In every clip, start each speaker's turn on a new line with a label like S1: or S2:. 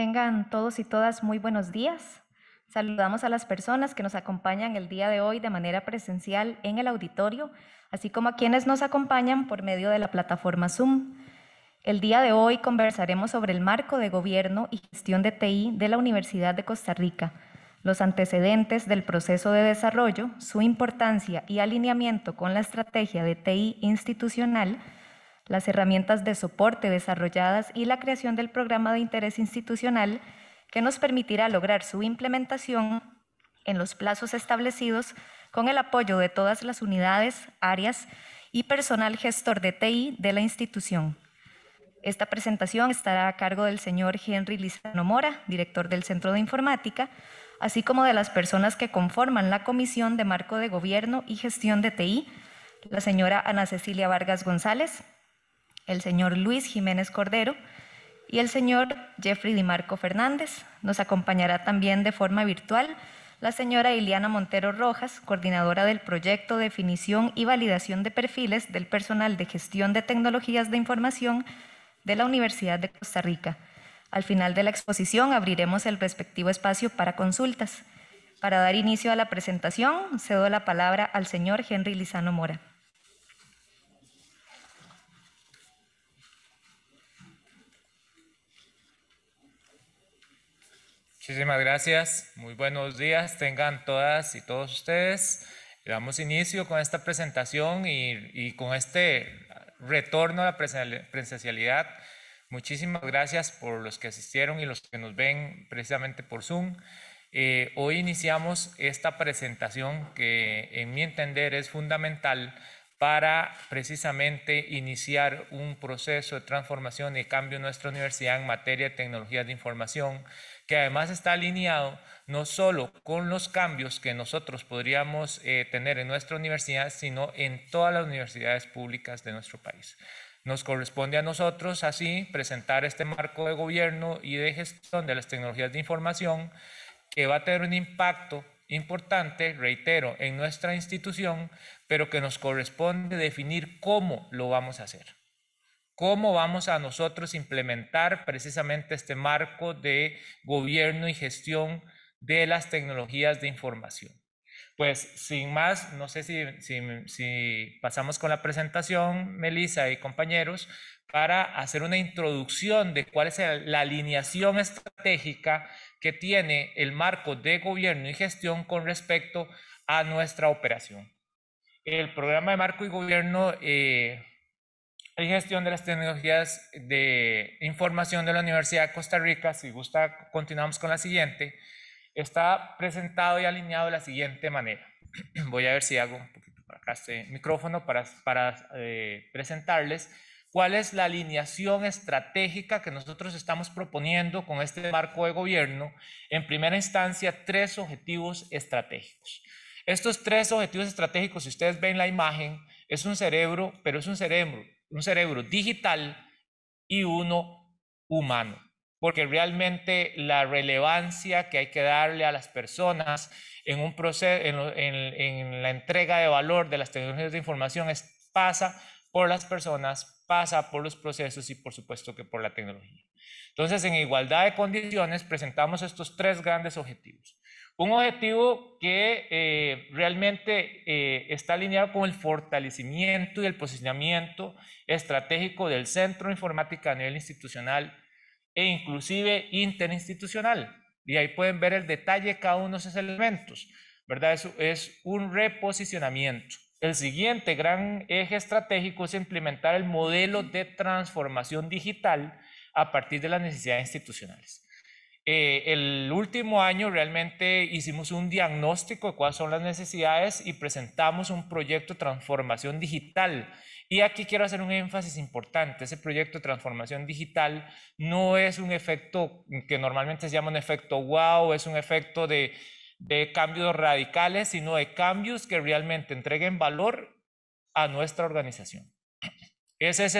S1: Tengan todos y todas muy buenos días. Saludamos a las personas que nos acompañan el día de hoy de manera presencial en el auditorio, así como a quienes nos acompañan por medio de la plataforma Zoom. El día de hoy conversaremos sobre el marco de gobierno y gestión de TI de la Universidad de Costa Rica, los antecedentes del proceso de desarrollo, su importancia y alineamiento con la estrategia de TI institucional, las herramientas de soporte desarrolladas y la creación del programa de interés institucional que nos permitirá lograr su implementación en los plazos establecidos con el apoyo de todas las unidades, áreas y personal gestor de TI de la institución. Esta presentación estará a cargo del señor Henry Lizano Mora, director del Centro de Informática, así como de las personas que conforman la Comisión de Marco de Gobierno y Gestión de TI, la señora Ana Cecilia Vargas González, el señor Luis Jiménez Cordero y el señor Jeffrey DiMarco Fernández. Nos acompañará también de forma virtual la señora Iliana Montero Rojas, coordinadora del proyecto Definición y Validación de Perfiles del Personal de Gestión de Tecnologías de Información de la Universidad de Costa Rica. Al final de la exposición abriremos el respectivo espacio para consultas. Para dar inicio a la presentación, cedo la palabra al señor Henry Lizano Mora.
S2: Muchísimas gracias. Muy buenos días. Tengan todas y todos ustedes. Damos inicio con esta presentación y, con este retorno a la presencialidad. Muchísimas gracias por los que asistieron y los que nos ven precisamente por Zoom. Eh, hoy iniciamos esta presentación que en mi entender es fundamental para precisamente iniciar un proceso de transformación y cambio en nuestra universidad en materia de tecnologías de información que además está alineado no solo con los cambios que nosotros podríamos eh, tener en nuestra universidad, sino en todas las universidades públicas de nuestro país. Nos corresponde a nosotros, así, presentar este marco de gobierno y de gestión de las tecnologías de información que va a tener un impacto importante, reitero, en nuestra institución, pero que nos corresponde definir cómo lo vamos a hacer cómo vamos a nosotros implementar precisamente este marco de gobierno y gestión de las tecnologías de información. Pues sin más, no sé si, pasamos con la presentación, Melissa y compañeros, para hacer una introducción de cuál es la alineación estratégica que tiene el marco de gobierno y gestión con respecto a nuestra operación. El programa de marco y gobierno eh, y gestión de las tecnologías de información de la Universidad de Costa Rica. Si gusta, continuamos con la siguiente. Está presentado y alineado de la siguiente manera. Voy a ver si hago un poquito para acá este micrófono para, para eh, presentarles cuál es la alineación estratégica que nosotros estamos proponiendo con este marco de gobierno. En primera instancia, tres objetivos estratégicos. Estos tres objetivos estratégicos, si ustedes ven la imagen, es un cerebro, pero es un cerebro un cerebro digital y uno humano, porque realmente la relevancia que hay que darle a las personas en, un proceso, en, la entrega de valor de las tecnologías de información es, pasa por las personas, pasa por los procesos y por supuesto que por la tecnología. Entonces, en igualdad de condiciones presentamos estos tres grandes objetivos. Un objetivo que eh, realmente eh, está alineado con el fortalecimiento y el posicionamiento estratégico del Centro de Informática a nivel institucional e inclusive interinstitucional. Y ahí pueden ver el detalle de cada uno de esos elementos, ¿verdad? Eso es un reposicionamiento. El siguiente gran eje estratégico es implementar el modelo de transformación digital a partir de las necesidades institucionales. Eh, el último año realmente hicimos un diagnóstico de cuáles son las necesidades y presentamos un proyecto de transformación digital. Y aquí quiero hacer un énfasis importante. Ese proyecto de transformación digital no es un efecto que normalmente se llama un efecto wow, es un efecto de, cambios radicales, sino de cambios que realmente entreguen valor a nuestra organización. Esa es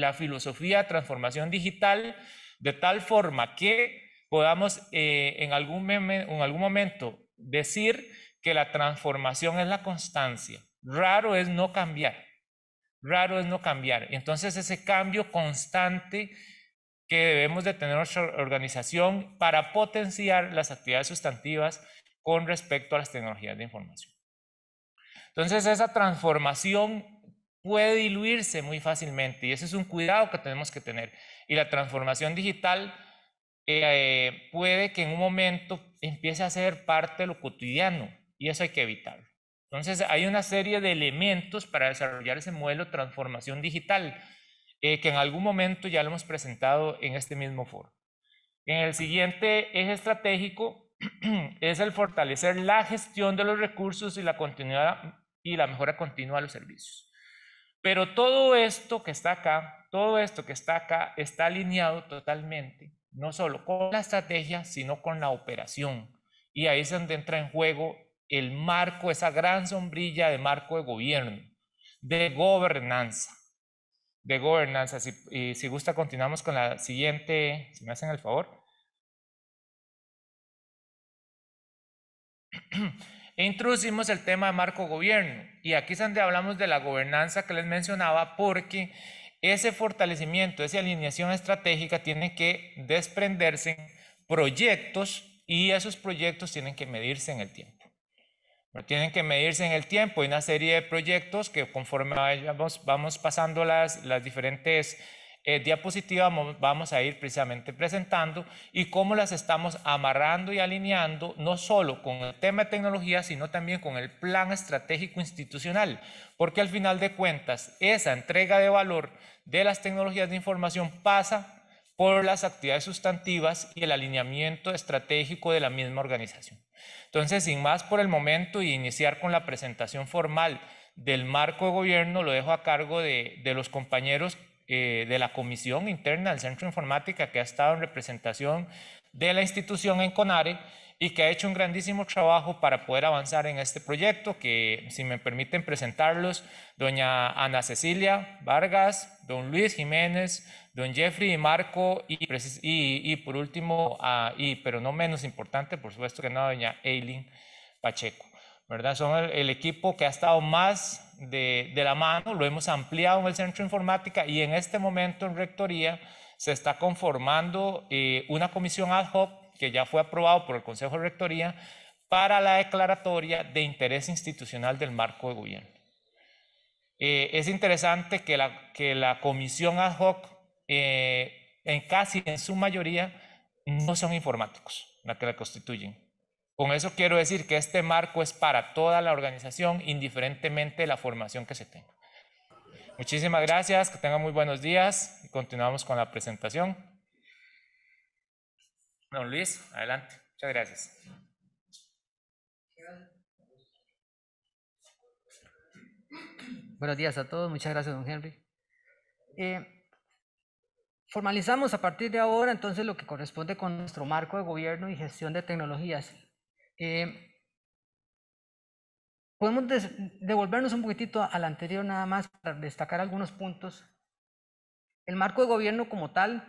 S2: la filosofía de transformación digital, de tal forma que podamos eh, en, algún en algún momento decir que la transformación es la constancia. Raro es no cambiar. Raro es no cambiar. Entonces ese cambio constante que debemos de tener nuestra organización para potenciar las actividades sustantivas con respecto a las tecnologías de información. Entonces esa transformación puede diluirse muy fácilmente y ese es un cuidado que tenemos que tener. Y la transformación digital eh, puede que en un momento empiece a ser parte de lo cotidiano y eso hay que evitarlo. Entonces hay una serie de elementos para desarrollar ese modelo de transformación digital eh, que en algún momento ya lo hemos presentado en este mismo foro. En el siguiente eje estratégico es el fortalecer la gestión de los recursos y la continuidad y la mejora continua de los servicios. Pero todo esto que está acá, todo esto que está acá está alineado totalmente no solo con la estrategia, sino con la operación. Y ahí es donde entra en juego el marco, esa gran sombrilla de marco de gobierno, de gobernanza. De gobernanza. Si, si gusta, continuamos con la siguiente, si me hacen el favor. introducimos el tema de marco gobierno. Y aquí es donde hablamos de la gobernanza que les mencionaba, porque ese fortalecimiento, esa alineación estratégica tiene que desprenderse en proyectos y esos proyectos tienen que medirse en el tiempo. tienen que medirse en el tiempo. Hay una serie de proyectos que conforme vamos, vamos pasando las, las diferentes eh, diapositiva vamos a ir precisamente presentando y cómo las estamos amarrando y alineando, no solo con el tema de tecnología, sino también con el plan estratégico institucional, porque al final de cuentas, esa entrega de valor de las tecnologías de información pasa por las actividades sustantivas y el alineamiento estratégico de la misma organización. Entonces, sin más por el momento y iniciar con la presentación formal del marco de gobierno, lo dejo a cargo de, de los compañeros eh, de la Comisión Interna del Centro de Informática que ha estado en representación de la institución en CONARE y que ha hecho un grandísimo trabajo para poder avanzar en este proyecto, que si me permiten presentarlos, doña Ana Cecilia Vargas, don Luis Jiménez, don Jeffrey y Marco, y, y, por último, ah, pero no menos importante, por supuesto que no, doña Eileen Pacheco. Son el, equipo que ha estado más de, la mano, lo hemos ampliado en el Centro Informática y en este momento en Rectoría se está conformando eh, una comisión ad hoc que ya fue aprobado por el Consejo de Rectoría para la declaratoria de interés institucional del marco de gobierno. Eh, es interesante que la, comisión ad hoc, eh, en casi en su mayoría, no son informáticos, la que la constituyen con eso quiero decir que este marco es para toda la organización, indiferentemente de la formación que se tenga. Muchísimas gracias, que tengan muy buenos días y continuamos con la presentación. Don Luis, adelante. Muchas gracias.
S3: Buenos días a todos, muchas gracias, don Henry. Eh, formalizamos a partir de ahora entonces lo que corresponde con nuestro marco de gobierno y gestión de tecnologías. Eh, podemos devolvernos un poquitito al anterior nada más para destacar algunos puntos. El marco de gobierno como tal,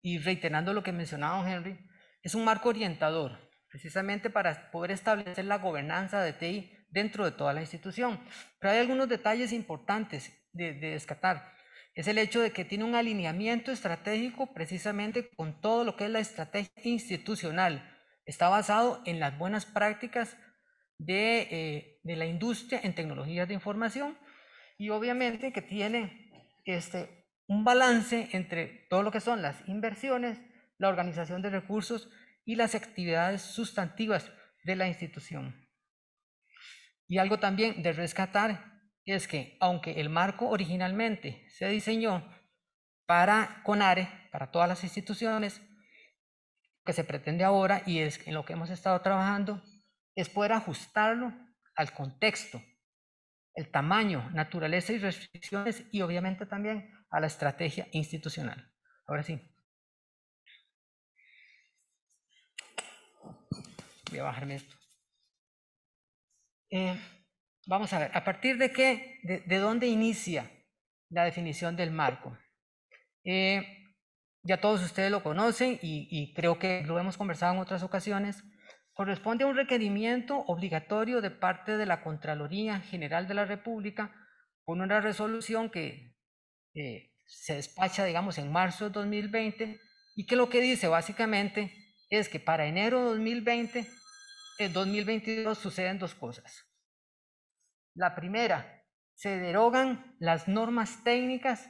S3: y reiterando lo que mencionaba Henry, es un marco orientador, precisamente para poder establecer la gobernanza de TI dentro de toda la institución. Pero hay algunos detalles importantes de, de descatar. Es el hecho de que tiene un alineamiento estratégico precisamente con todo lo que es la estrategia institucional, Está basado en las buenas prácticas eh, de, la industria en tecnologías de información y obviamente que tiene este, un balance entre todo lo que son las inversiones, la organización de recursos y las actividades sustantivas de la institución. Y algo también de rescatar es que aunque el marco originalmente se diseñó para CONARE, para todas las instituciones, que se pretende ahora y es en lo que hemos estado trabajando, es poder ajustarlo al contexto, el tamaño, naturaleza y restricciones y obviamente también a la estrategia institucional. Ahora sí. Voy a bajarme esto. Eh, vamos a ver, ¿a partir de qué? ¿De, dónde inicia la definición del marco? Eh, ya todos ustedes lo conocen y, creo que lo hemos conversado en otras ocasiones, corresponde a un requerimiento obligatorio de parte de la Contraloría General de la República con una resolución que eh, se despacha, digamos, en marzo de 2020 y que lo que dice básicamente es que para enero de 2020, en 2022 suceden dos cosas. La primera, se derogan las normas técnicas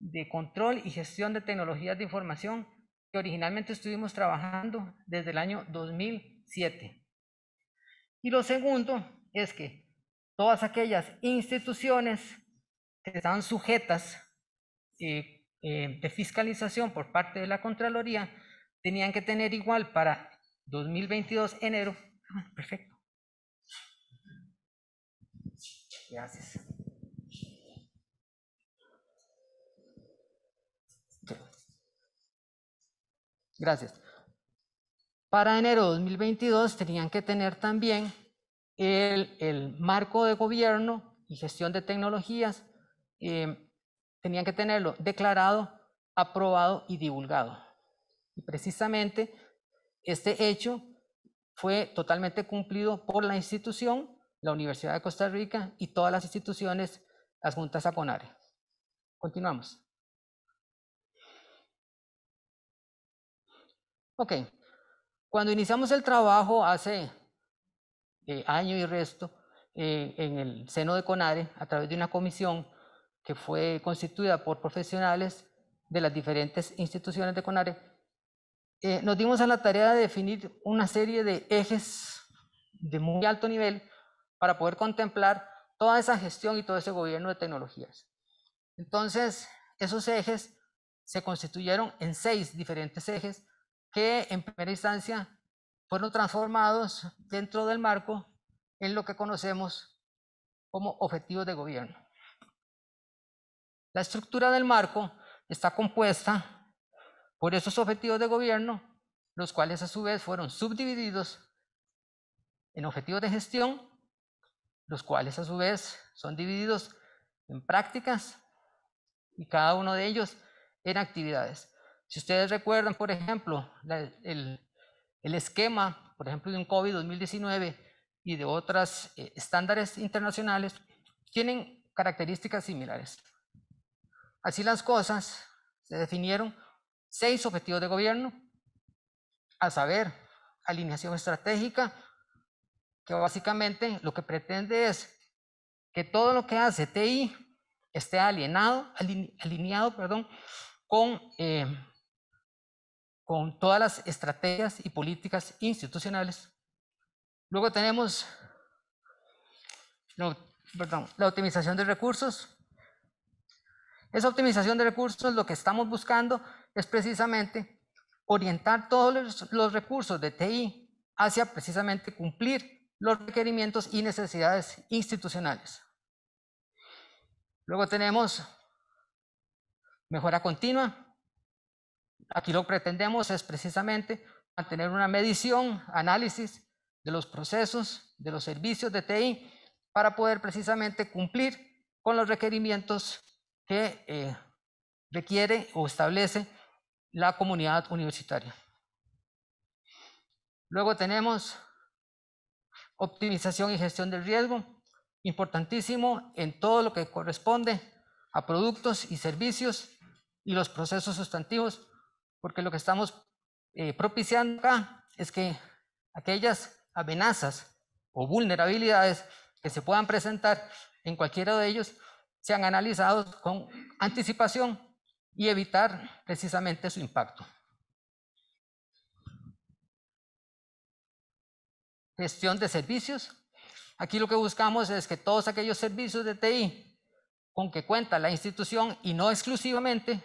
S3: de control y gestión de tecnologías de información que originalmente estuvimos trabajando desde el año 2007. Y lo segundo es que todas aquellas instituciones que están sujetas eh, eh, de fiscalización por parte de la Contraloría tenían que tener igual para 2022 enero. Ah, perfecto. Gracias. Gracias. Para enero de 2022 tenían que tener también el, marco de gobierno y gestión de tecnologías, em, tenían que tenerlo declarado, aprobado y divulgado. Y precisamente este hecho fue totalmente cumplido por la institución, la Universidad de Costa Rica y todas las instituciones las juntas a CONARE. Continuamos. Ok, cuando iniciamos el trabajo hace eh, año y resto, eh, en el seno de Conare, a través de una comisión que fue constituida por profesionales de las diferentes instituciones de Conare, eh, nos dimos a la tarea de definir una serie de ejes de muy alto nivel para poder contemplar toda esa gestión y todo ese gobierno de tecnologías. Entonces, esos ejes se constituyeron en seis diferentes ejes que en primera instancia fueron transformados dentro del marco en lo que conocemos como objetivos de gobierno. La estructura del marco está compuesta por esos objetivos de gobierno, los cuales a su vez fueron subdivididos en objetivos de gestión, los cuales a su vez son divididos en prácticas y cada uno de ellos en actividades. Si ustedes recuerdan, por ejemplo, el, esquema, por ejemplo, de un COVID-2019 y de otros eh, estándares internacionales, tienen características similares. Así las cosas, se definieron seis objetivos de gobierno, a saber, alineación estratégica, que básicamente lo que pretende es que todo lo que hace TI esté alineado perdón, con eh, con todas las estrategias y políticas institucionales. Luego tenemos la optimización de recursos. Esa optimización de recursos lo que estamos buscando es precisamente orientar todos los recursos de TI hacia precisamente cumplir los requerimientos y necesidades institucionales. Luego tenemos mejora continua, Aquí lo que pretendemos es precisamente mantener una medición, análisis de los procesos, de los servicios de TI, para poder precisamente cumplir con los requerimientos que eh, requiere o establece la comunidad universitaria. Luego tenemos optimización y gestión del riesgo, importantísimo en todo lo que corresponde a productos y servicios y los procesos sustantivos porque lo que estamos eh, propiciando acá es que aquellas amenazas o vulnerabilidades que se puedan presentar en cualquiera de ellos sean analizados con anticipación y evitar precisamente su impacto. Gestión de servicios. Aquí lo que buscamos es que todos aquellos servicios de TI con que cuenta la institución y no exclusivamente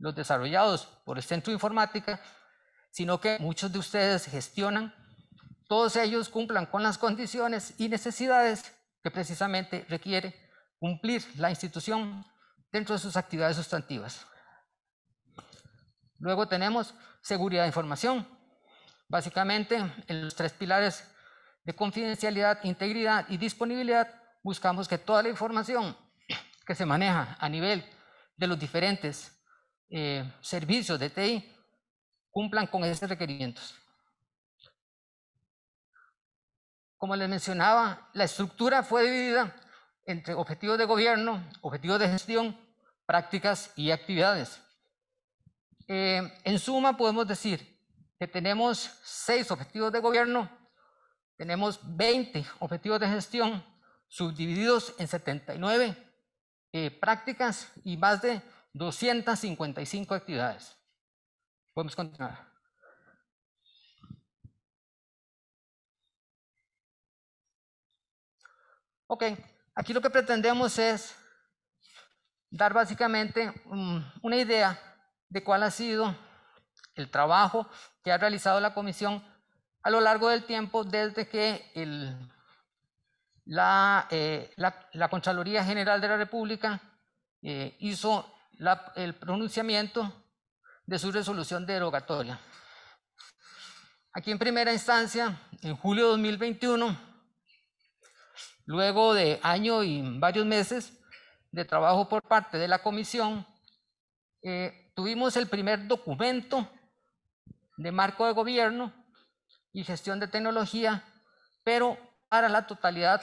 S3: los desarrollados por el este Centro de Informática, sino que muchos de ustedes gestionan, todos ellos cumplan con las condiciones y necesidades que precisamente requiere cumplir la institución dentro de sus actividades sustantivas. Luego tenemos seguridad de información. Básicamente, en los tres pilares de confidencialidad, integridad y disponibilidad, buscamos que toda la información que se maneja a nivel de los diferentes eh, servicios de TI cumplan con esos requerimientos. Como les mencionaba, la estructura fue dividida entre objetivos de gobierno, objetivos de gestión, prácticas y actividades. Eh, en suma, podemos decir que tenemos seis objetivos de gobierno, tenemos 20 objetivos de gestión, subdivididos en 79 eh, prácticas y más de 255 actividades. Podemos continuar. Ok, aquí lo que pretendemos es dar básicamente una idea de cuál ha sido el trabajo que ha realizado la comisión a lo largo del tiempo desde que el, la, eh, la, Contraloría General de la República eh, hizo el pronunciamiento de su resolución derogatoria. Aquí en primera instancia, en julio de 2021, luego de año y varios meses de trabajo por parte de la comisión, eh, tuvimos el primer documento de marco de gobierno y gestión de tecnología, pero para la totalidad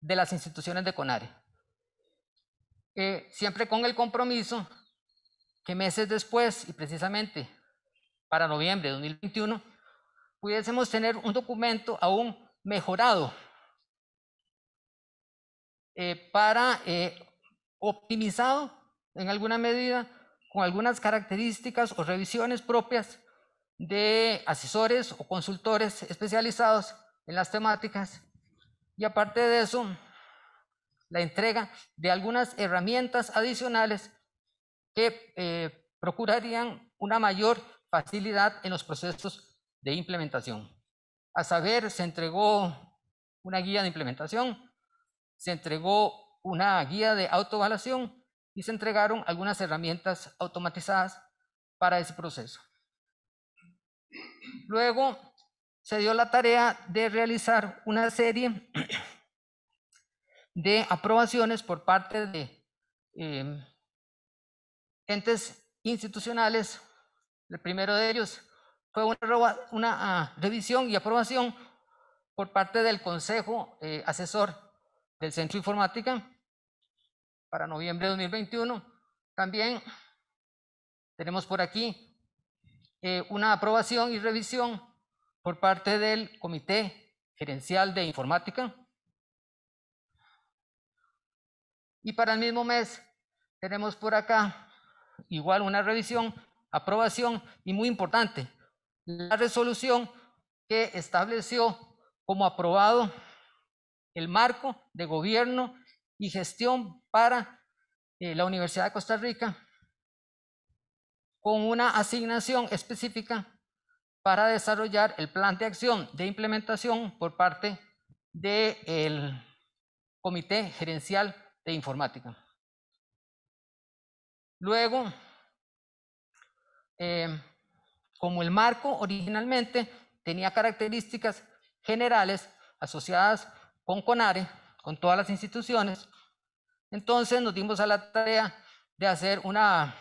S3: de las instituciones de CONARE siempre con el compromiso que meses después, y precisamente para noviembre de 2021, pudiésemos tener un documento aún mejorado eh, para eh, optimizado en alguna medida con algunas características o revisiones propias de asesores o consultores especializados en las temáticas. Y aparte de eso, la entrega de algunas herramientas adicionales que eh, procurarían una mayor facilidad en los procesos de implementación. A saber, se entregó una guía de implementación, se entregó una guía de autoevaluación y se entregaron algunas herramientas automatizadas para ese proceso. Luego se dio la tarea de realizar una serie de aprobaciones por parte de em, entes institucionales. El primero de ellos fue una, una ah, revisión y aprobación por parte del Consejo eh, Asesor del Centro Informática para noviembre de 2021. También tenemos por aquí eh, una aprobación y revisión por parte del Comité Gerencial de Informática Y para el mismo mes tenemos por acá igual una revisión, aprobación y muy importante, la resolución que estableció como aprobado el marco de gobierno y gestión para eh, la Universidad de Costa Rica con una asignación específica para desarrollar el plan de acción de implementación por parte del de Comité Gerencial de informática. Luego, eh, como el marco originalmente tenía características generales asociadas con CONARE, con todas las instituciones, entonces nos dimos a la tarea de hacer una,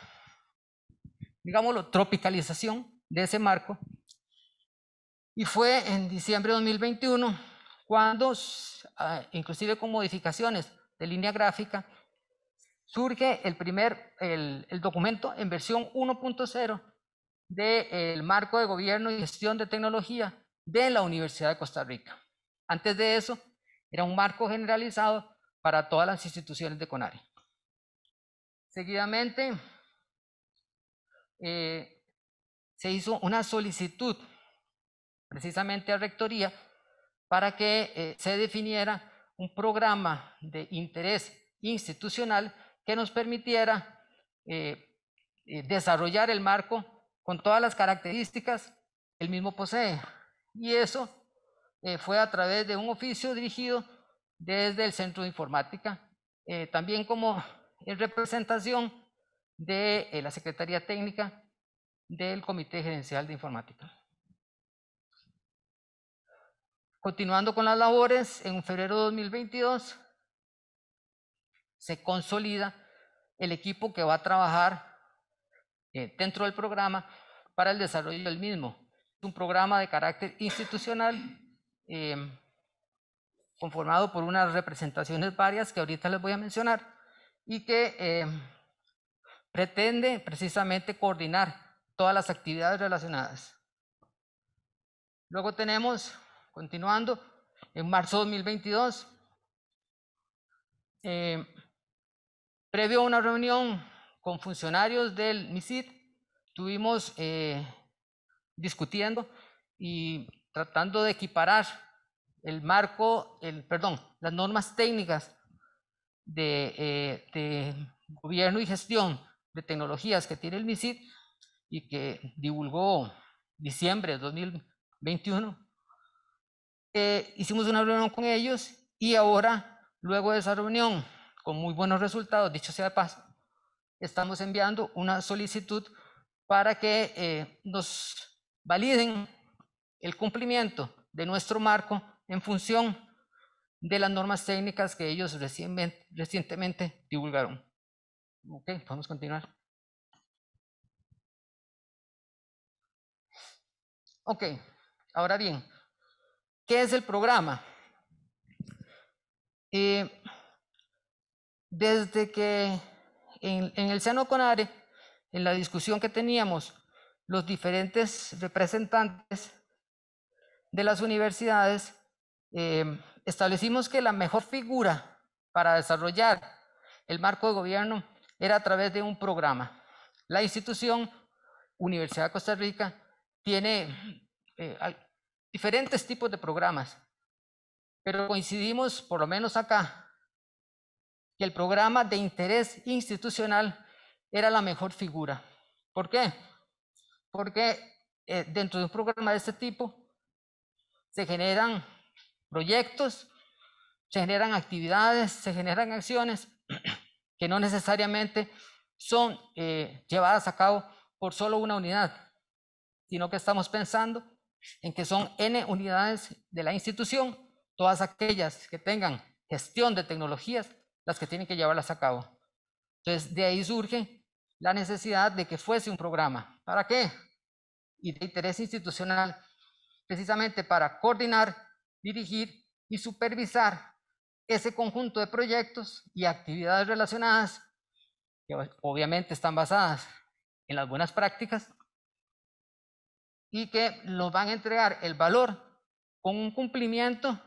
S3: digámoslo, tropicalización de ese marco. Y fue en diciembre de 2021 cuando, ah, inclusive con modificaciones de línea gráfica, surge el primer, el, documento en versión 1.0 del marco de gobierno y gestión de tecnología de la Universidad de Costa Rica. Antes de eso, era un marco generalizado para todas las instituciones de Conari. Seguidamente, eh, se hizo una solicitud precisamente a Rectoría para que eh, se definiera un programa de interés institucional que nos permitiera eh, eh, desarrollar el marco con todas las características que el mismo posee. Y eso eh, fue a través de un oficio dirigido desde el Centro de Informática, también como representación de la Secretaría Técnica del Comité Gerencial de Informática. Continuando con las labores, en febrero de 2022 se consolida el equipo que va a trabajar eh, dentro del programa para el desarrollo del mismo. Es un programa de carácter institucional em, conformado por unas representaciones varias que ahorita les voy a mencionar y que em, pretende precisamente coordinar todas las actividades relacionadas. Luego tenemos Continuando, en marzo de 2022, eh, previo a una reunión con funcionarios del MISID, estuvimos eh, discutiendo y tratando de equiparar el marco, el, perdón, las normas técnicas de, eh, gobierno y gestión de tecnologías que tiene el MISID y que divulgó diciembre de 2021 eh, hicimos una reunión con ellos y ahora, luego de esa reunión, con muy buenos resultados, dicho sea de paso, estamos enviando una solicitud para que eh, nos validen el cumplimiento de nuestro marco en función de las normas técnicas que ellos recientemente, recientemente divulgaron. Ok, vamos a continuar. Ok, ahora bien, es el programa? Eh, desde que en, el seno CONARE, en la discusión que teníamos, los diferentes representantes de las universidades, eh, establecimos que la mejor figura para desarrollar el marco de gobierno era a través de un programa. La institución, Universidad de Costa Rica, tiene eh, diferentes tipos de programas, pero coincidimos, por lo menos acá, que el programa de interés institucional era la mejor figura. ¿Por qué? Porque eh, dentro de un programa de este tipo se generan proyectos, se generan actividades, se generan acciones que no necesariamente son eh, llevadas a cabo por solo una unidad, sino que estamos pensando en que son N unidades de la institución, todas aquellas que tengan gestión de tecnologías, las que tienen que llevarlas a cabo. Entonces, de ahí surge la necesidad de que fuese un programa. ¿Para qué? Y de interés institucional, precisamente para coordinar, dirigir y supervisar ese conjunto de proyectos y actividades relacionadas, que obviamente están basadas en las buenas prácticas, y que nos van a entregar el valor con un cumplimiento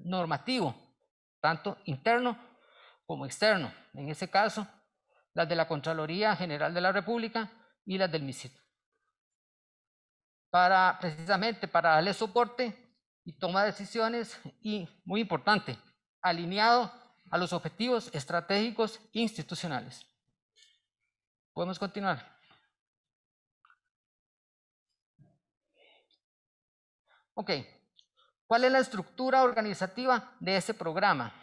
S3: normativo, tanto interno como externo. En ese caso, las de la Contraloría General de la República y las del MISIT. Para, precisamente para darle soporte y toma de decisiones y, muy importante, alineado a los objetivos estratégicos institucionales. Podemos continuar. Ok, ¿cuál es la estructura organizativa de ese programa?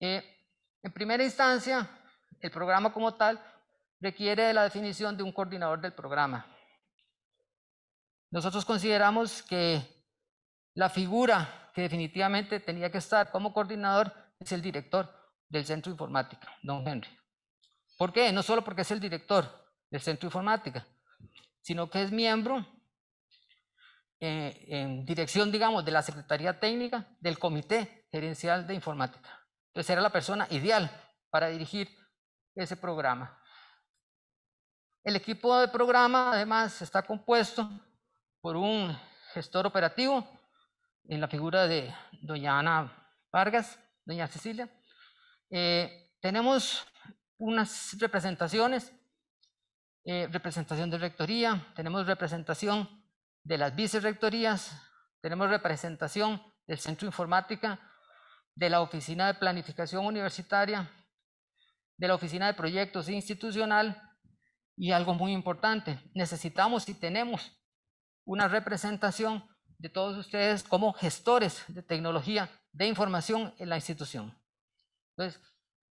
S3: Eh, en primera instancia, el programa como tal requiere la definición de un coordinador del programa. Nosotros consideramos que la figura que definitivamente tenía que estar como coordinador es el director del centro informática, don Henry. ¿Por qué? No solo porque es el director del centro informática, sino que es miembro eh, en dirección, digamos, de la Secretaría Técnica del Comité Gerencial de Informática. Entonces era la persona ideal para dirigir ese programa. El equipo de programa, además, está compuesto por un gestor operativo en la figura de doña Ana Vargas, doña Cecilia. Eh, tenemos unas representaciones, eh, representación de rectoría, tenemos representación de las vicerrectorías, tenemos representación del Centro de Informática, de la Oficina de Planificación Universitaria, de la Oficina de Proyectos Institucional y algo muy importante, necesitamos y tenemos una representación de todos ustedes como gestores de tecnología de información en la institución. Entonces,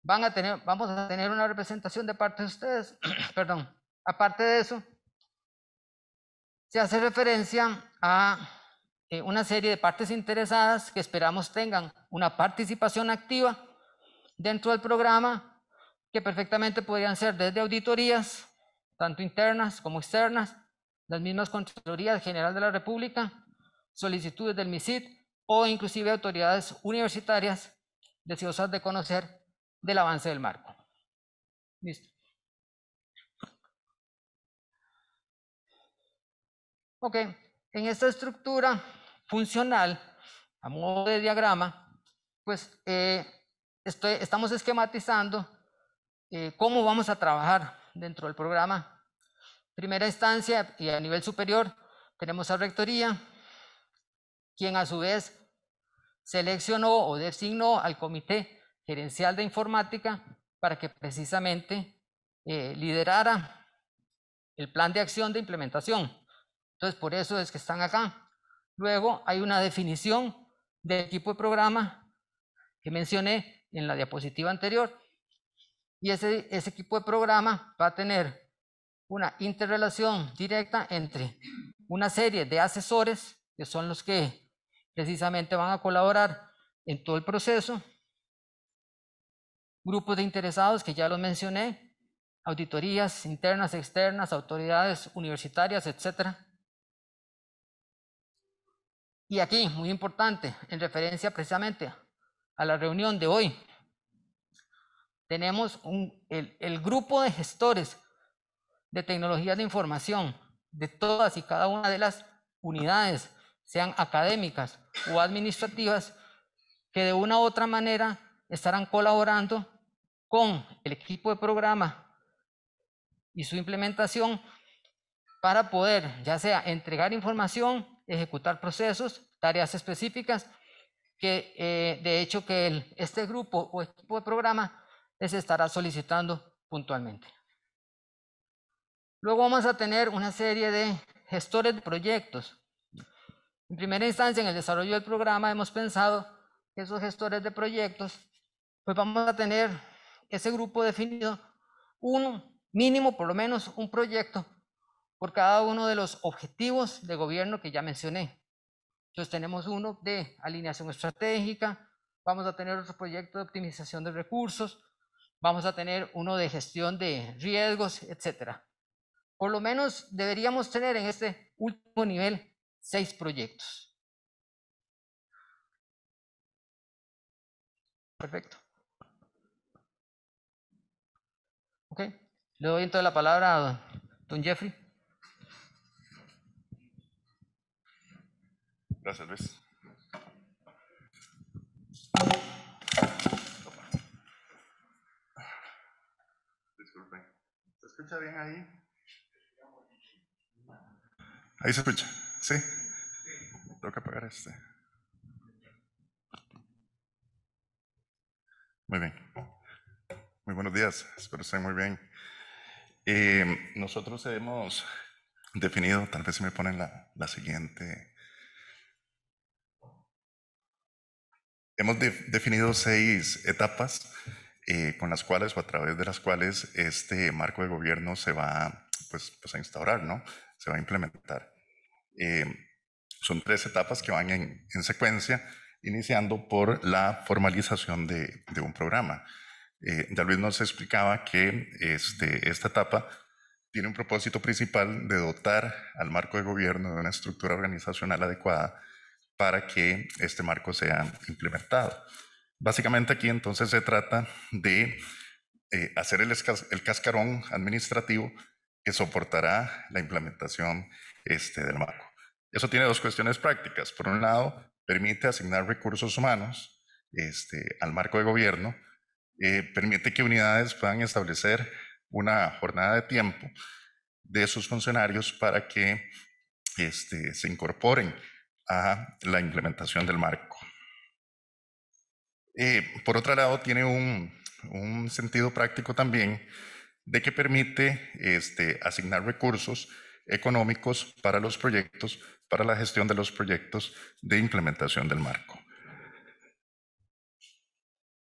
S3: van a tener, vamos a tener una representación de parte de ustedes, perdón, aparte de eso, se hace referencia a eh, una serie de partes interesadas que esperamos tengan una participación activa dentro del programa, que perfectamente podrían ser desde auditorías, tanto internas como externas, las mismas Contralorías General de la República, solicitudes del MISID o inclusive autoridades universitarias deseosas de conocer del avance del marco. Listo. Ok, en esta estructura funcional, a modo de diagrama, pues eh, estamos esquematizando eh, cómo vamos a trabajar dentro del programa. Primera instancia y a nivel superior tenemos a Rectoría, quien a su vez seleccionó o designó al Comité Gerencial de Informática para que precisamente eh, liderara el plan de acción de implementación. Entonces, por eso es que están acá. Luego hay una definición del equipo de programa que mencioné en la diapositiva anterior. Y ese, equipo de programa va a tener una interrelación directa entre una serie de asesores, que son los que precisamente van a colaborar en todo el proceso, grupos de interesados que ya los mencioné, auditorías internas, externas, autoridades universitarias, etcétera, y aquí, muy importante, en referencia precisamente a la reunión de hoy, tenemos el, el grupo de gestores de tecnologías de información de todas y cada una de las unidades, sean académicas o administrativas, que de una u otra manera estarán colaborando con el equipo de programa y su implementación para poder ya sea entregar información ejecutar procesos, tareas específicas, que eh, de hecho que el, este grupo o equipo de programa les estará solicitando puntualmente. Luego vamos a tener una serie de gestores de proyectos. En primera instancia, en el desarrollo del programa hemos pensado que esos gestores de proyectos, pues vamos a tener ese grupo definido, un mínimo, por lo menos un proyecto por cada uno de los objetivos de gobierno que ya mencioné. Entonces tenemos uno de alineación estratégica, vamos a tener otro proyecto de optimización de recursos, vamos a tener uno de gestión de riesgos, etc. Por lo menos deberíamos tener en este último nivel seis proyectos. Perfecto. Ok, le doy entonces la palabra a don Jeffrey.
S4: Gracias, Luis. Disculpen. ¿Se escucha bien ahí? Ahí se escucha. Sí. Tengo que apagar este. Muy bien. Muy buenos días. Espero estén muy bien. Eh, nosotros hemos definido, tal vez si me ponen la, la siguiente Hemos definido seis etapas eh, con las cuales o a través de las cuales este marco de gobierno se va pues, pues a instaurar, ¿no? Se va a implementar. Em, son tres etapas que van en, secuencia, iniciando por la formalización de, un programa. Eh, ya Luis nos explicaba que este, esta etapa tiene un propósito principal de dotar al marco de gobierno de una estructura organizacional adecuada para que este marco sea implementado. Básicamente aquí entonces se trata de eh, hacer el, cascarón administrativo que soportará la implementación este, del marco. Eso tiene dos cuestiones prácticas. Por un lado, permite asignar recursos humanos este, al marco de gobierno, eh, permite que unidades puedan establecer una jornada de tiempo de sus funcionarios para que este, se incorporen a la implementación del marco. Eh, por otro lado, tiene un, sentido práctico también de que permite este, asignar recursos económicos para los proyectos, para la gestión de los proyectos de implementación del marco.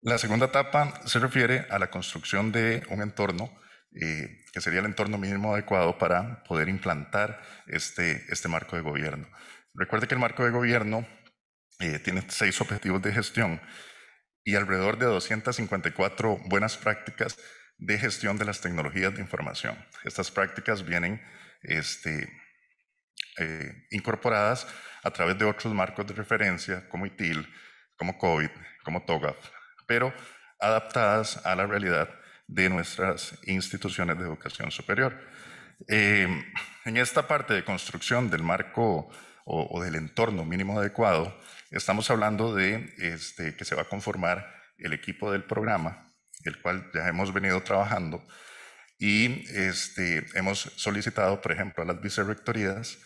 S4: La segunda etapa se refiere a la construcción de un entorno eh, que sería el entorno mínimo adecuado para poder implantar este, este marco de gobierno. Recuerde que el marco de gobierno eh, tiene seis objetivos de gestión y alrededor de 254 buenas prácticas de gestión de las tecnologías de información. Estas prácticas vienen este, eh, incorporadas a través de otros marcos de referencia como ITIL, como COVID, como TOGAF, pero adaptadas a la realidad de nuestras instituciones de educación superior. Eh, en esta parte de construcción del marco o, del entorno mínimo adecuado, estamos hablando de este, que se va a conformar el equipo del programa, el cual ya hemos venido trabajando, y este, hemos solicitado, por ejemplo, a las vicerrectorías,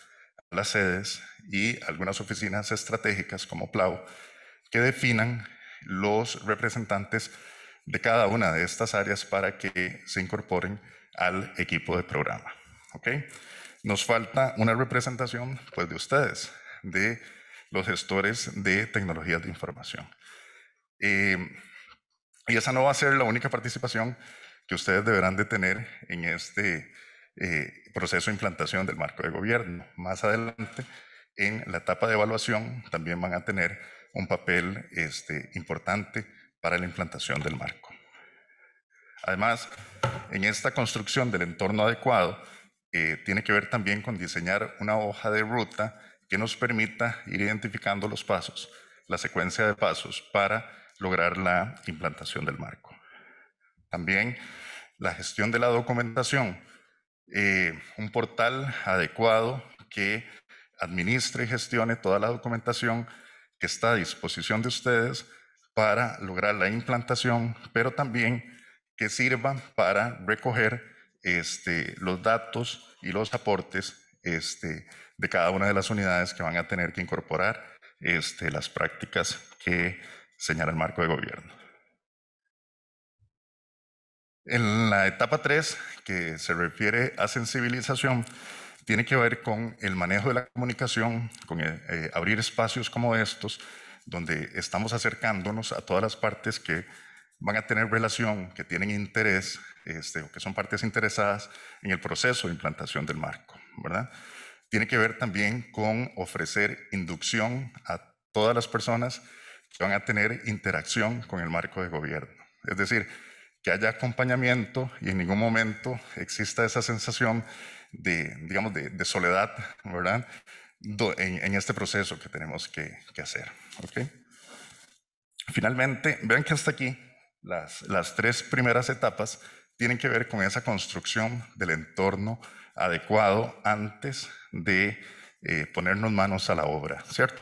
S4: a las sedes y algunas oficinas estratégicas como PLAU, que definan los representantes de cada una de estas áreas para que se incorporen al equipo de programa. ¿okay? Nos falta una representación pues, de ustedes, de los gestores de tecnologías de información. Eh, y esa no va a ser la única participación que ustedes deberán de tener en este eh, proceso de implantación del marco de gobierno. Más adelante, en la etapa de evaluación, también van a tener un papel este, importante para la implantación del marco. Además, en esta construcción del entorno adecuado, eh, tiene que ver también con diseñar una hoja de ruta que nos permita ir identificando los pasos, la secuencia de pasos para lograr la implantación del marco. También la gestión de la documentación, eh, un portal adecuado que administre y gestione toda la documentación que está a disposición de ustedes para lograr la implantación, pero también que sirva para recoger este, los datos y los aportes este, de cada una de las unidades que van a tener que incorporar este, las prácticas que señala el marco de gobierno. En la etapa 3, que se refiere a sensibilización, tiene que ver con el manejo de la comunicación, con eh, eh, abrir espacios como estos, donde estamos acercándonos a todas las partes que van a tener relación, que tienen interés este, o que son partes interesadas en el proceso de implantación del marco, ¿verdad? Tiene que ver también con ofrecer inducción a todas las personas que van a tener interacción con el marco de gobierno. Es decir, que haya acompañamiento y en ningún momento exista esa sensación de, digamos, de, soledad, ¿verdad? en, este proceso que tenemos que, hacer. Finalmente, vean que hasta aquí las, tres primeras etapas tienen que ver con esa construcción del entorno adecuado antes de eh, ponernos manos a la obra, ¿cierto?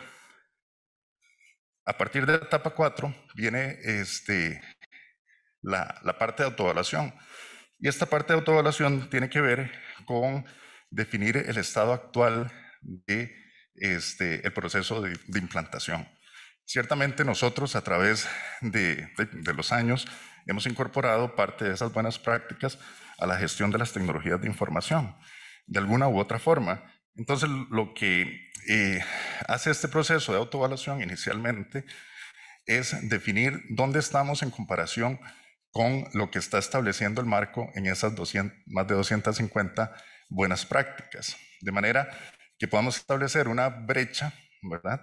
S4: A partir de la etapa 4 viene este, la, parte de autoevaluación. Y esta parte de autoevaluación tiene que ver con definir el estado actual de este, proceso de implantación. Ciertamente nosotros a través de, los años hemos incorporado parte de esas buenas prácticas a la gestión de las tecnologías de información, de alguna u otra forma. Entonces, lo que eh, hace este proceso de autoevaluación inicialmente es definir dónde estamos en comparación con lo que está estableciendo el marco en esas más de 250 buenas prácticas, de manera que podamos establecer una brecha, ¿verdad?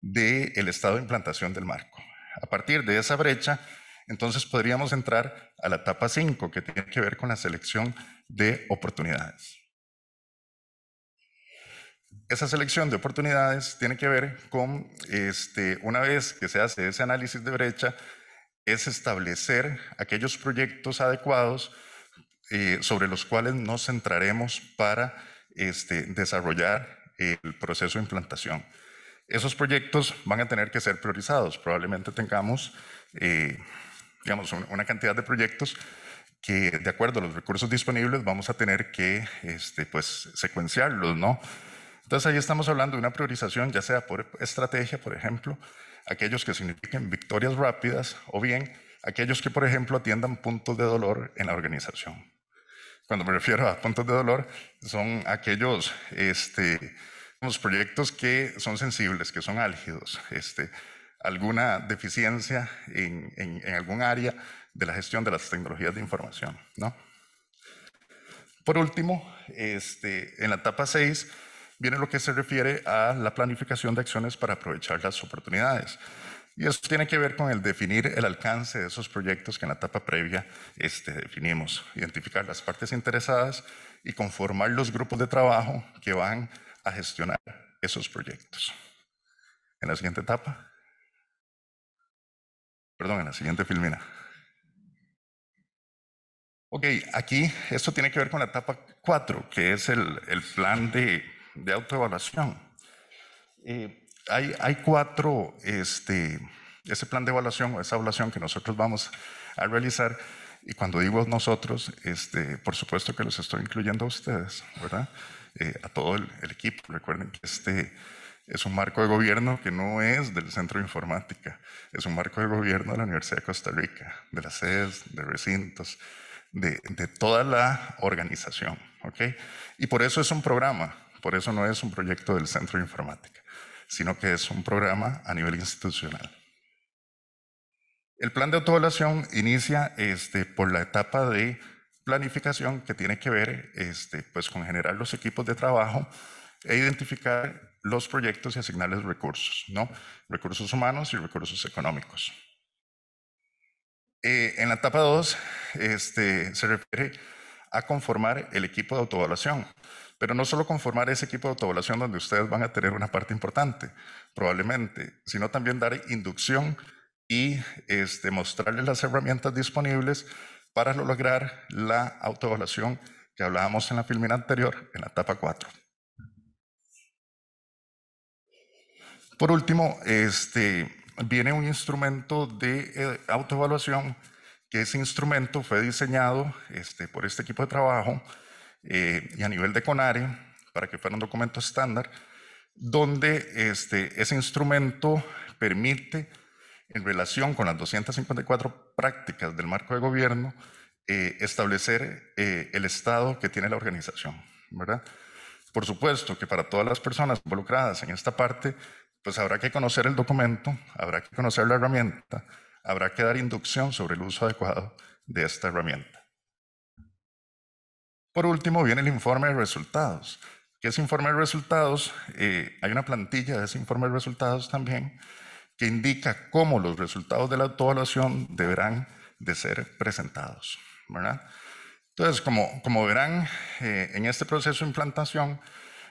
S4: del estado de implantación del marco. A partir de esa brecha, entonces podríamos entrar a la etapa 5, que tiene que ver con la selección de oportunidades. Esa selección de oportunidades tiene que ver con, este, una vez que se hace ese análisis de brecha, es establecer aquellos proyectos adecuados eh, sobre los cuales nos centraremos para este, desarrollar el proceso de implantación. Esos proyectos van a tener que ser priorizados. Probablemente tengamos, eh, digamos, una cantidad de proyectos que, de acuerdo a los recursos disponibles, vamos a tener que este, pues, secuenciarlos, ¿no? Entonces ahí estamos hablando de una priorización, ya sea por estrategia, por ejemplo, aquellos que signifiquen victorias rápidas o bien aquellos que, por ejemplo, atiendan puntos de dolor en la organización. Cuando me refiero a puntos de dolor, son aquellos este, los proyectos que son sensibles, que son álgidos, este, alguna deficiencia en, en, algún área de la gestión de las tecnologías de información. ¿no? Por último, este, en la etapa 6 viene lo que se refiere a la planificación de acciones para aprovechar las oportunidades. Y eso tiene que ver con el definir el alcance de esos proyectos que en la etapa previa este, definimos, identificar las partes interesadas y conformar los grupos de trabajo que van a gestionar esos proyectos. En la siguiente etapa, perdón, en la siguiente filmina. Ok, aquí esto tiene que ver con la etapa 4, que es el, plan de, autoevaluación. Eh, hay, hay, cuatro, este, ese plan de evaluación o esa evaluación que nosotros vamos a realizar, y cuando digo nosotros, este, por supuesto que los estoy incluyendo a ustedes, ¿verdad? Eh, a todo el, equipo. Recuerden que este es un marco de gobierno que no es del Centro de Informática, es un marco de gobierno de la Universidad de Costa Rica, de las sedes, de recintos, de, toda la organización. Y por eso es un programa, por eso no es un proyecto del Centro de Informática, sino que es un programa a nivel institucional. El plan de autoevaluación inicia este, por la etapa de planificación que tiene que ver este, pues, con generar los equipos de trabajo e identificar los proyectos y asignarles recursos, ¿no? Recursos humanos y recursos económicos. Eh, en la etapa 2 este, se refiere a conformar el equipo de autoevaluación, pero no solo conformar ese equipo de autoevaluación donde ustedes van a tener una parte importante, probablemente, sino también dar inducción y este, mostrarles las herramientas disponibles para lograr la autoevaluación que hablábamos en la filmina anterior, en la etapa 4. Por último, este, viene un instrumento de eh, autoevaluación, que ese instrumento fue diseñado este, por este equipo de trabajo eh, y a nivel de CONARE, para que fuera un documento estándar, donde este, ese instrumento permite en relación con las 254 prácticas del marco de gobierno, eh, establecer eh, el estado que tiene la organización, ¿verdad? Por supuesto que para todas las personas involucradas en esta parte, pues habrá que conocer el documento, habrá que conocer la herramienta, habrá que dar inducción sobre el uso adecuado de esta herramienta. Por último, viene el informe de resultados. Que es informe de resultados, eh, hay una plantilla de ese informe de resultados también, que indica cómo los resultados de la autoevaluación deberán de ser presentados. ¿verdad? Entonces, como, como verán, eh, en este proceso de implantación,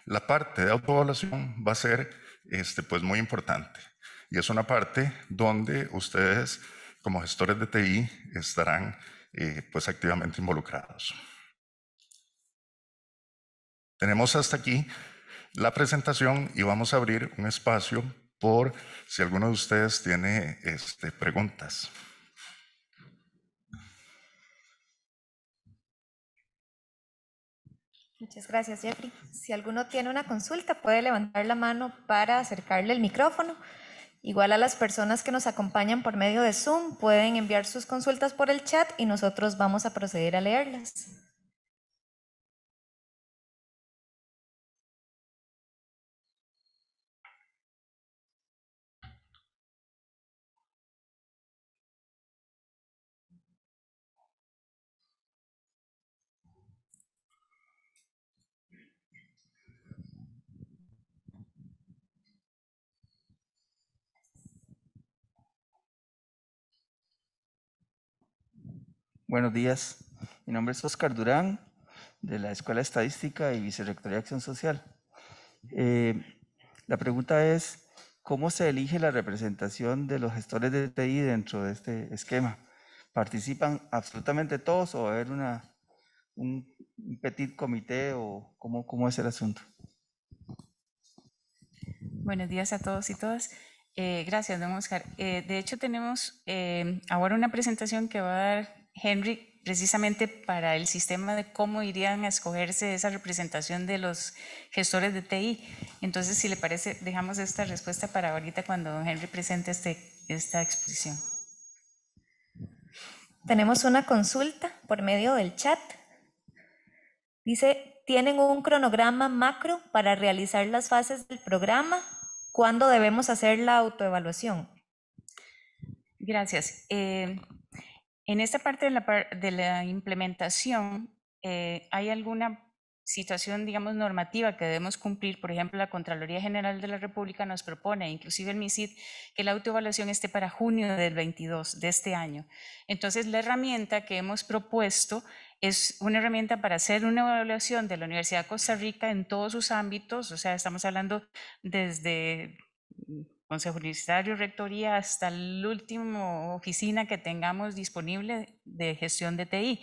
S4: la parte de autoevaluación va a ser este, pues, muy importante. Y es una parte donde ustedes, como gestores de TI, estarán eh, pues, activamente involucrados. Tenemos hasta aquí la presentación y vamos a abrir un espacio por si alguno de ustedes tiene este, preguntas.
S1: Muchas gracias, Jeffrey. Si alguno tiene una consulta, puede levantar la mano para acercarle el micrófono. Igual a las personas que nos acompañan por medio de Zoom, pueden enviar sus consultas por el chat y nosotros vamos a proceder a leerlas.
S5: Buenos días. Mi nombre es Oscar Durán, de la Escuela Estadística y Vicerrectoría de Acción Social. Eh, la pregunta es, ¿cómo se elige la representación de los gestores de TI dentro de este esquema? ¿Participan absolutamente todos o va a haber una, un petit comité o cómo, es el asunto?
S6: Buenos días a todos y todas. Eh, gracias, don Oscar. Eh, de hecho, tenemos ahora una presentación que va a dar Henry, precisamente para el sistema de cómo irían a escogerse esa representación de los gestores de TI. Entonces, si le parece, dejamos esta respuesta para ahorita cuando don Henry presente este, esta exposición.
S1: Tenemos una consulta por medio del chat. Dice, ¿tienen un cronograma macro para realizar las fases del programa? ¿Cuándo debemos hacer la autoevaluación? Gracias. Eh,
S6: en esta parte de la, de la implementación, eh, ¿hay alguna situación, digamos, normativa que debemos cumplir? Por ejemplo, la Contraloría General de la República nos propone, inclusive el MISID, que la autoevaluación esté para junio del 22 de este año. Entonces, la herramienta que hemos propuesto es una herramienta para hacer una evaluación de la Universidad de Costa Rica en todos sus ámbitos, o sea, estamos hablando desde Consejo Universitario, Rectoría, hasta la última oficina que tengamos disponible de gestión de TI.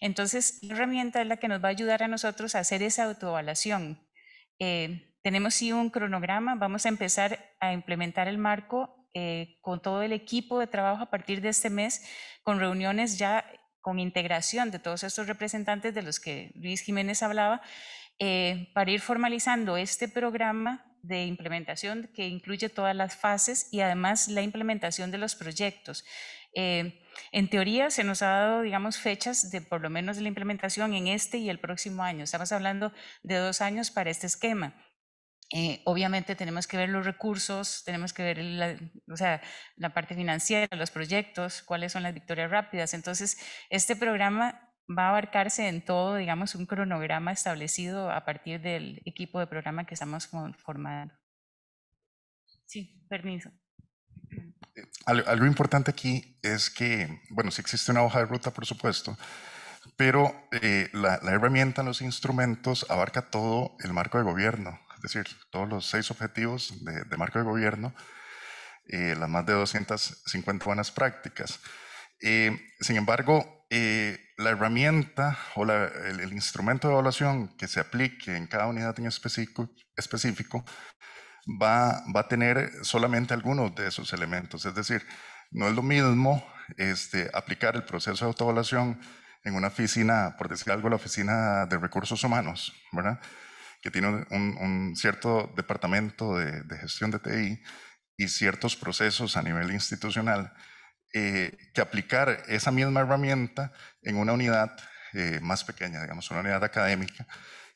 S6: Entonces, la herramienta es la que nos va a ayudar a nosotros a hacer esa autoevaluación. Eh, tenemos sí un cronograma, vamos a empezar a implementar el marco eh, con todo el equipo de trabajo a partir de este mes, con reuniones ya con integración de todos estos representantes de los que Luis Jiménez hablaba, eh, para ir formalizando este programa de implementación que incluye todas las fases y además la implementación de los proyectos. Eh, en teoría se nos ha dado, digamos, fechas de por lo menos de la implementación en este y el próximo año. Estamos hablando de dos años para este esquema. Eh, obviamente tenemos que ver los recursos, tenemos que ver o sea, la parte financiera, los proyectos, cuáles son las victorias rápidas. Entonces, este programa va a abarcarse en todo, digamos, un cronograma establecido a partir del equipo de programa que estamos formando. Sí, permiso.
S4: Eh, algo, importante aquí es que, bueno, sí existe una hoja de ruta, por supuesto, pero eh, la, herramienta, los instrumentos, abarca todo el marco de gobierno, es decir, todos los seis objetivos de, marco de gobierno, eh, las más de 250 buenas prácticas. sin embargo, eh, la herramienta o el, instrumento de evaluación que se aplique en cada unidad en específico, específico va, a tener solamente algunos de esos elementos. Es decir, no es lo mismo este, aplicar el proceso de autoevaluación en una oficina, por decir algo, la oficina de recursos humanos, que tiene un, cierto departamento de, gestión de TI y ciertos procesos a nivel institucional eh, que aplicar esa misma herramienta en una unidad eh, más pequeña, digamos, una unidad académica,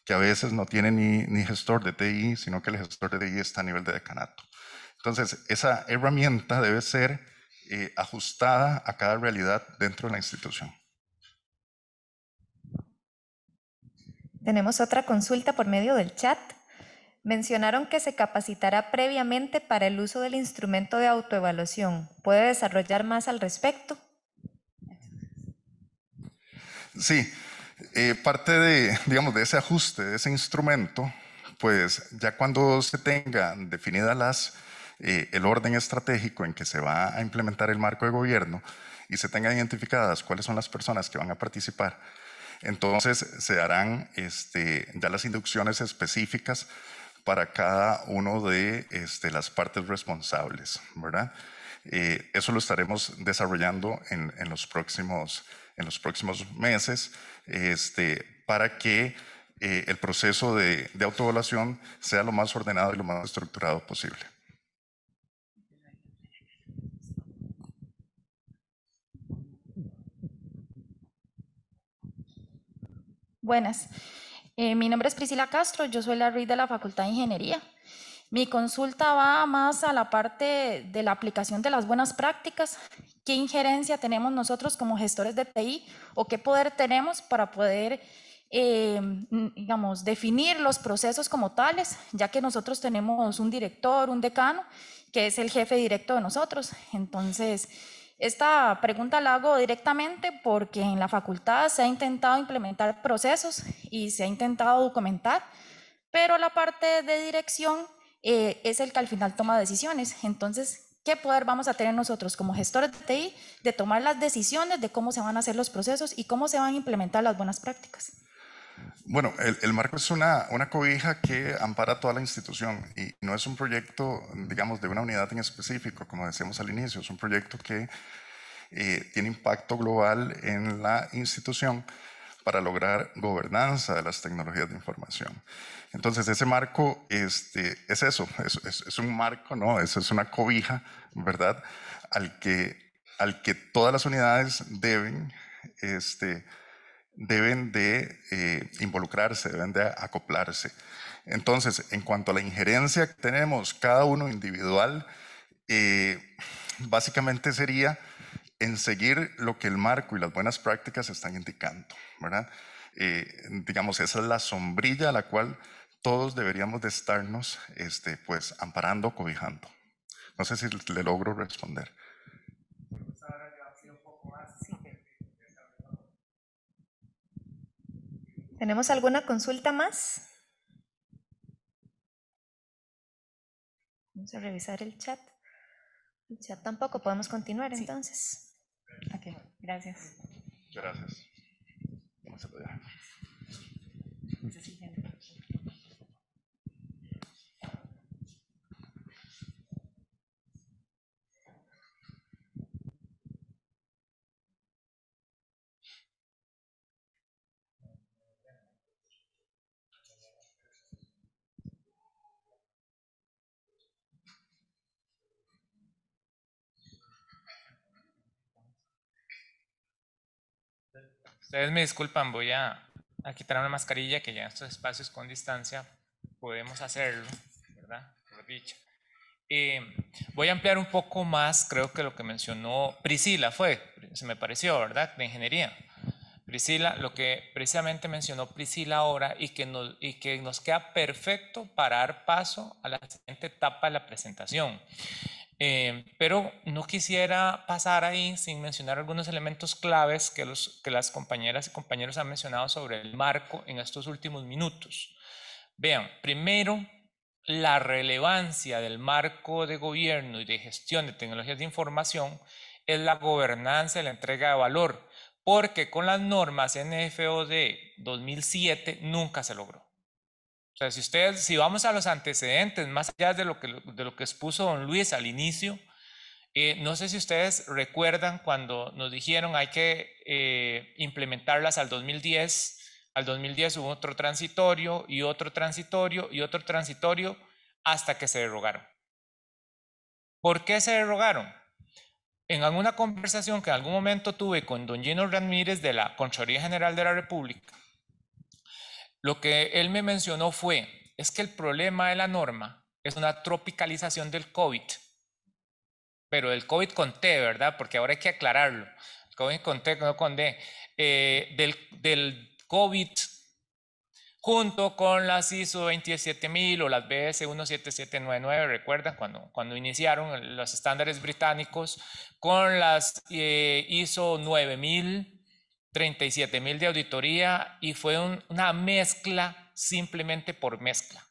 S4: que a veces no tiene ni, gestor de TI, sino que el gestor de TI está a nivel de decanato. Entonces, esa herramienta debe ser eh, ajustada a cada realidad dentro de la institución.
S1: Tenemos otra consulta por medio del chat. Mencionaron que se capacitará previamente para el uso del instrumento de autoevaluación. ¿Puede desarrollar más al respecto?
S4: Sí, eh, parte de, digamos, de ese ajuste, de ese instrumento, pues ya cuando se tenga definida las, eh, el orden estratégico en que se va a implementar el marco de gobierno y se tengan identificadas cuáles son las personas que van a participar, entonces se harán este, ya las inducciones específicas para cada uno de este, las partes responsables, ¿verdad? Eh, eso lo estaremos desarrollando en, los, próximos, en los próximos meses este, para que eh, el proceso de, de autoevaluación sea lo más ordenado y lo más estructurado posible.
S6: Buenas. Eh, mi nombre es Priscila Castro, yo soy la RID de la Facultad de Ingeniería. Mi consulta va más a la parte de la aplicación de las buenas prácticas. ¿Qué injerencia tenemos nosotros como gestores de TI o qué poder tenemos para poder, eh, digamos, definir los procesos como tales, ya que nosotros tenemos un director, un decano, que es el jefe directo de nosotros? Entonces, esta pregunta la hago directamente porque en la facultad se ha intentado implementar procesos y se ha intentado documentar, pero la parte de dirección eh, es el que al final toma decisiones. Entonces, ¿qué poder vamos a tener nosotros como gestores de TI de tomar las decisiones de cómo se van a hacer los procesos y cómo se van a implementar las buenas prácticas?
S4: Bueno, el, marco es una, una, cobija que ampara toda la institución y no es un proyecto, digamos, de una unidad en específico, como decíamos al inicio, es un proyecto que eh, tiene impacto global en la institución para lograr gobernanza de las tecnologías de información. Entonces, ese marco este, es eso, es, un marco, ¿no? es una cobija, ¿verdad? Al que, al que todas las unidades deben este, deben de eh, involucrarse, deben de acoplarse. Entonces, en cuanto a la injerencia que tenemos cada uno individual, eh, básicamente sería en seguir lo que el marco y las buenas prácticas están indicando, ¿verdad? Eh, digamos, esa es la sombrilla a la cual todos deberíamos de estarnos, este, pues, amparando, cobijando. No sé si le logro responder.
S1: ¿Tenemos alguna consulta más? Vamos a revisar el chat. El chat tampoco, podemos continuar entonces. Ok, gracias.
S4: Gracias. Vamos a
S2: Ustedes me disculpan, voy a, quitar una mascarilla que ya en estos espacios con distancia podemos hacerlo, ¿verdad? Por eh, voy a ampliar un poco más, creo que lo que mencionó Priscila fue, se me pareció, ¿verdad? De ingeniería. Priscila, lo que precisamente mencionó Priscila ahora y que nos, y que nos queda perfecto para dar paso a la siguiente etapa de la presentación. Eh, pero no quisiera pasar ahí sin mencionar algunos elementos claves que, las compañeras y compañeros han mencionado sobre el marco en estos últimos minutos. Vean, primero, la relevancia del marco de gobierno y de gestión de tecnologías de información es la gobernanza y la entrega de valor, porque con las normas de 2007 nunca se logró. O sea, si ustedes, si vamos a los antecedentes, más allá de lo que, de lo que expuso don Luis al inicio, eh, no sé si ustedes recuerdan cuando nos dijeron hay que eh, implementarlas al 2010. Al 2010 hubo otro transitorio y otro transitorio y otro transitorio hasta que se derogaron. ¿Por qué se derogaron? En alguna conversación que en algún momento tuve con don Gino Ramírez de la Contraloría General de la República, lo que él me mencionó fue, es que el problema de la norma es una tropicalización del COVID, pero del COVID con T, ¿verdad? Porque ahora hay que aclararlo. COVID con T, no con D. Eh, del, COVID junto con las ISO 27000 o las BS 17799, recuerdan cuando, cuando iniciaron los estándares británicos, con las eh, ISO 9000, 37 mil de auditoría y fue una mezcla simplemente por mezcla.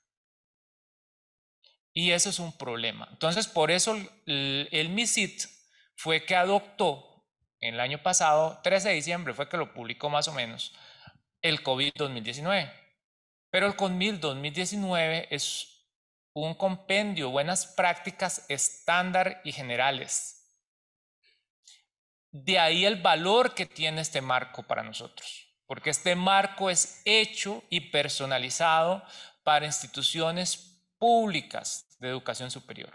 S2: Y eso es un problema. Entonces, por eso el, MISIT fue que adoptó en el año pasado, 13 de diciembre fue que lo publicó más o menos, el COVID 2019. Pero el CONMIL 2019 es un compendio, buenas prácticas estándar y generales de ahí el valor que tiene este marco para nosotros, porque este marco es hecho y personalizado para instituciones públicas de educación superior.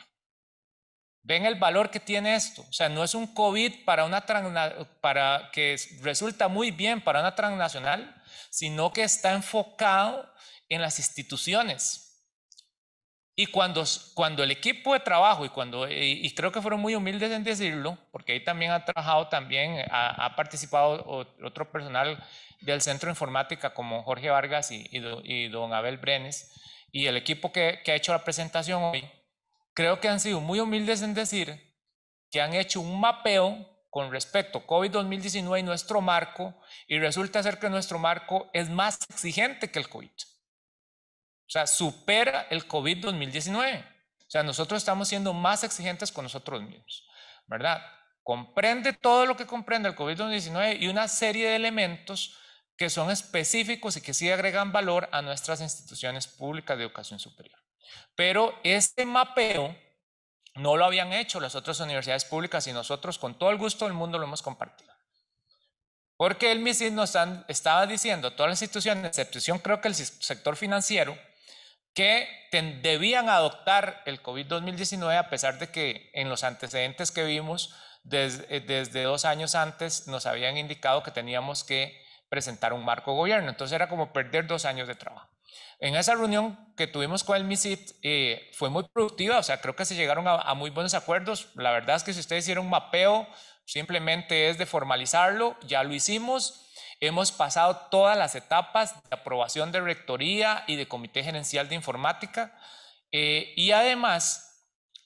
S2: Ven el valor que tiene esto. O sea, no es un COVID para para que resulta muy bien para una transnacional, sino que está enfocado en las instituciones y cuando, cuando el equipo de trabajo, y, cuando, y, creo que fueron muy humildes en decirlo, porque ahí también ha trabajado, también ha, participado otro personal del Centro de Informática como Jorge Vargas y, don Abel Brenes, y el equipo que, ha hecho la presentación hoy, creo que han sido muy humildes en decir que han hecho un mapeo con respecto a COVID-2019 y nuestro marco, y resulta ser que nuestro marco es más exigente que el COVID. O sea, supera el COVID-2019. O sea, nosotros estamos siendo más exigentes con nosotros mismos, ¿verdad? Comprende todo lo que comprende el COVID-19 y una serie de elementos que son específicos y que sí agregan valor a nuestras instituciones públicas de educación superior. Pero este mapeo no lo habían hecho las otras universidades públicas y nosotros con todo el gusto del mundo lo hemos compartido. Porque el MISID nos estaba diciendo, todas las instituciones, excepción creo que el sector financiero, que debían adoptar el COVID-2019 a pesar de que en los antecedentes que vimos desde, eh, desde, dos años antes nos habían indicado que teníamos que presentar un marco gobierno. Entonces era como perder dos años de trabajo. En esa reunión que tuvimos con el MISIT eh, fue muy productiva, o sea, creo que se llegaron a, a muy buenos acuerdos. La verdad es que si ustedes hicieron un mapeo, simplemente es de formalizarlo, ya lo hicimos Hemos pasado todas las etapas de aprobación de rectoría y de comité gerencial de informática. Eh, y además,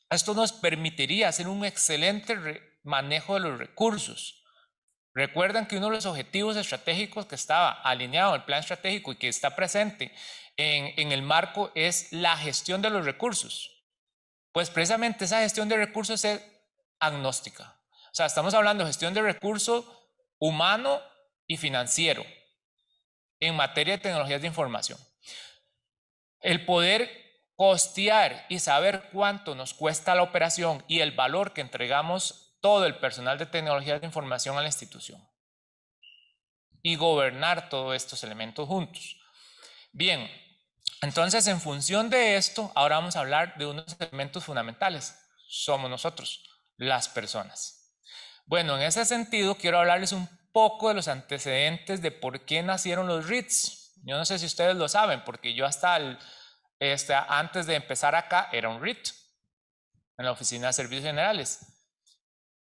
S2: esto nos permitiría hacer un excelente manejo de los recursos. Recuerdan que uno de los objetivos estratégicos que estaba alineado en el plan estratégico y que está presente en, el marco es la gestión de los recursos. Pues precisamente esa gestión de recursos es agnóstica. O sea, estamos hablando de gestión de recursos humano y financiero en materia de tecnologías de información. El poder costear y saber cuánto nos cuesta la operación y el valor que entregamos todo el personal de tecnologías de información a la institución. Y gobernar todos estos elementos juntos. Bien, entonces en función de esto, ahora vamos a hablar de unos elementos fundamentales. Somos nosotros, las personas. Bueno, en ese sentido, quiero hablarles un poco de los antecedentes de por qué nacieron los RITs. Yo no sé si ustedes lo saben, porque yo hasta este, antes de empezar acá era un RIT en la Oficina de Servicios Generales.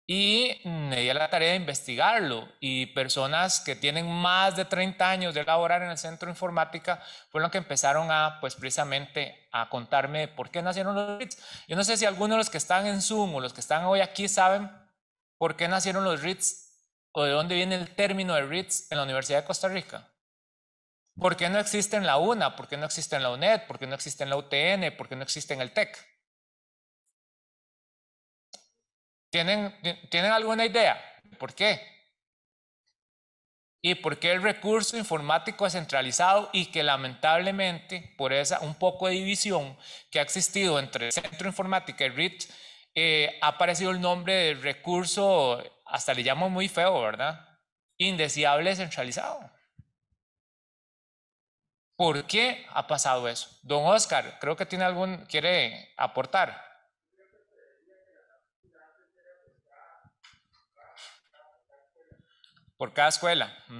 S2: Y me di la tarea de investigarlo y personas que tienen más de 30 años de laborar en el centro de informática fueron los que empezaron a, pues precisamente, a contarme por qué nacieron los RITs. Yo no sé si alguno de los que están en Zoom o los que están hoy aquí saben por qué nacieron los RITs o de dónde viene el término de RITS en la Universidad de Costa Rica? ¿Por qué no existe en la UNA? ¿Por qué no existe en la UNED? ¿Por qué no existe en la UTN? ¿Por qué no existe en el TEC? ¿Tienen, ¿Tienen alguna idea? ¿Por qué? ¿Y por qué el recurso informático es centralizado y que lamentablemente por esa un poco de división que ha existido entre el Centro Informática y RIT eh, ha aparecido el nombre del recurso hasta le llamo muy feo, ¿verdad? Indeseable centralizado. ¿Por qué ha pasado eso? Don Oscar, creo que tiene algún, quiere aportar. Por cada escuela. Mm.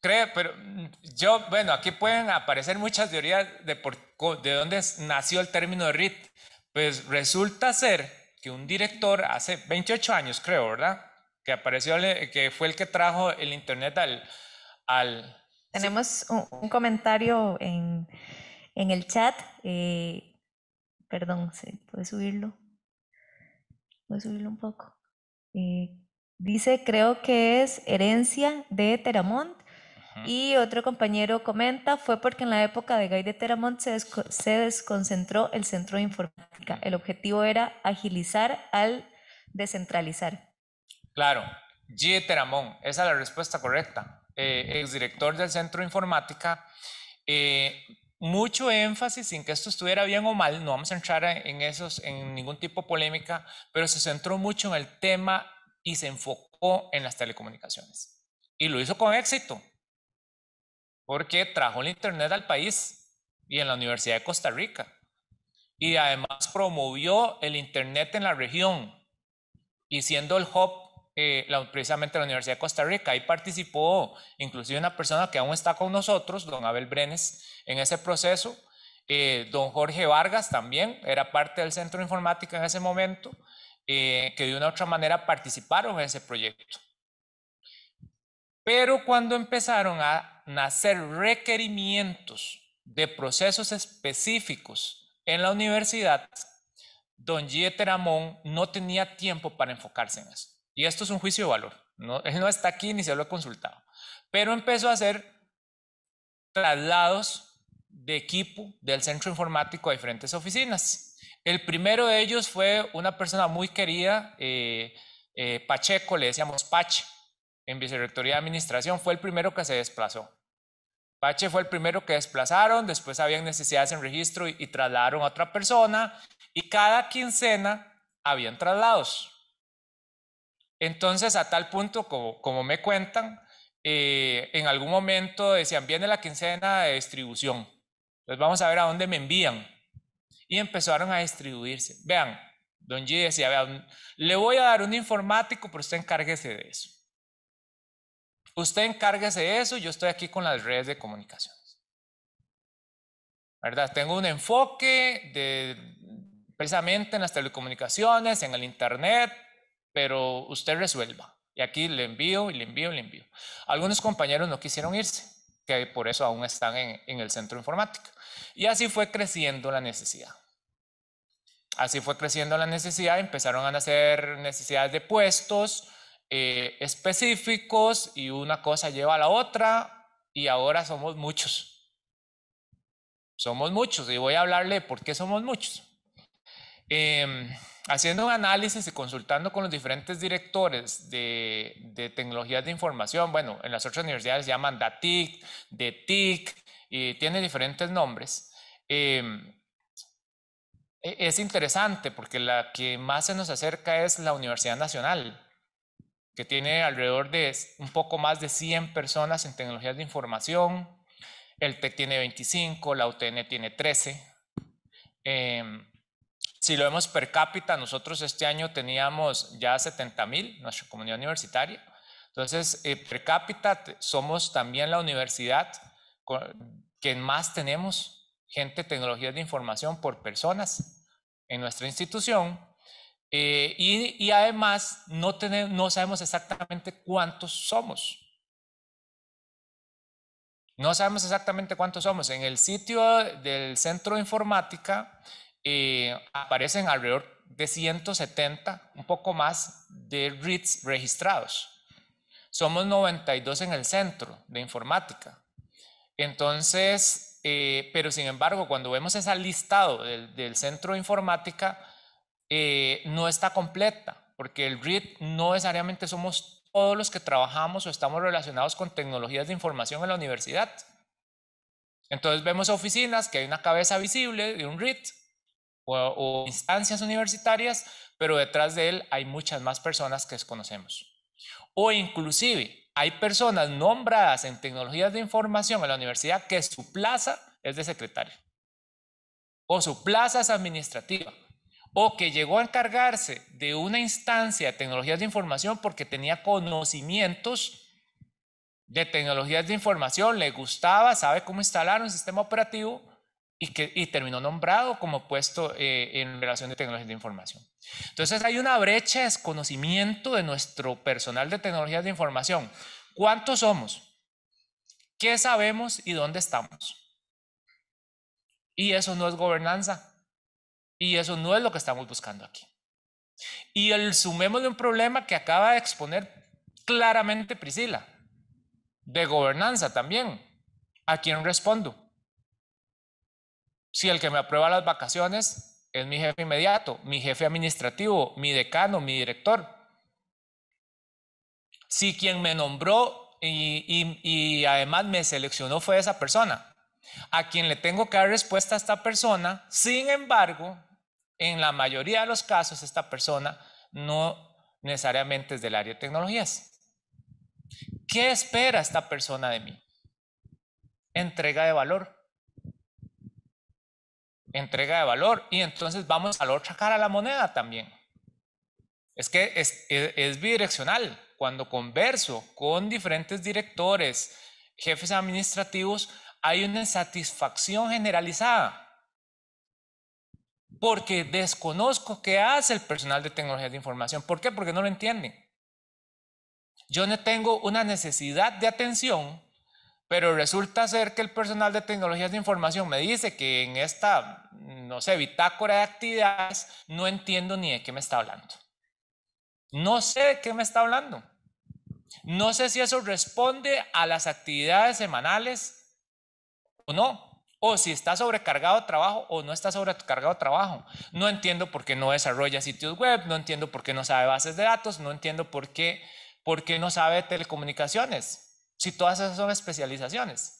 S2: Creo, pero mm, yo, bueno, aquí pueden aparecer muchas teorías de, de dónde nació el término de RIT. Pues resulta ser que un director hace 28 años, creo, ¿verdad? que que fue el que trajo el Internet al...
S1: Tenemos un, comentario en, el chat. Eh, perdón, ¿sí? ¿puedes subirlo? ¿Puedes subirlo un poco? Eh, dice, creo que es herencia de Teramont. Y otro compañero comenta, fue porque en la época de Gay de Teramont se, se desconcentró el centro de informática. El objetivo era agilizar al descentralizar.
S2: Claro, G. Teramón, esa es la respuesta correcta. Eh, exdirector del Centro de Informática. Eh, mucho énfasis, sin que esto estuviera bien o mal, no vamos a entrar en, esos, en ningún tipo de polémica, pero se centró mucho en el tema y se enfocó en las telecomunicaciones. Y lo hizo con éxito, porque trajo el Internet al país y en la Universidad de Costa Rica. Y además promovió el Internet en la región y siendo el hub eh, precisamente la Universidad de Costa Rica. Ahí participó inclusive una persona que aún está con nosotros, don Abel Brenes, en ese proceso. Eh, don Jorge Vargas también era parte del Centro de Informática en ese momento, eh, que de una otra manera participaron en ese proyecto. Pero cuando empezaron a nacer requerimientos de procesos específicos en la universidad, don Gieter Amón no tenía tiempo para enfocarse en eso. Y esto es un juicio de valor. No, no está aquí ni se lo ha consultado. Pero empezó a hacer traslados de equipo del centro informático a diferentes oficinas. El primero de ellos fue una persona muy querida, eh, eh, Pacheco, le decíamos Pache, en Vicerrectoría de Administración, fue el primero que se desplazó. Pache fue el primero que desplazaron, después habían necesidades en registro y trasladaron a otra persona y cada quincena habían traslados. Entonces, a tal punto, como, me cuentan, eh, en algún momento decían, viene la quincena de distribución, entonces vamos a ver a dónde me envían. Y empezaron a distribuirse. Vean, Don G decía, vean, le voy a dar un informático, pero usted encárguese de eso. Usted encárguese de eso, yo estoy aquí con las redes de comunicaciones. ¿Verdad? Tengo un enfoque precisamente en las telecomunicaciones, en el Internet, pero usted resuelva. Y aquí le envío y le envío y le envío. Algunos compañeros no quisieron irse, que por eso aún están en, el centro informático. Y así fue creciendo la necesidad. Así fue creciendo la necesidad, empezaron a nacer necesidades de puestos eh, específicos y una cosa lleva a la otra y ahora somos muchos. Somos muchos y voy a hablarle por qué somos muchos. Em, haciendo un análisis y consultando con los diferentes directores de, tecnologías de información, bueno, en las otras universidades se llaman DATIC, DETIC, y tiene diferentes nombres. Em, e, es interesante porque la que más se nos acerca es la Universidad Nacional, que tiene alrededor de un poco más de 100 personas en tecnologías de información. El TEC tiene 25, la UTN tiene 13. Si lo vemos per cápita, nosotros este año teníamos ya 70 mil, nuestra comunidad universitaria. Entonces, eh, per cápita somos también la universidad que más tenemos gente de tecnología de información por personas en nuestra institución. Eh, y, además, no, tenemos, no sabemos exactamente cuántos somos. No sabemos exactamente cuántos somos. En el sitio del centro de informática eh, aparecen alrededor de 170, un poco más, de REITs registrados. Somos 92 en el centro de informática. Entonces, eh, pero sin embargo, cuando vemos ese listado del, centro de informática, eh, no está completa, porque el RIT no necesariamente somos todos los que trabajamos o estamos relacionados con tecnologías de información en la universidad. Entonces vemos oficinas que hay una cabeza visible de un RIT, o, instancias universitarias, pero detrás de él hay muchas más personas que desconocemos. O inclusive hay personas nombradas en tecnologías de información en la universidad que su plaza es de secretario. O su plaza es administrativa. O que llegó a encargarse de una instancia de tecnologías de información porque tenía conocimientos de tecnologías de información, le gustaba, sabe cómo instalar un sistema operativo, y, que, terminó nombrado como puesto eh, en relación de tecnologías de información. Entonces hay una brecha de conocimiento de nuestro personal de tecnologías de información. ¿Cuántos somos? ¿Qué sabemos y dónde estamos? Y eso no es gobernanza. Y eso no es lo que estamos buscando aquí. Y el sumemos de un problema que acaba de exponer claramente Priscila, de gobernanza también. ¿A quién respondo? Si el que me aprueba las vacaciones es mi jefe inmediato, mi jefe administrativo, mi decano, mi director. Si quien me nombró y, además me seleccionó fue esa persona, a quien le tengo que dar respuesta a esta persona, sin embargo, en la mayoría de los casos esta persona no necesariamente es del área de tecnologías. ¿Qué espera esta persona de mí? Entrega de valor entrega de valor. Y entonces vamos a la otra cara de la moneda también. Es que es, bidireccional. Cuando converso con diferentes directores, jefes administrativos, hay una insatisfacción generalizada. Porque desconozco qué hace el personal de tecnología de información. ¿Por qué? Porque no lo entienden. Yo no tengo una necesidad de atención pero resulta ser que el personal de tecnologías de información me dice que en esta, no sé, bitácora de actividades, no entiendo ni de qué me está hablando. No sé de qué me está hablando. No sé si eso responde a las actividades semanales o no. O si está sobrecargado de trabajo o no está sobrecargado de trabajo. No entiendo por qué no desarrolla sitios web, no entiendo por qué no sabe bases de datos, no entiendo por qué, por qué no sabe telecomunicaciones si todas esas son especializaciones?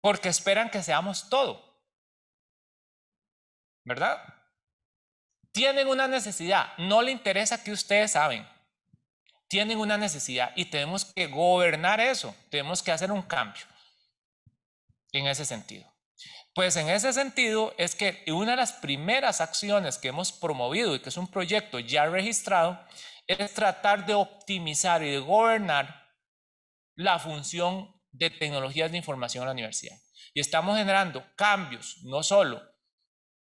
S2: Porque esperan que seamos todo. ¿Verdad? Tienen una necesidad, no le interesa que ustedes saben. Tienen una necesidad y tenemos que gobernar eso, tenemos que hacer un cambio en ese sentido. Pues en ese sentido es que una de las primeras acciones que hemos promovido y que es un proyecto ya registrado es tratar de optimizar y de gobernar la función de tecnologías de información en la universidad. Y estamos generando cambios, no solo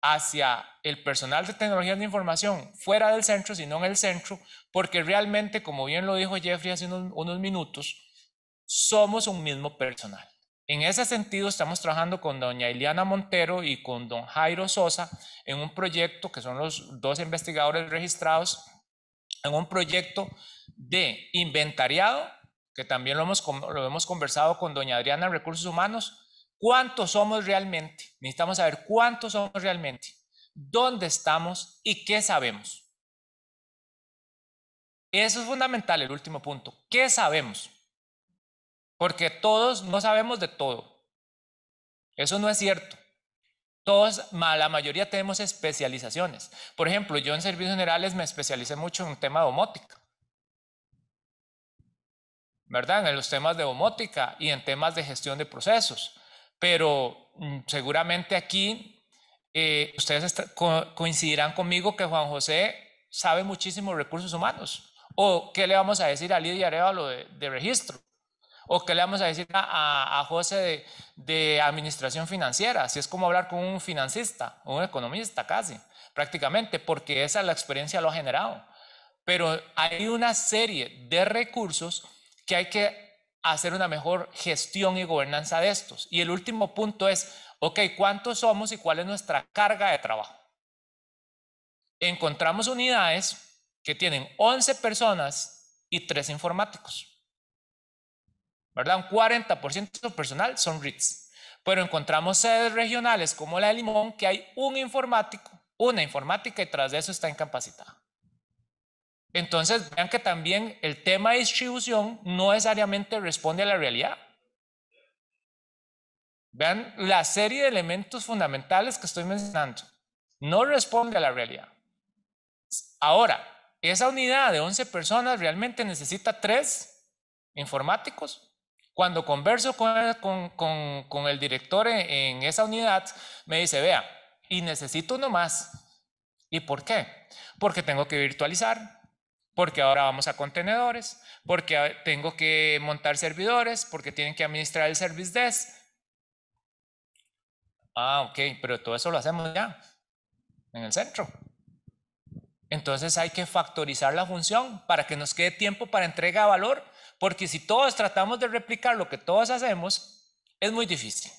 S2: hacia el personal de tecnologías de información fuera del centro, sino en el centro, porque realmente, como bien lo dijo Jeffrey hace unos, minutos, somos un mismo personal. En ese sentido, estamos trabajando con doña Eliana Montero y con don Jairo Sosa en un proyecto que son los dos investigadores registrados en un proyecto de inventariado, que también lo hemos, lo hemos conversado con doña Adriana en Recursos Humanos, cuántos somos realmente. Necesitamos saber cuántos somos realmente, dónde estamos y qué sabemos. Eso es fundamental, el último punto. ¿Qué sabemos? Porque todos no sabemos de todo. Eso no es cierto. Todos, la mayoría tenemos especializaciones. Por ejemplo, yo en servicios generales me especialicé mucho en un tema de domótica. ¿Verdad? En los temas de homótica y en temas de gestión de procesos. Pero mm, seguramente aquí eh, ustedes coincidirán conmigo que Juan José sabe muchísimo de recursos humanos. ¿O qué le vamos a decir a Lidia Arevalo de, de registro? o qué le vamos a decir a, José de, administración financiera, si es como hablar con un financista, un economista casi, prácticamente, porque esa la experiencia lo ha generado. Pero hay una serie de recursos que hay que hacer una mejor gestión y gobernanza de estos. Y el último punto es, ok, ¿cuántos somos y cuál es nuestra carga de trabajo? Encontramos unidades que tienen 11 personas y 3 informáticos. ¿verdad? Un 40% personal son REITs. Pero encontramos sedes regionales como la de Limón, que hay un informático, una informática y tras de eso está incapacitada. Entonces, vean que también el tema de distribución no necesariamente responde a la realidad. Vean la serie de elementos fundamentales que estoy mencionando. No responde a la realidad. Ahora, esa unidad de 11 personas realmente necesita tres informáticos cuando converso con, el director en, esa unidad, me dice, vea, y necesito uno más. ¿Y por qué? Porque tengo que virtualizar, porque ahora vamos a contenedores, porque tengo que montar servidores, porque tienen que administrar el Service Desk. Ah, ok, pero todo eso lo hacemos ya, en el centro. Entonces hay que factorizar la función para que nos quede tiempo para entrega de valor porque si todos tratamos de replicar lo que todos hacemos, es muy difícil.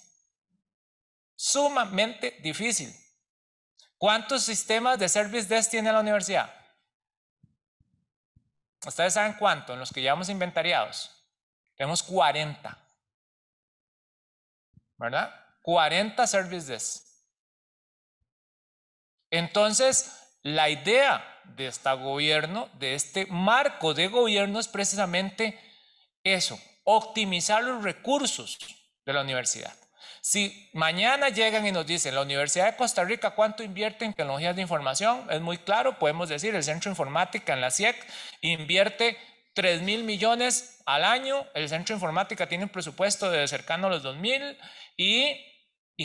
S2: Sumamente difícil. ¿Cuántos sistemas de service desk tiene la universidad? Ustedes saben cuánto en los que llevamos inventariados. Tenemos 40. ¿Verdad? 40 service desk. Entonces, la idea de este gobierno, de este marco de gobierno, es precisamente eso, optimizar los recursos de la universidad. Si mañana llegan y nos dicen, la Universidad de Costa Rica, ¿cuánto invierte en tecnologías de información? Es muy claro, podemos decir, el Centro Informática en la CIEC e invierte 3 mil millones al año, el Centro Informática tiene un presupuesto de cercano a los 2 mil y,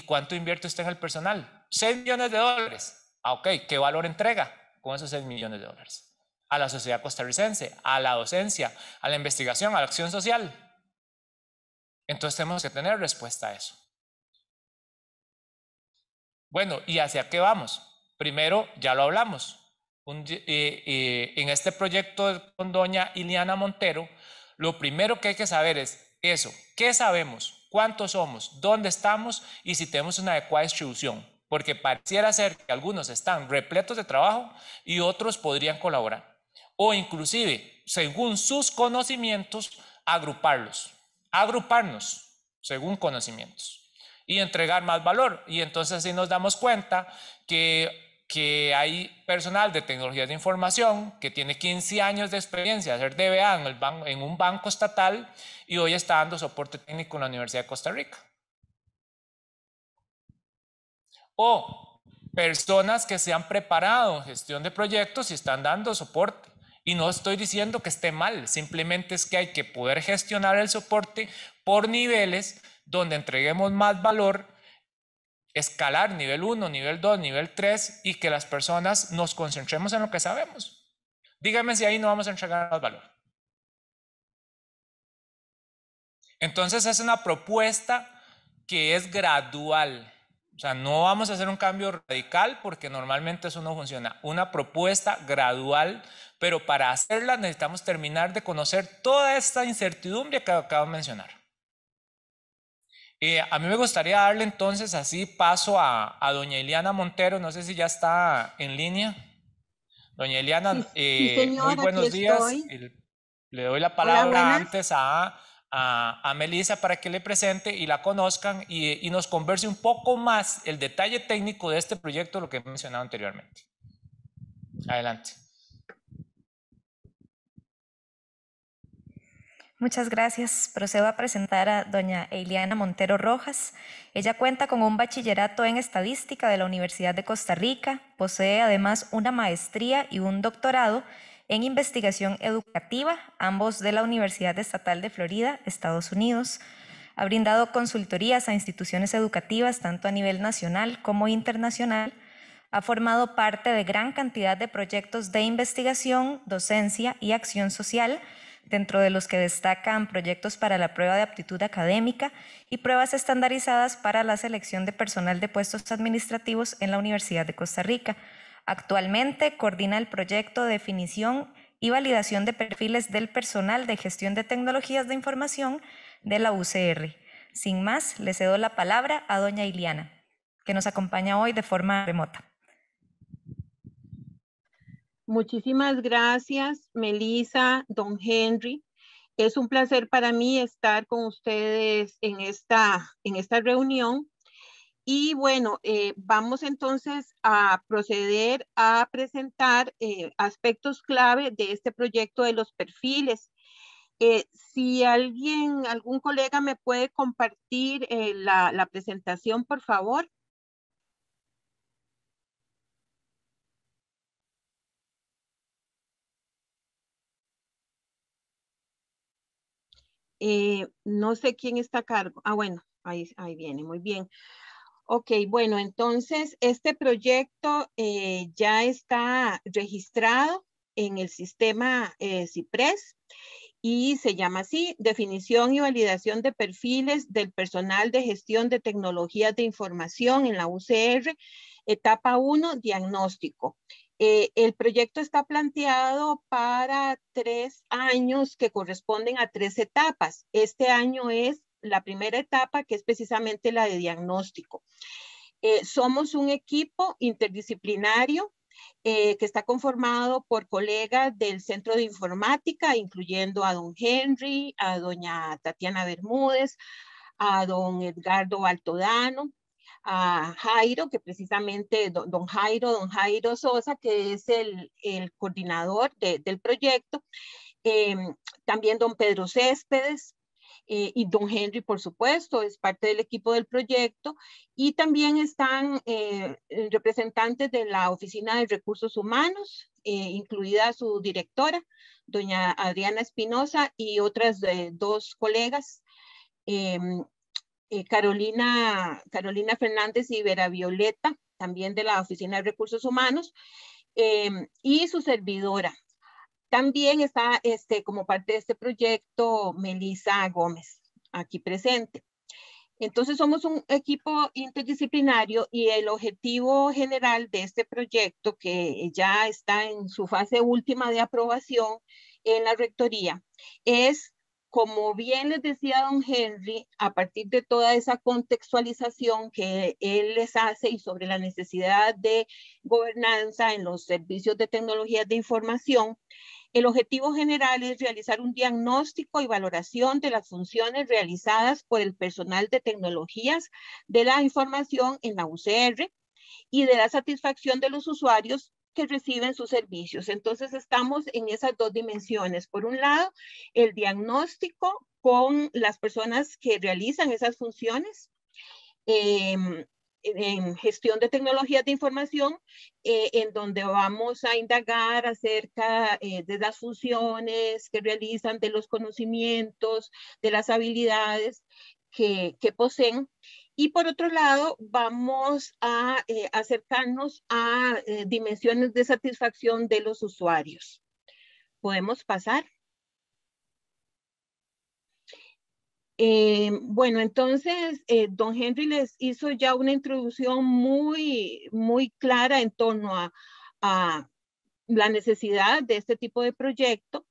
S2: ¿cuánto invierte usted en el personal? 6 millones de dólares. Ah, ok, ¿qué valor entrega con esos 6 millones de dólares? a la sociedad costarricense, a la docencia, a la investigación, a la acción social. Entonces tenemos que tener respuesta a eso. Bueno, ¿y hacia qué vamos? Primero, ya lo hablamos. Eh, eh, en este proyecto con doña Iliana Montero, lo primero que hay que saber es eso, ¿qué sabemos? ¿Cuántos somos? ¿Dónde estamos? Y si tenemos una adecuada distribución, porque pareciera ser que algunos están repletos de trabajo y otros podrían colaborar o inclusive, según sus conocimientos, agruparlos, agruparnos según conocimientos y entregar más valor. Y entonces así nos damos cuenta que, hay personal de tecnología de información que tiene 15 años de experiencia de ser DBA en un banco estatal y hoy está dando soporte técnico en la Universidad de Costa Rica. O personas que se han preparado en gestión de proyectos y están dando soporte y no estoy diciendo que esté mal, simplemente es que hay que poder gestionar el soporte por niveles donde entreguemos más valor, escalar nivel 1, nivel 2, nivel 3 y que las personas nos concentremos en lo que sabemos. Dígame si ahí no vamos a entregar más valor. Entonces es una propuesta que es gradual. O sea, no vamos a hacer un cambio radical porque normalmente eso no funciona. Una propuesta gradual, pero para hacerla necesitamos terminar de conocer toda esta incertidumbre que acabo de mencionar. Eh, a mí me gustaría darle entonces así paso a, doña Eliana Montero, no sé si ya está en línea. Doña Eliana, eh, muy buenos días. Le doy la palabra antes a a, a, Melissa para que le presente y la conozcan y, y, nos converse un poco más el detalle técnico de este proyecto, lo que he mencionado anteriormente. Adelante.
S1: Muchas gracias. Procedo a presentar a doña Eliana Montero Rojas. Ella cuenta con un bachillerato en estadística de la Universidad de Costa Rica, posee además una maestría y un doctorado en investigación educativa, ambos de la Universidad Estatal de Florida, Estados Unidos. Ha brindado consultorías a instituciones educativas tanto a nivel nacional como internacional. Ha formado parte de gran cantidad de proyectos de investigación, docencia y acción social, dentro de los que destacan proyectos para la prueba de aptitud académica y pruebas estandarizadas para la selección de personal de puestos administrativos en la Universidad de Costa Rica Actualmente coordina el proyecto de definición y validación de perfiles del personal de gestión de tecnologías de información de la UCR. Sin más, le cedo la palabra a doña Iliana, que nos acompaña hoy de forma remota.
S7: Muchísimas gracias, Melissa, don Henry. Es un placer para mí estar con ustedes en esta, en esta reunión y bueno, eh, vamos entonces a proceder a presentar eh, aspectos clave de este proyecto de los perfiles. Eh, si alguien, algún colega me puede compartir la, presentación, por favor. no sé quién está a cargo. Ah, bueno, ahí viene, muy bien. Ok, bueno, entonces este proyecto eh, ya está registrado en el sistema eh, CIPRES y se llama así, definición y validación de perfiles del personal de gestión de tecnologías de información en la UCR, etapa 1, diagnóstico. Eh, el proyecto está planteado para tres años que corresponden a tres etapas. Este año es la primera etapa, que es precisamente la de diagnóstico. Eh, somos un equipo interdisciplinario eh, que está conformado por colegas del Centro de Informática, incluyendo a don Henry, a doña Tatiana Bermúdez, a don Edgardo Baltodano, a Jairo, que precisamente don, Jairo, don Jairo Sosa, que es el, coordinador del proyecto, em, también don Pedro Céspedes, eh, y don Henry, por supuesto, es parte del equipo del proyecto, y también están eh, representantes de la Oficina de Recursos Humanos, eh, incluida su directora, doña Adriana Espinosa, y otras dos colegas. Carolina, Carolina Fernández y Vera Violeta, también de la Oficina de Recursos Humanos, y su servidora, también está este, como parte de este proyecto Melissa Gómez, aquí presente. Entonces somos un equipo interdisciplinario y el objetivo general de este proyecto que ya está en su fase última de aprobación en la rectoría es, como bien les decía don Henry, a partir de toda esa contextualización que él les hace y sobre la necesidad de gobernanza en los servicios de tecnologías de información, el objetivo general es realizar un diagnóstico y valoración de las funciones realizadas por el personal de tecnologías de la información en la UCR y de la satisfacción de los usuarios que reciben sus servicios. Entonces estamos en esas dos dimensiones. Por un lado, el diagnóstico con las personas que realizan esas funciones em, en gestión de tecnologías de información, eh, en donde vamos a indagar acerca eh, de las funciones que realizan, de los conocimientos, de las habilidades que, que poseen. Y por otro lado, vamos a eh, acercarnos a dimensiones de satisfacción de los usuarios. ¿Podemos pasar? Eh, bueno, entonces, eh, don Henry les hizo ya una introducción muy, muy clara en torno a, a la necesidad de este tipo de proyecto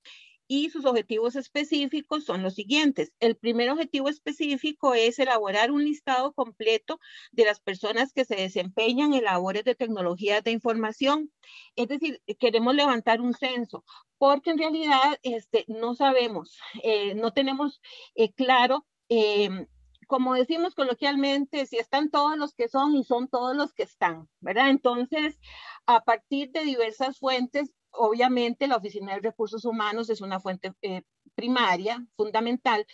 S7: y sus objetivos específicos son los siguientes. El primer objetivo específico es elaborar un listado completo de las personas que se desempeñan en labores de tecnologías de información. Es decir, queremos levantar un censo porque en realidad este, no sabemos, eh, no tenemos eh, claro. Em, como decimos coloquialmente, si están todos los que son y son todos los que están, ¿verdad? Entonces, a partir de diversas fuentes obviamente la Oficina de Recursos Humanos es una fuente eh, primaria, fundamental,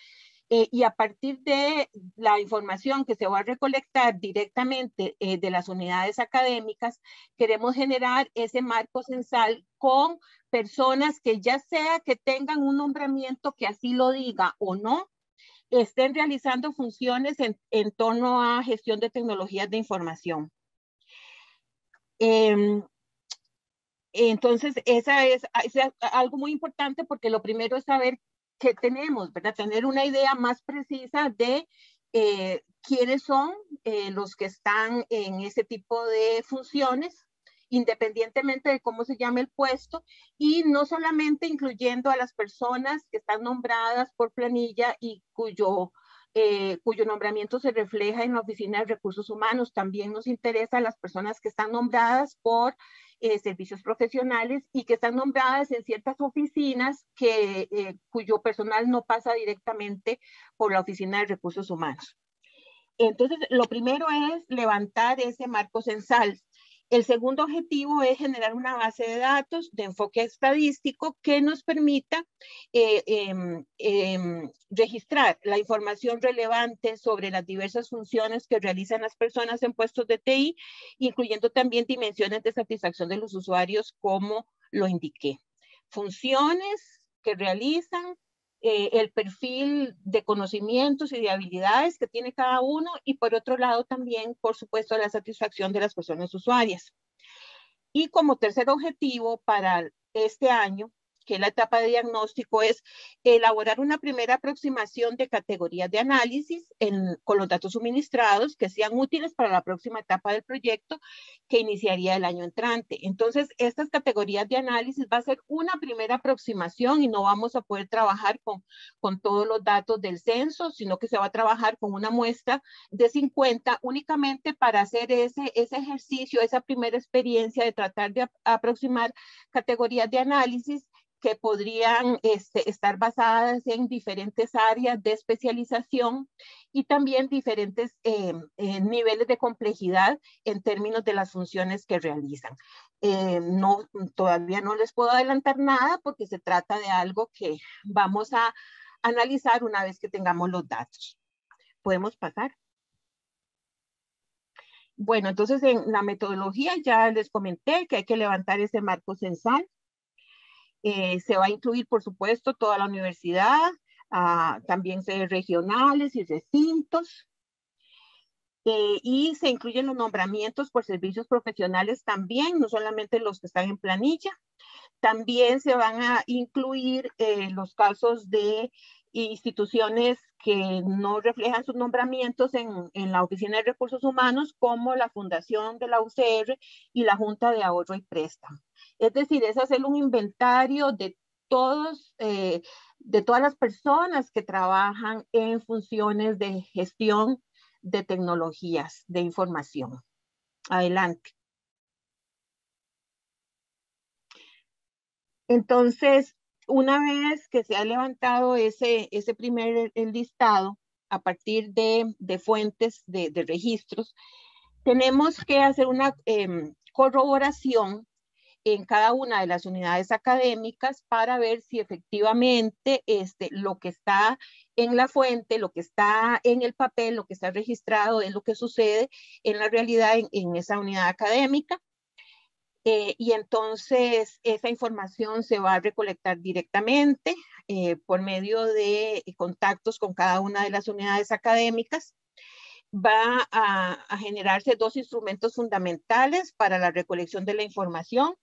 S7: eh, y a partir de la información que se va a recolectar directamente eh, de las unidades académicas, queremos generar ese marco censal con personas que ya sea que tengan un nombramiento que así lo diga o no, estén realizando funciones en, torno a gestión de tecnologías de información. Em, entonces, esa es, ah, algo muy importante porque lo primero es saber qué tenemos, ¿verdad? Tener una idea más precisa de eh, quiénes son eh, los que están en ese tipo de funciones, independientemente de cómo se llame el puesto, y no solamente incluyendo a las personas que están nombradas por planilla y cuyo eh, cuyo nombramiento se refleja en la Oficina de Recursos Humanos. También nos interesa a las personas que están nombradas por eh, servicios profesionales y que están nombradas en ciertas oficinas que, eh, cuyo personal no pasa directamente por la Oficina de Recursos Humanos. Entonces, lo primero es levantar ese marco censal. El segundo objetivo es generar una base de datos de enfoque estadístico que nos permita eh, em, em, registrar la información relevante sobre las diversas funciones que realizan las personas en puestos de TI, incluyendo también dimensiones de satisfacción de los usuarios, como lo indiqué. Funciones que realizan, eh, el perfil de conocimientos y de habilidades que tiene cada uno y por otro lado también, por supuesto, la satisfacción de las personas usuarias. Y como tercer objetivo para este año que la etapa de diagnóstico, es elaborar una primera aproximación de categorías de análisis con los datos suministrados que sean útiles para la próxima etapa del proyecto que iniciaría el año entrante. Entonces, estas categorías de análisis va a ser una primera aproximación y no vamos a poder trabajar con, con todos los datos del censo, sino que se va a trabajar con una muestra de 50 únicamente para hacer ese, ese ejercicio, esa primera experiencia de tratar de aproximar categorías de análisis que podrían este, estar basadas en diferentes áreas de especialización y también diferentes eh, eh, niveles de complejidad en términos de las funciones que realizan. Eh, no, todavía no les puedo adelantar nada porque se trata de algo que vamos a analizar una vez que tengamos los datos. Podemos pasar. Bueno, entonces en la metodología ya les comenté que hay que levantar ese marco censal eh, se va a incluir, por supuesto, toda la universidad, ah, también sedes regionales y recintos. Eh, y se incluyen los nombramientos por servicios profesionales también, no solamente los que están en planilla. También se van a incluir eh, los casos de instituciones que no reflejan sus nombramientos en, en, la Oficina de Recursos Humanos, como la Fundación de la UCR y la Junta de Ahorro y Préstamo. Es decir, es hacer un inventario de todos, eh, de todas las personas que trabajan en funciones de gestión de tecnologías de información. Adelante. Entonces, una vez que se ha levantado ese, ese primer listado a partir de, fuentes de, registros, tenemos que hacer una em, corroboración en cada una de las unidades académicas para ver si efectivamente este, lo que está en la fuente, lo que está en el papel, lo que está registrado es lo que sucede en la realidad en, esa unidad académica. Eh, y entonces esa información se va a recolectar directamente eh, por medio de contactos con cada una de las unidades académicas va a, generarse dos instrumentos fundamentales para la recolección de la información.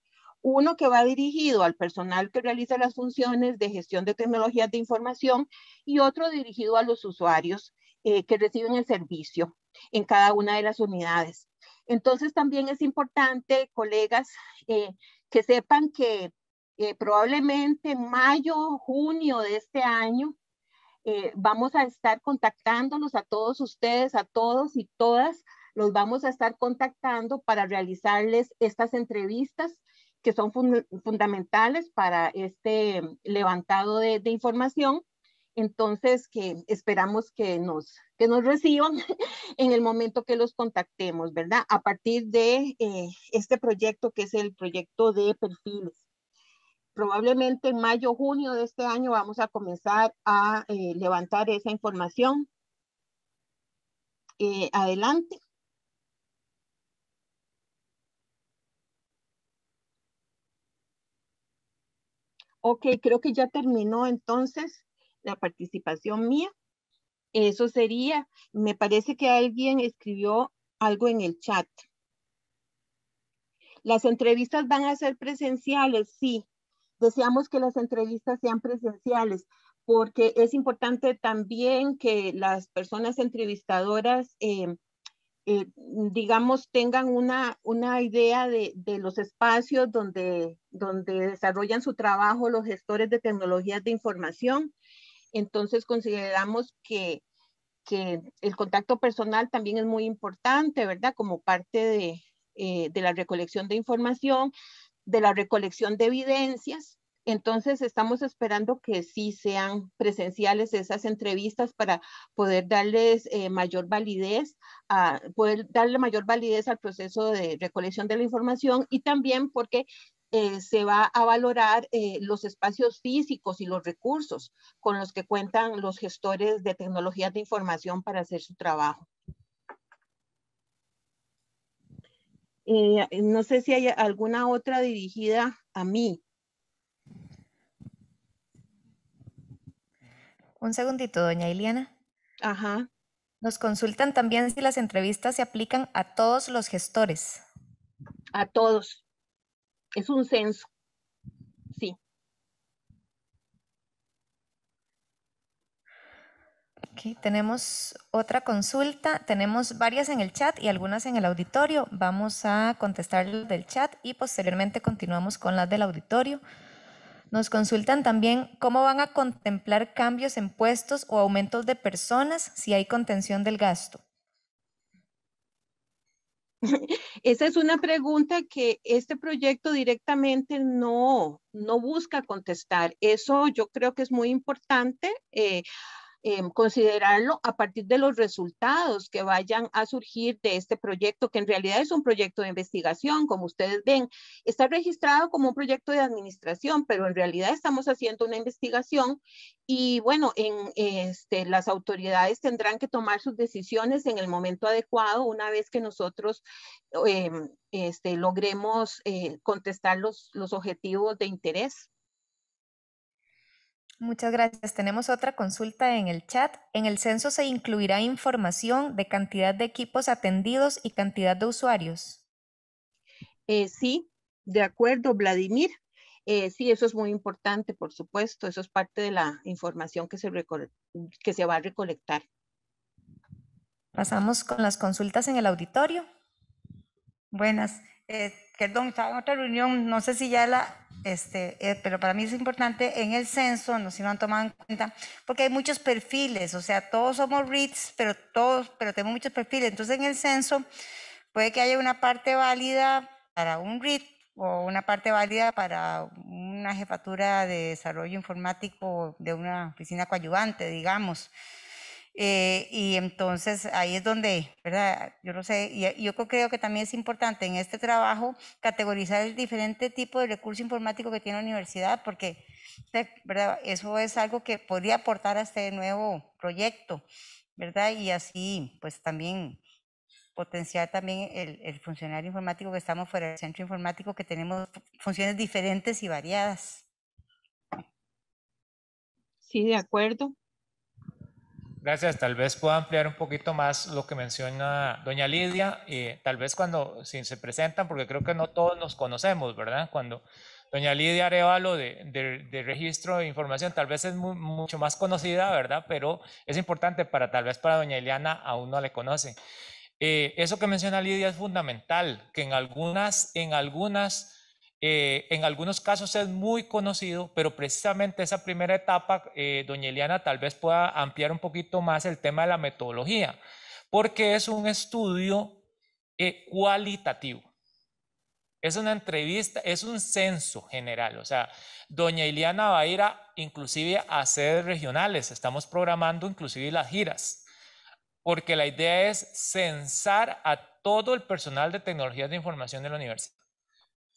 S7: Uno que va dirigido al personal que realiza las funciones de gestión de tecnologías de información y otro dirigido a los usuarios eh, que reciben el servicio en cada una de las unidades. Entonces también es importante, colegas, eh, que sepan que eh, probablemente en mayo, junio de este año, vamos a estar contactándolos a todos ustedes, a todos y todas, los vamos a estar contactando para realizarles estas entrevistas que son fundamentales para este levantado de, información. Entonces, que esperamos que nos, que nos reciban en el momento que los contactemos, ¿verdad? A partir de eh, este proyecto que es el proyecto de perfiles. Probablemente en mayo, junio de este año vamos a comenzar a eh, levantar esa información. Eh, adelante. Ok, creo que ya terminó entonces la participación mía. Eso sería, me parece que alguien escribió algo en el chat. Las entrevistas van a ser presenciales, sí. Deseamos que las entrevistas sean presenciales porque es importante también que las personas entrevistadoras eh, eh, digamos, tengan una, idea de, los espacios donde, donde desarrollan su trabajo los gestores de tecnologías de información. Entonces consideramos que, el contacto personal también es muy importante, ¿verdad? Como parte de eh, la recolección de información, de la recolección de evidencias entonces, estamos esperando que sí sean presenciales esas entrevistas para poder darles eh, mayor validez, a, poder darle mayor validez al proceso de recolección de la información y también porque eh, se va a valorar eh, los espacios físicos y los recursos con los que cuentan los gestores de tecnologías de información para hacer su trabajo. no sé si hay alguna otra dirigida a mí.
S1: un segundito, doña Iliana. Ajá. Nos consultan también si las entrevistas se aplican a todos los gestores. A todos. Es un censo. Sí. Aquí tenemos otra consulta. Tenemos varias en el chat y algunas en el auditorio. Vamos a contestar del chat y posteriormente continuamos con las del auditorio. Nos consultan también cómo van a contemplar cambios en puestos o aumentos de personas si hay contención del gasto.
S7: Esa es una pregunta que este proyecto directamente no, no busca contestar. Eso yo creo que es muy importante. Eh, Em, considerarlo a partir de los resultados que vayan a surgir de este proyecto, que en realidad es un proyecto de investigación, como ustedes ven. Está registrado como un proyecto de administración, pero en realidad estamos haciendo una investigación y bueno, en, este, las autoridades tendrán que tomar sus decisiones en el momento adecuado una vez que nosotros em, este, logremos eh, contestar los objetivos de interés.
S1: Muchas gracias. Tenemos otra consulta en el chat. En el censo se incluirá información de cantidad de equipos
S7: atendidos y cantidad de usuarios. Eh, sí, de acuerdo, Vladimir. Eh, sí, eso es muy importante, por supuesto. Eso es parte de la información que se, que se va a recolectar.
S1: Pasamos con las consultas en el auditorio. Buenas.
S7: Eh, perdón, estaba en otra reunión.
S1: No sé si ya la este, eh, pero para mí es importante en el censo, no si no han tomado en cuenta, porque hay muchos perfiles, o sea, todos somos REITs, pero todos, pero tenemos muchos perfiles. Entonces, en el censo puede que haya una parte válida para un REIT o una parte válida para una jefatura de desarrollo informático de una oficina coadyuvante, digamos. Eh, y entonces ahí es donde, ¿verdad? Yo lo sé, y yo creo que también es importante en este trabajo categorizar el diferente tipo de recurso informático que tiene la universidad, porque, eh, Eso es algo que podría aportar a este nuevo proyecto, ¿verdad? Y así, pues también potenciar también el, el funcionario informático que estamos fuera del centro informático, que tenemos funciones diferentes y variadas. Sí, de
S7: acuerdo.
S2: Gracias. Tal vez pueda ampliar un poquito más lo que menciona doña Lidia, y tal vez cuando si se presentan, porque creo que no todos nos conocemos, ¿verdad? Cuando doña Lidia Arevalo de, de, registro de información, tal vez es mucho más conocida, ¿verdad? Pero es importante para tal vez para doña Eliana aún no le conoce. Eh, eso que menciona Lidia es fundamental, que en algunas, en algunas eh, en algunos casos es muy conocido, pero precisamente esa primera etapa, eh, doña Eliana tal vez pueda ampliar un poquito más el tema de la metodología, porque es un estudio eh, cualitativo. Es una entrevista, es un censo general. O sea, doña Iliana va a ir a, inclusive a sedes regionales. Estamos programando inclusive las giras, porque la idea es censar a todo el personal de tecnologías de información de la universidad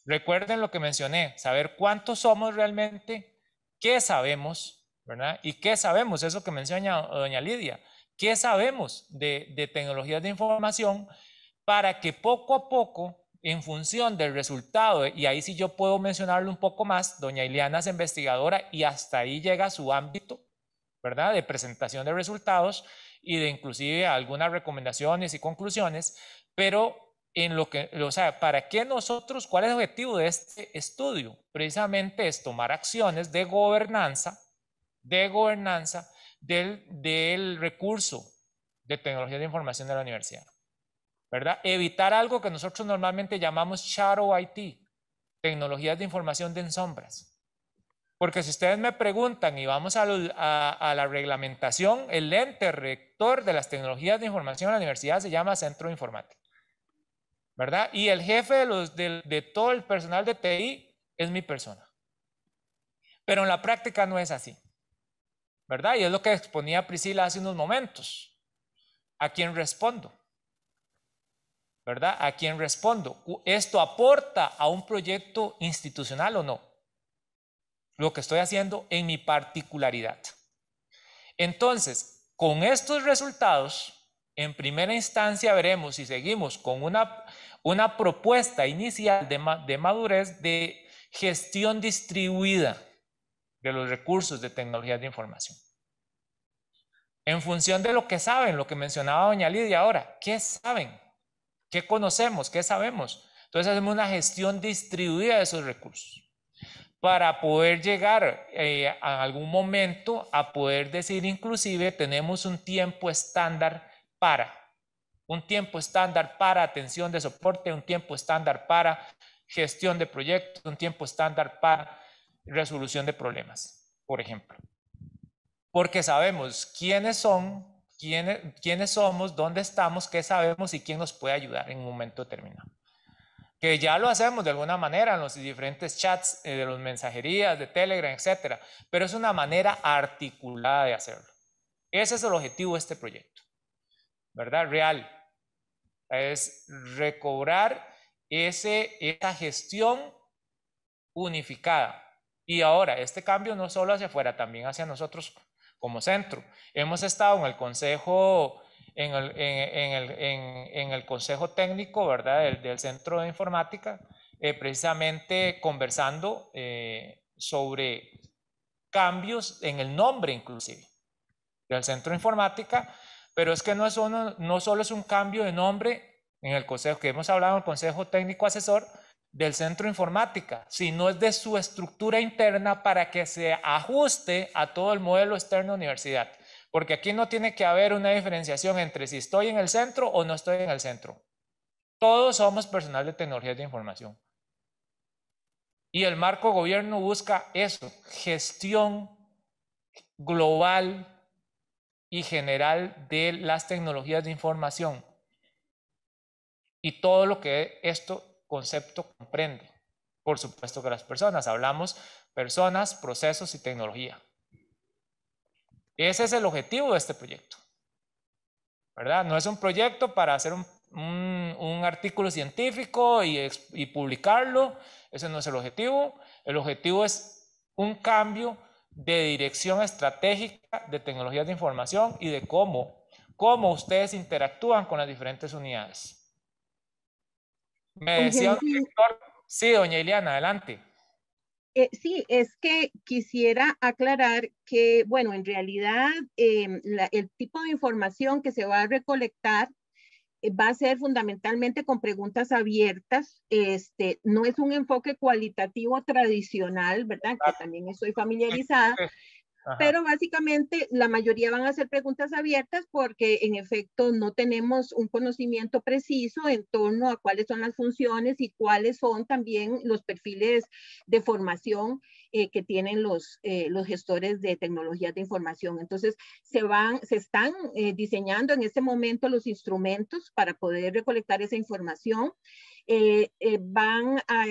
S2: Recuerden lo que mencioné, saber cuántos somos realmente, qué sabemos, ¿verdad? Y qué sabemos, eso que menciona doña Lidia, qué sabemos de, de tecnologías de información para que poco a poco en función del resultado, y ahí sí yo puedo mencionarlo un poco más, doña Ileana es investigadora y hasta ahí llega su ámbito, ¿verdad? De presentación de resultados y de inclusive algunas recomendaciones y conclusiones, pero en lo que, o sea, ¿para qué nosotros, cuál es el objetivo de este estudio? Precisamente es tomar acciones de gobernanza, de gobernanza del, recurso de tecnología de información de la universidad. ¿Verdad? Evitar algo que nosotros normalmente llamamos shadow IT, tecnologías de información de sombras, Porque si ustedes me preguntan y vamos a, a la reglamentación, el ente rector de las tecnologías de información de la universidad se llama Centro Informático. ¿verdad? Y el jefe de, los, de, todo el personal de TI es mi persona. Pero en la práctica no es así, ¿verdad? Y es lo que exponía Priscila hace unos momentos. ¿A quién respondo? ¿Verdad? ¿A quién respondo? ¿Esto aporta a un proyecto institucional o no? Lo que estoy haciendo en mi particularidad. Entonces, con estos resultados, en primera instancia veremos si seguimos con una una propuesta inicial de, madurez de gestión distribuida de los recursos de tecnologías de información. En función de lo que saben, lo que mencionaba doña Lidia ahora, ¿qué saben? ¿Qué conocemos? ¿Qué sabemos? Entonces hacemos una gestión distribuida de esos recursos para poder llegar eh, a algún momento a poder decir inclusive tenemos un tiempo estándar para un tiempo estándar para atención de soporte, un tiempo estándar para gestión de proyectos, un tiempo estándar para resolución de problemas, por ejemplo. Porque sabemos quiénes son, quiénes, somos, dónde estamos, qué sabemos y quién nos puede ayudar en un momento determinado. Que ya lo hacemos de alguna manera en los diferentes chats, eh, de las mensajerías, de Telegram, etcétera, pero es una manera articulada de hacerlo. Ese es el objetivo de este proyecto. ¿verdad? Real. Es recobrar ese, esa gestión unificada. Y ahora, este cambio no solo hacia afuera, también hacia nosotros como centro. Hemos estado en el Consejo, en el, consejo Técnico, ¿verdad? Del, Centro de Informática, eh, precisamente conversando eh, sobre cambios en el nombre inclusive del Centro de Informática pero es que no, es solo es un cambio de nombre en el consejo, que hemos hablado en el consejo técnico asesor del centro informática, sino es de su estructura interna para que se ajuste a todo el modelo externo de universidad. Porque aquí no tiene que haber una diferenciación entre si estoy en el centro o no estoy en el centro. Todos somos personal de tecnologías de información. Y el marco gobierno busca eso, gestión global y general de las tecnologías de información y todo lo que este concepto comprende. Por supuesto que las personas, hablamos personas, procesos y tecnología. Ese es el objetivo de este proyecto. ¿Verdad? No es un proyecto para hacer un, un artículo científico y, y publicarlo. Ese no es el objetivo. El objetivo es un cambio de dirección estratégica de tecnologías de información y de cómo, ustedes interactúan con las diferentes unidades. Me decía sí, doña Eliana, adelante.
S7: Eh, sí, es que quisiera aclarar que, bueno, en realidad em, el tipo de información que se va a recolectar eh, va a ser fundamentalmente con preguntas abiertas. Este, no es un enfoque cualitativo tradicional, ¿verdad? Que también estoy familiarizada, pero básicamente la mayoría van a ser preguntas abiertas porque en efecto no tenemos un conocimiento preciso en torno a cuáles son las funciones y cuáles son también los perfiles de formación eh, que tienen los, eh, los gestores de tecnologías de información. Entonces se van, se están eh, diseñando en este momento los instrumentos para poder recolectar esa información. van a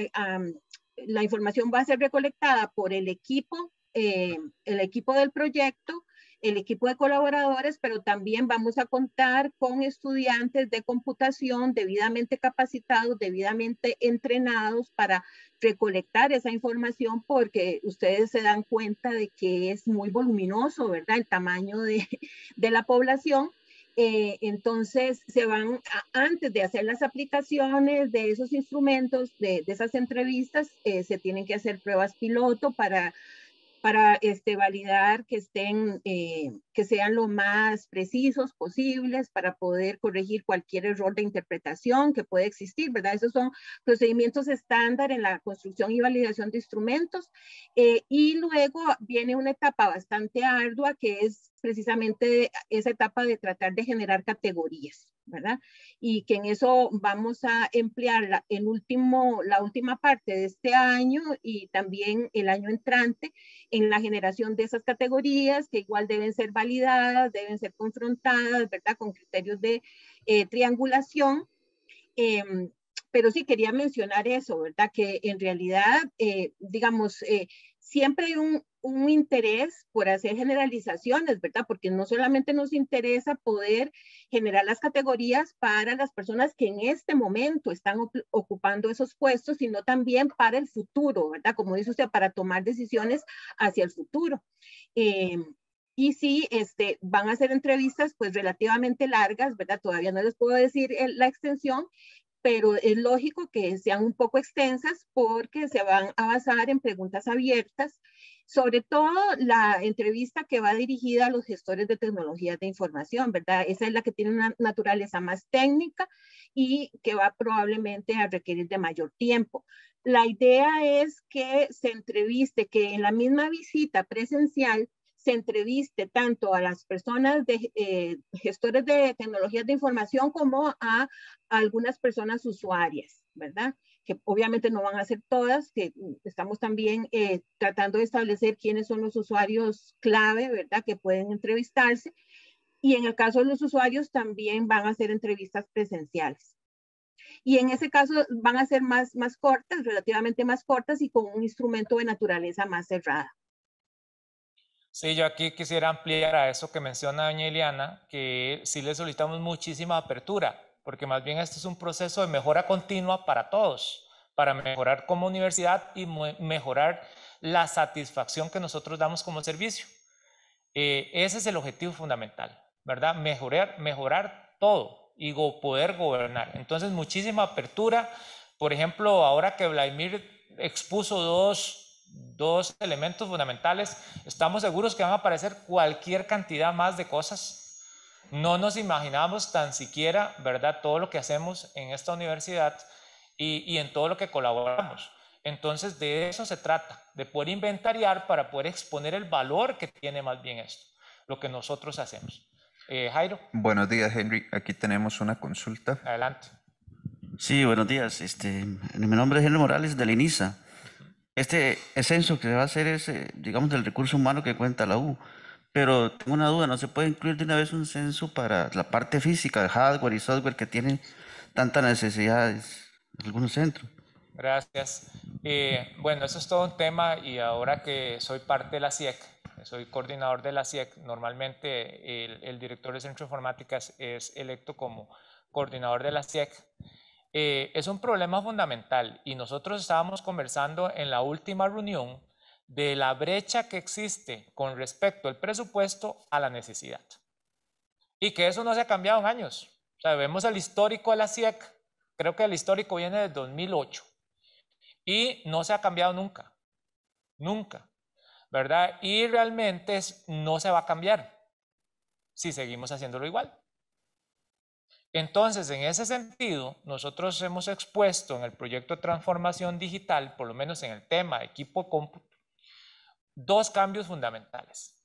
S7: la información va a ser recolectada por el equipo eh, el equipo del proyecto, el equipo de colaboradores, pero también vamos a contar con estudiantes de computación debidamente capacitados, debidamente entrenados para recolectar esa información porque ustedes se dan cuenta de que es muy voluminoso, ¿verdad? El tamaño de, de la población. Eh, entonces, se van antes de hacer las aplicaciones de esos instrumentos, de, esas entrevistas, eh, se tienen que hacer pruebas piloto para para este, validar que estén eh, que sean lo más precisos posibles para poder corregir cualquier error de interpretación que pueda existir, ¿verdad? Esos son procedimientos estándar en la construcción y validación de instrumentos. Eh, y luego viene una etapa bastante ardua que es precisamente esa etapa de tratar de generar categorías, ¿verdad? Y que en eso vamos a emplear la, en último, la última parte de este año y también el año entrante en la generación de esas categorías que igual deben ser deben ser confrontadas, ¿verdad? Con criterios de eh, triangulación. Em, pero sí quería mencionar eso, ¿verdad? Que en realidad, eh, digamos, eh, siempre hay un, interés por hacer generalizaciones, ¿verdad? Porque no solamente nos interesa poder generar las categorías para las personas que en este momento están ocupando esos puestos, sino también para el futuro, ¿verdad? Como dice usted, para tomar decisiones hacia el futuro. Eh, y sí, este, van a ser entrevistas pues relativamente largas, ¿verdad? Todavía no les puedo decir la extensión, pero es lógico que sean un poco extensas porque se van a basar en preguntas abiertas, sobre todo la entrevista que va dirigida a los gestores de tecnologías de información, ¿verdad? Esa es la que tiene una naturaleza más técnica y que va probablemente a requerir de mayor tiempo. La idea es que se entreviste, que en la misma visita presencial se entreviste tanto a las personas de eh, gestores de tecnologías de información como a, algunas personas usuarias, ¿verdad? Que obviamente no van a ser todas, que estamos también eh, tratando de establecer quiénes son los usuarios clave, ¿verdad? Que pueden entrevistarse. Y en el caso de los usuarios también van a hacer entrevistas presenciales. Y en ese caso van a ser más, más cortas, relativamente más cortas y con un instrumento de naturaleza más cerrada.
S2: Sí, yo aquí quisiera ampliar a eso que menciona doña Eliana, que sí le solicitamos muchísima apertura, porque más bien este es un proceso de mejora continua para todos, para mejorar como universidad y mejorar la satisfacción que nosotros damos como servicio. Eh, ese es el objetivo fundamental, ¿verdad? Mejorar, mejorar todo y poder gobernar. Entonces, muchísima apertura. Por ejemplo, ahora que Vladimir expuso dos dos elementos fundamentales. Estamos seguros que van a aparecer cualquier cantidad más de cosas. No nos imaginamos tan siquiera, ¿verdad?, todo lo que hacemos en esta universidad y, en todo lo que colaboramos. Entonces, de eso se trata, de poder inventariar para poder exponer el valor que tiene más bien esto, lo que nosotros hacemos. Eh, Jairo.
S5: Buenos días, Henry. Aquí tenemos una consulta. Adelante. Sí, buenos días. Este, mi nombre es Henry Morales de la INISA este censo que se va a hacer es, eh, digamos, del recurso humano que cuenta la U. Pero tengo una duda, ¿no se puede incluir de una vez un censo para la parte física, de hardware y software que tienen tantas necesidades en algunos centros?
S2: Gracias. Eh, bueno, eso es todo un tema y ahora que soy parte de la CIEC, e soy coordinador de la CIEC, e normalmente el, el director del Centro de Informáticas es electo como coordinador de la CIEC. Eh, es un problema fundamental y nosotros estábamos conversando en la última reunión de la brecha que existe con respecto al presupuesto a la necesidad. Y que eso no se ha cambiado en años. O sea, vemos el histórico de la CIEC, e creo que el histórico viene del 2008, y no se ha cambiado nunca, nunca, ¿verdad? Y realmente no se va a cambiar si seguimos haciéndolo igual. Entonces, en ese sentido, nosotros hemos expuesto en el proyecto de transformación digital, por lo menos en el tema de equipo cómputo, dos cambios fundamentales.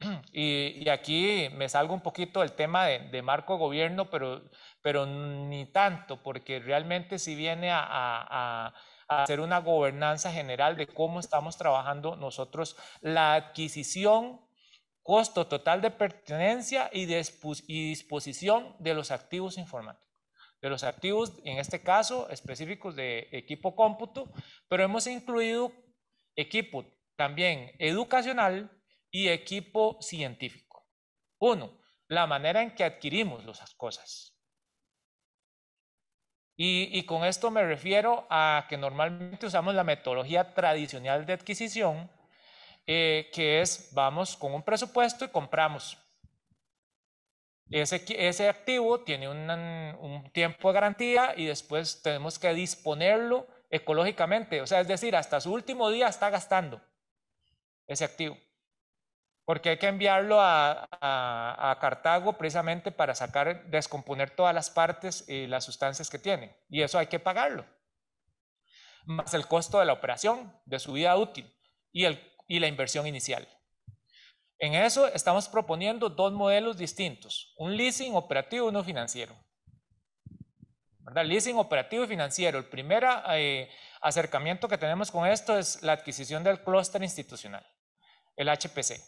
S2: Y, aquí me salgo un poquito del tema de, marco gobierno, pero, pero ni tanto, porque realmente si viene a, a, hacer una gobernanza general de cómo estamos trabajando nosotros la adquisición costo total de pertenencia y, disposición de los activos informáticos de los activos, en este caso específicos de equipo cómputo, pero hemos incluido equipo también educacional y equipo científico. Uno, la manera en que adquirimos las cosas. y con esto me refiero a que normalmente usamos la metodología tradicional de adquisición, eh, que es vamos con un presupuesto y compramos. Ese, ese activo tiene un tiempo de garantía y después tenemos que disponerlo ecológicamente, o sea, es decir, hasta su último día está gastando ese activo, porque hay que enviarlo a Cartago precisamente para sacar, descomponer todas las partes y las sustancias que tiene, y eso hay que pagarlo, más el costo de la operación, de su vida útil, y el y la inversión inicial. En eso estamos proponiendo dos modelos distintos, un leasing operativo y uno financiero. ¿Verdad? Leasing operativo y financiero. El primer eh, acercamiento que tenemos con esto es la adquisición del clúster institucional, el HPC.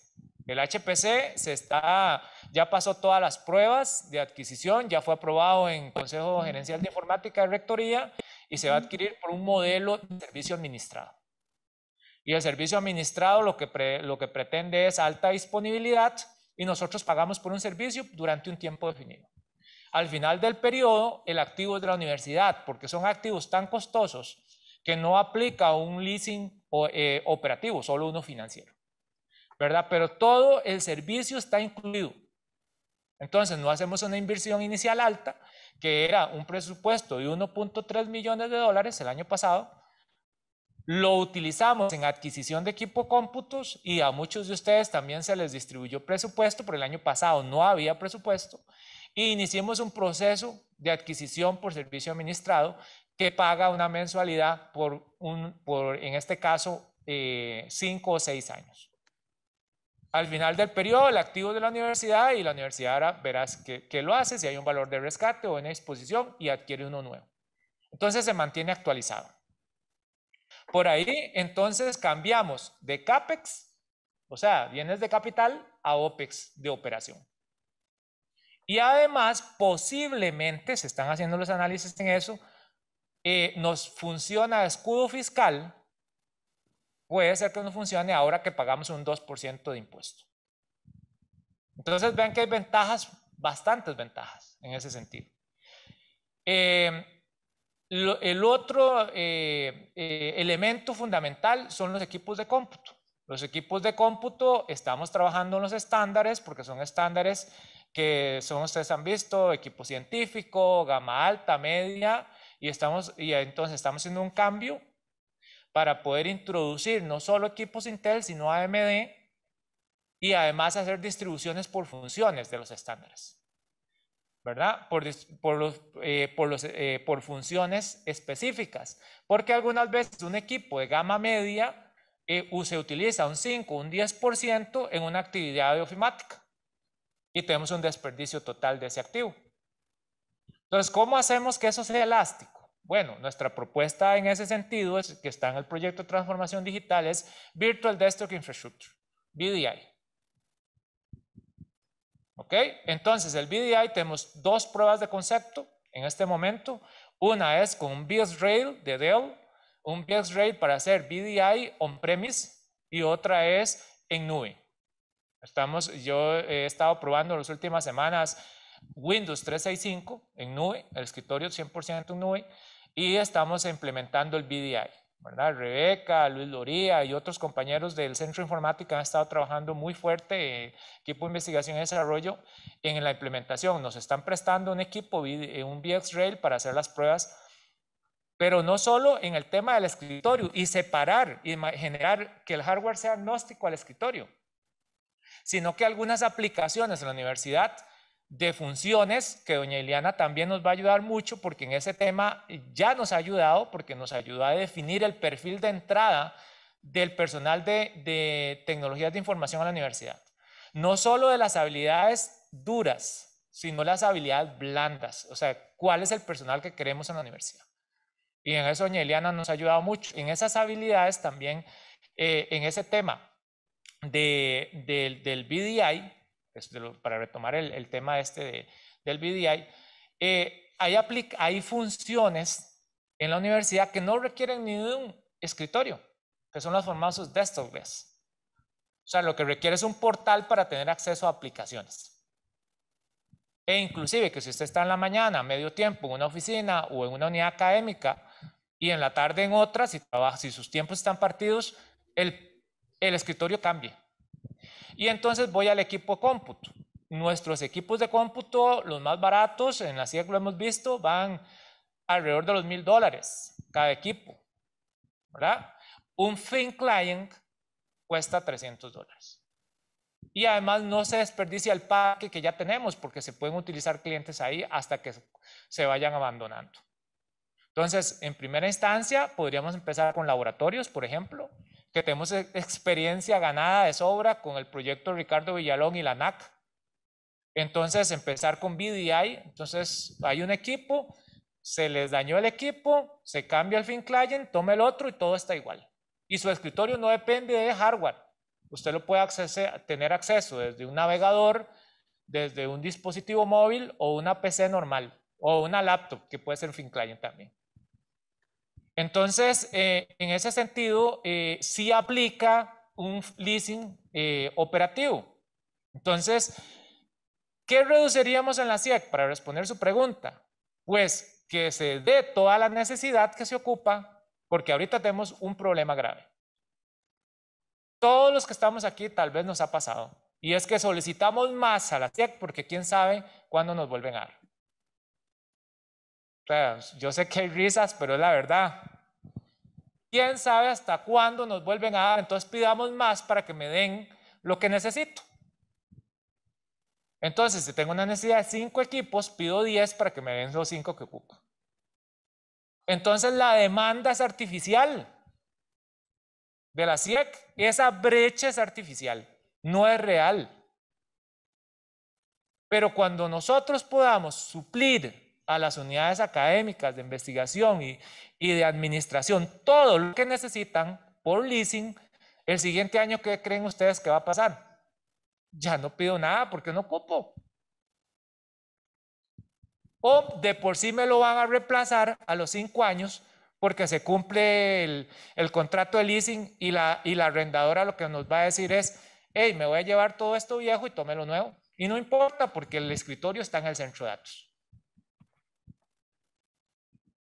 S2: El HPC se está, ya pasó todas las pruebas de adquisición, ya fue aprobado en Consejo Gerencial de Informática y Rectoría y se va a adquirir por un modelo de servicio administrado. Y el servicio administrado lo que, lo que pretende es alta disponibilidad y nosotros pagamos por un servicio durante un tiempo definido. Al final del periodo, el activo es de la universidad, porque son activos tan costosos que no aplica un leasing eh, operativo, solo uno financiero. ¿Verdad? Pero todo el servicio está incluido. Entonces, no hacemos una inversión inicial alta, que era un presupuesto de 1.3 millones de dólares el año pasado, lo utilizamos en adquisición de equipo cómputos y a muchos de ustedes también se les distribuyó presupuesto, por el año pasado no había presupuesto. E iniciamos un proceso de adquisición por servicio administrado que paga una mensualidad por, un, por en este caso, eh, cinco o seis años. Al final del periodo, el activo de la universidad y la universidad ahora verás que, que lo hace, si hay un valor de rescate o una exposición y adquiere uno nuevo. Entonces se mantiene actualizado. Por ahí, entonces, cambiamos de CAPEX, o sea, bienes de capital, a OPEX de operación. Y además, posiblemente, se están haciendo los análisis en eso, eh, nos funciona escudo fiscal, puede ser que no funcione ahora que pagamos un 2% de impuesto. Entonces vean que hay ventajas, bastantes ventajas en ese sentido. Eh, el otro eh, eh, elemento fundamental son los equipos de cómputo. Los equipos de cómputo estamos trabajando en los estándares porque son estándares que son, ustedes han visto, equipo científico, gama alta, media, y, y entonces estamos haciendo un cambio para poder introducir no solo equipos Intel, sino AMD, y además hacer distribuciones por funciones de los estándares. ¿verdad? Eh, eh, por, funciones específicas. Porque algunas veces un equipo de gama media eh, se utiliza un 5, un 10% en una actividad ofimática y tenemos un desperdicio total de ese activo. Entonces, ¿cómo hacemos que eso sea elástico? Bueno, nuestra propuesta en ese sentido, es que está en el proyecto de transformación digital, es Virtual Desktop Infrastructure, VDI. ¿Ok? Entonces, el VDI, tenemos dos pruebas de concepto en este momento. Una es con un BS Rail de Dell, un BS Rail para hacer VDI on-premise y otra es en nube. Estamos, yo he estado probando las últimas semanas Windows 365 en nube, el escritorio 100% en nube, y estamos implementando el VDI. Rebeca, Luis Loría y otros compañeros del Centro de Informática han estado trabajando muy fuerte, eh, equipo de investigación y desarrollo, en la implementación. Nos están prestando un equipo, eh, un VxRail para hacer las pruebas, pero no solo en el tema del escritorio y separar y generar que el hardware sea agnóstico al escritorio, sino que algunas aplicaciones en la universidad de funciones, que doña Eliana también nos va a ayudar mucho porque en ese tema ya nos ha ayudado, porque nos ayudó a definir el perfil de entrada del personal de, de tecnologías de información a la universidad. No solo de las habilidades duras, sino las habilidades blandas, o sea, cuál es el personal que queremos en la universidad. Y en eso doña Eliana nos ha ayudado mucho. En esas habilidades también, eh, en ese tema de, del BDI, para retomar el, tema este del BDI, eh, hay, hay funciones en la universidad que no requieren ni de un escritorio, que son las formadas desktop O sea, lo que requiere es un portal para tener acceso a aplicaciones. E inclusive que si usted está en la mañana, medio tiempo, en una oficina o en una unidad académica, y en la tarde en otra, si, trabaja, sus tiempos están partidos, el, el escritorio cambie. Y entonces voy al equipo cómputo. Nuestros equipos de cómputo, los más baratos, en la CIEC lo hemos visto, van alrededor de los mil dólares cada equipo. ¿Verdad? Un thin client cuesta 300 dólares. Y además no se desperdicia el parque que ya tenemos porque se pueden utilizar clientes ahí hasta que se vayan abandonando. Entonces, en primera instancia, podríamos empezar con laboratorios, por ejemplo, que tenemos e-, experiencia ganada de sobra con el proyecto Ricardo Villalón y la NAC. Entonces, empezar con BDI, entonces hay un equipo, se les dañó el equipo, se cambia el fin client, toma el otro y todo está igual. Y su escritorio no depende de hardware. Usted lo puede tener acceso desde un navegador, desde un dispositivo móvil o una PC normal o una laptop que puede ser FinClient también. Entonces, eh, en ese sentido, eh, sí aplica un leasing eh, operativo. Entonces, ¿qué reduciríamos en la SIEC e para responder su pregunta? Pues que se dé toda la necesidad que se ocupa, porque ahorita tenemos un problema grave. Todos los que estamos aquí tal vez nos ha pasado. Y es que solicitamos más a la SIEC e porque quién sabe cuándo nos vuelven a dar yo sé que hay risas, pero es la verdad. ¿Quién sabe hasta cuándo nos vuelven a dar? Entonces pidamos más para que me den lo que necesito. Entonces, si tengo una necesidad de cinco equipos, pido diez para que me den los cinco que ocupo. Entonces, la demanda es artificial de la CIEC. E esa brecha es artificial, no es real. Pero cuando nosotros podamos suplir a las unidades académicas de investigación y, de administración todo lo que necesitan por leasing, el siguiente año, ¿qué creen ustedes que va a pasar? Ya no pido nada porque no ocupo. O de por sí me lo van a reemplazar a los cinco años porque se cumple el, contrato de leasing y la, arrendadora lo que nos va a decir es, hey, me voy a llevar todo esto viejo y tome lo nuevo. Y no importa porque el escritorio está en el centro de datos.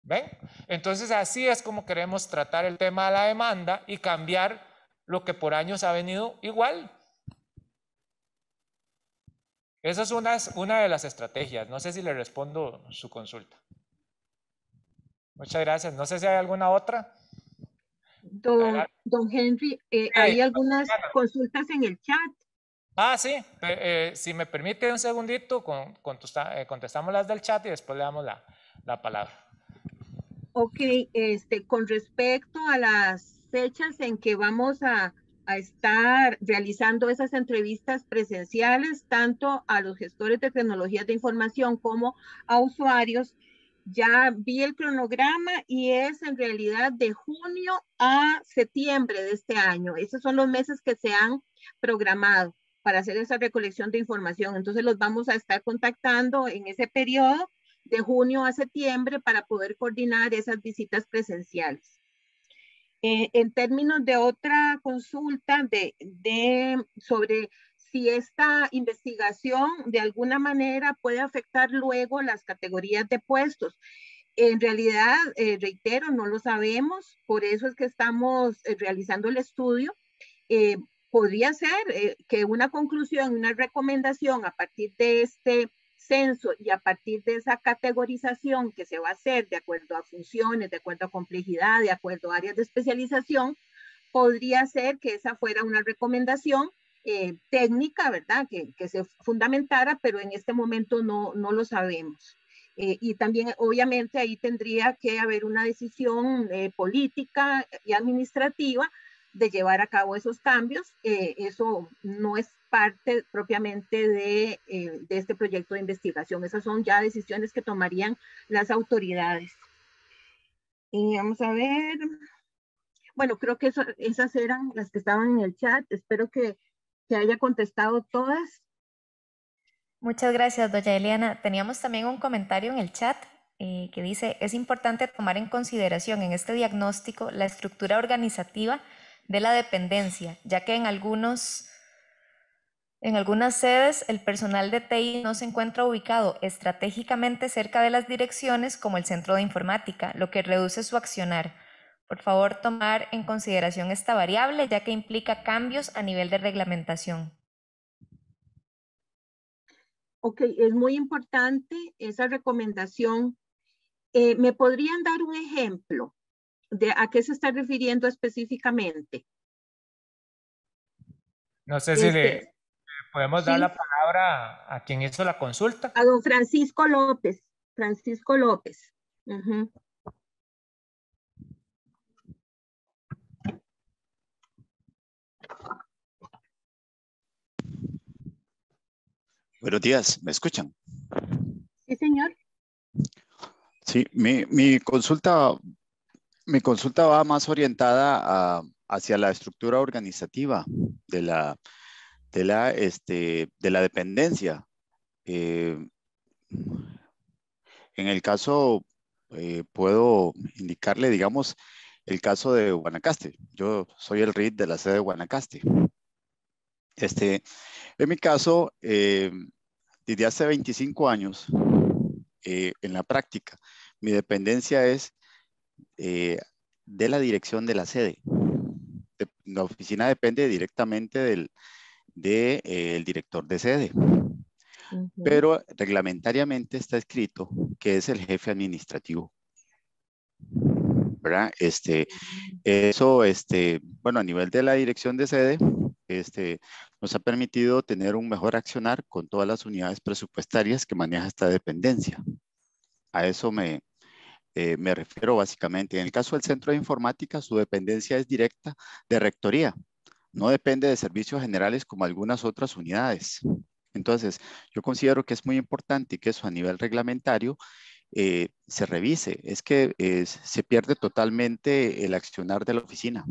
S2: ¿Ven? Entonces así es como queremos tratar el tema de la demanda y cambiar lo que por años ha venido igual. Esa es una, una de las estrategias. No sé si le respondo su consulta. Muchas gracias. No sé si hay alguna otra.
S7: Don, Henry, eh, hay algunas consultas en el chat.
S2: Ah, sí. Eh, si me permite un segundito, eh, contestamos las del chat y después le damos la palabra.
S7: Ok, este, con respecto a las fechas en que vamos a, a estar realizando esas entrevistas presenciales, tanto a los gestores de tecnologías de información como a usuarios, ya vi el cronograma y es en realidad de junio a septiembre de este año. Esos son los meses que se han programado para hacer esa recolección de información. Entonces los vamos a estar contactando en ese periodo de junio a septiembre para poder coordinar esas visitas presenciales. Eh, en términos de otra consulta de, sobre si esta investigación de alguna manera puede afectar luego las categorías de puestos. En realidad, eh, reitero, no lo sabemos, por eso es que estamos eh, realizando el estudio. podría ser que una conclusión, una recomendación a partir de este censo y a partir de esa categorización que se va a hacer de acuerdo a funciones, de acuerdo a complejidad, de acuerdo a áreas de especialización, podría ser que esa fuera una recomendación eh, técnica, ¿verdad? Que, que, se fundamentara, pero en este momento no, no lo sabemos. Eh, y también, obviamente, ahí tendría que haber una decisión eh, política y administrativa de llevar a cabo esos cambios. eso no es parte propiamente eh, de, este proyecto de investigación. Esas son ya decisiones que tomarían las autoridades. Y vamos a ver. Bueno, creo que esas eran las que estaban en el chat. Espero que, se haya contestado todas.
S1: Muchas gracias, doña Eliana. Teníamos también un comentario en el chat eh, que dice, es importante tomar en consideración en este diagnóstico la estructura organizativa de la dependencia, ya que en algunos en algunas sedes, el personal de TI no se encuentra ubicado estratégicamente cerca de las direcciones como el centro de informática, lo que reduce su accionar. Por favor, tomar en consideración esta variable, ya que implica cambios a nivel de reglamentación.
S7: Ok, es muy importante esa recomendación. Eh, ¿Me podrían dar un ejemplo de a qué se está refiriendo específicamente?
S2: No sé si le, este, podemos dar la palabra a quien hizo la consulta.
S7: A don Francisco López. Francisco López.
S8: Buenos días, ¿me escuchan? Sí, señor. Sí, mi, mi consulta, mi consulta va más orientada a, hacia la estructura organizativa de la, de la, este, de la dependencia. Eh, en el caso, eh, puedo indicarle, digamos, el caso de Guanacaste. Yo soy el RID de la sede de Guanacaste. Este, en mi caso, eh, desde hace 25 años, en la práctica, mi dependencia es de la dirección de la sede. la oficina depende directamente del, del de, eh, director de sede. Pero reglamentariamente está escrito que es el jefe administrativo. ¿Verdad? Este, eso, este, bueno, a nivel de la dirección de sede, este, nos ha permitido tener un mejor accionar con todas las unidades presupuestarias que maneja esta dependencia. A eso me, eh, me refiero básicamente. En el caso del Centro de Informática, su dependencia es directa de Rectoría, no depende de servicios generales como algunas otras unidades. Entonces, yo considero que es muy importante que eso a nivel reglamentario eh, se revise. Es que eh, se pierde totalmente el accionar de la oficina.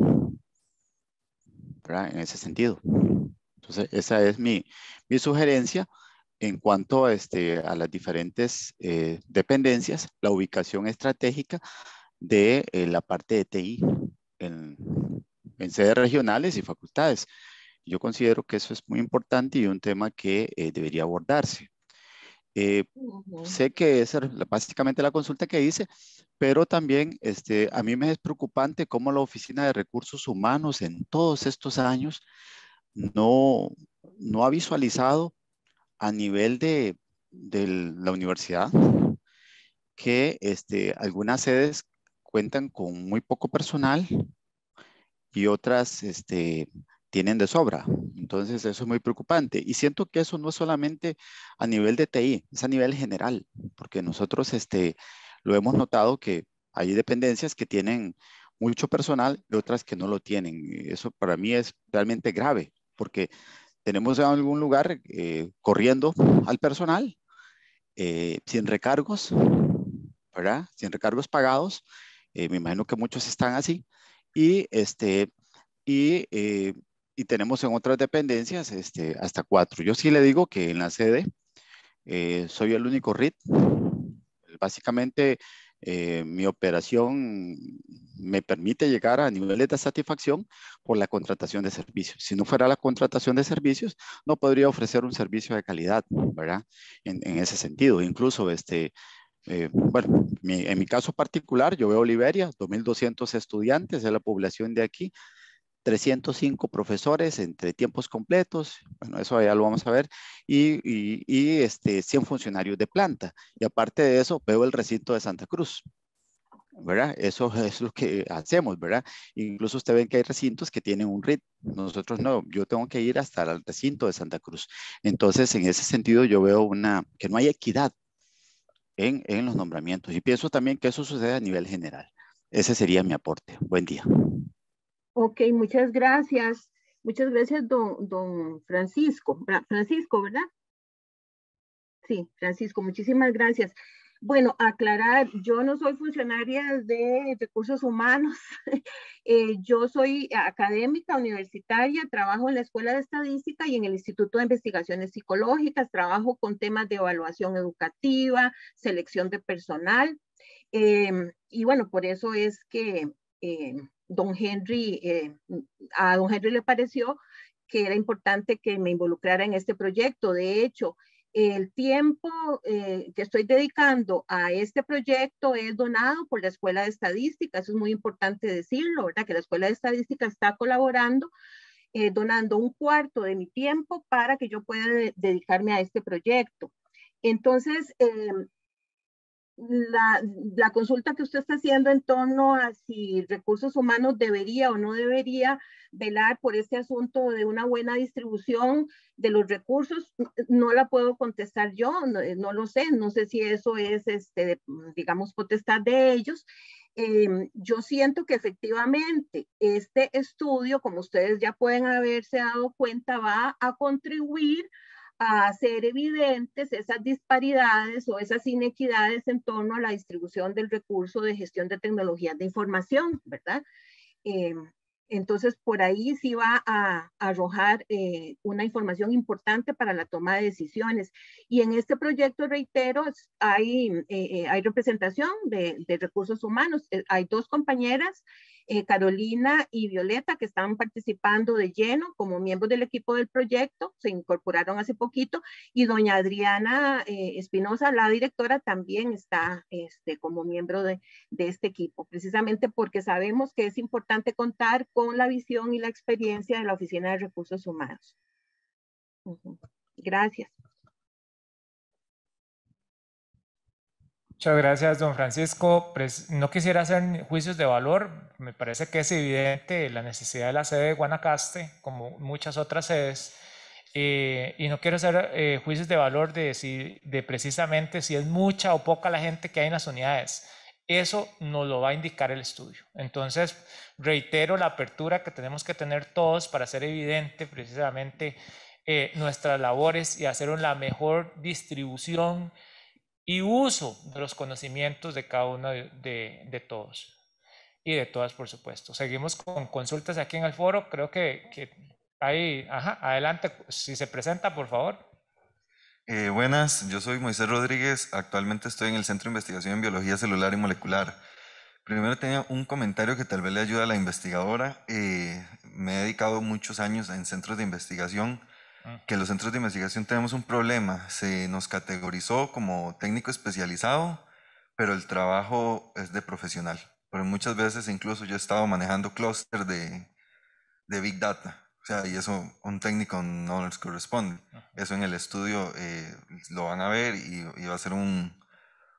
S8: En ese sentido. Entonces, esa es mi, sugerencia en cuanto a, este, a las diferentes eh, dependencias, la ubicación estratégica de la parte de TI en, en sedes regionales y facultades. Yo considero que eso es muy importante y un tema que eh, debería abordarse. Eh, sé que es básicamente la consulta que hice, pero también este, a mí me es preocupante cómo la Oficina de Recursos Humanos en todos estos años no, ha visualizado a nivel de, la universidad que este, algunas sedes cuentan con muy poco personal y otras este, tienen de sobra. Entonces eso es muy preocupante. Y siento que eso no es solamente a nivel de TI, es a nivel general, porque nosotros este, lo hemos notado que hay dependencias que tienen mucho personal y otras que no lo tienen. Eso para mí es realmente grave, porque tenemos en algún lugar eh, corriendo al personal eh, sin recargos, ¿verdad? Sin recargos pagados. Eh, me imagino que muchos están así. Y, este, eh, y, tenemos en otras dependencias este, hasta cuatro. Yo sí le digo que en la sede eh, soy el único RIT. Básicamente eh, mi operación me permite llegar a niveles de satisfacción por la contratación de servicios. Si no fuera la contratación de servicios, no podría ofrecer un servicio de calidad, ¿verdad? En, en ese sentido, incluso este, eh, bueno, en mi caso particular, yo veo Liberia, 2.200 estudiantes, de la población de aquí, 305 profesores entre tiempos completos, bueno, eso ya lo vamos a ver, y, este, 100 funcionarios de planta. Y aparte de eso, veo el recinto de Santa Cruz. ¿Verdad? Eso es lo que hacemos, ¿verdad? Incluso usted ven que hay recintos que tienen un RIT. Nosotros no, yo tengo que ir hasta el recinto de Santa Cruz. Entonces, en ese sentido, yo veo una, que no hay equidad en, los nombramientos. Y pienso también que eso sucede a nivel general. Ese sería mi aporte. Buen día.
S7: Ok, muchas gracias. Muchas gracias, don, don Francisco. Francisco, ¿verdad? Sí, Francisco, muchísimas gracias. Bueno, aclarar, yo no soy funcionaria de recursos humanos, eh, yo soy académica universitaria, trabajo en la Escuela de Estadística y en el Instituto de Investigaciones Psicológicas, trabajo con temas de evaluación educativa, selección de personal, em, y bueno, por eso es que eh, don Henry, eh, a don Henry le pareció que era importante que me involucrara en este proyecto. De hecho, el tiempo eh, que estoy dedicando a este proyecto es donado por la Escuela de Estadística, eso es muy importante decirlo, ¿verdad? Que la Escuela de Estadística está colaborando, eh, donando un cuarto de mi tiempo para que yo pueda dedicarme a este proyecto. Entonces, em, la, consulta que usted está haciendo en torno a si recursos humanos debería o no debería velar por este asunto de una buena distribución de los recursos, no la puedo contestar yo, no, eh, lo sé, no sé si eso es, este, digamos, potestad de ellos. Em, yo siento que efectivamente este estudio, como ustedes ya pueden haberse dado cuenta, va a contribuir a hacer evidentes esas disparidades o esas inequidades en torno a la distribución del recurso de gestión de tecnologías de información, ¿verdad? Em, entonces, por ahí sí va a, arrojar eh, una información importante para la toma de decisiones. Y en este proyecto, reitero, hay, eh, eh, hay representación de, de recursos humanos. Hay dos compañeras eh, Carolina y Violeta, que están participando de lleno como miembros del equipo del proyecto, se incorporaron hace poquito, y doña Adriana eh, Espinosa, la directora, también está este, como miembro de, este equipo, precisamente porque sabemos que es importante contar con la visión y la experiencia de la Oficina de Recursos Humanos. Gracias.
S2: Muchas gracias, don Francisco. Pues, no quisiera hacer juicios de valor. Me parece que es evidente la necesidad de la sede de Guanacaste, como muchas otras sedes. Eh, y no quiero hacer eh, juicios de valor de, si, de precisamente si es mucha o poca la gente que hay en las unidades. Eso nos lo va a indicar el estudio. Entonces, reitero la apertura que tenemos que tener todos para hacer evidente precisamente eh, nuestras labores y hacer la mejor distribución y uso de los conocimientos de cada uno de, todos y de todas, por supuesto. Seguimos con consultas aquí en el foro. Creo que, hay ahí, ajá, adelante, si se presenta, por favor.
S9: Eh, buenas, yo soy Moisés Rodríguez, actualmente estoy en el Centro de Investigación en Biología Celular y Molecular. Primero tenía un comentario que tal vez le ayuda a la investigadora. Eh, me he dedicado muchos años en centros de investigación que los centros de investigación tenemos un problema. Se nos categorizó como técnico especializado, pero el trabajo es de profesional. Pero muchas veces incluso yo he estado manejando clúster de, de Big Data. O sea, y eso un técnico no les corresponde. Eso en el estudio eh, lo van a ver y, va a ser un,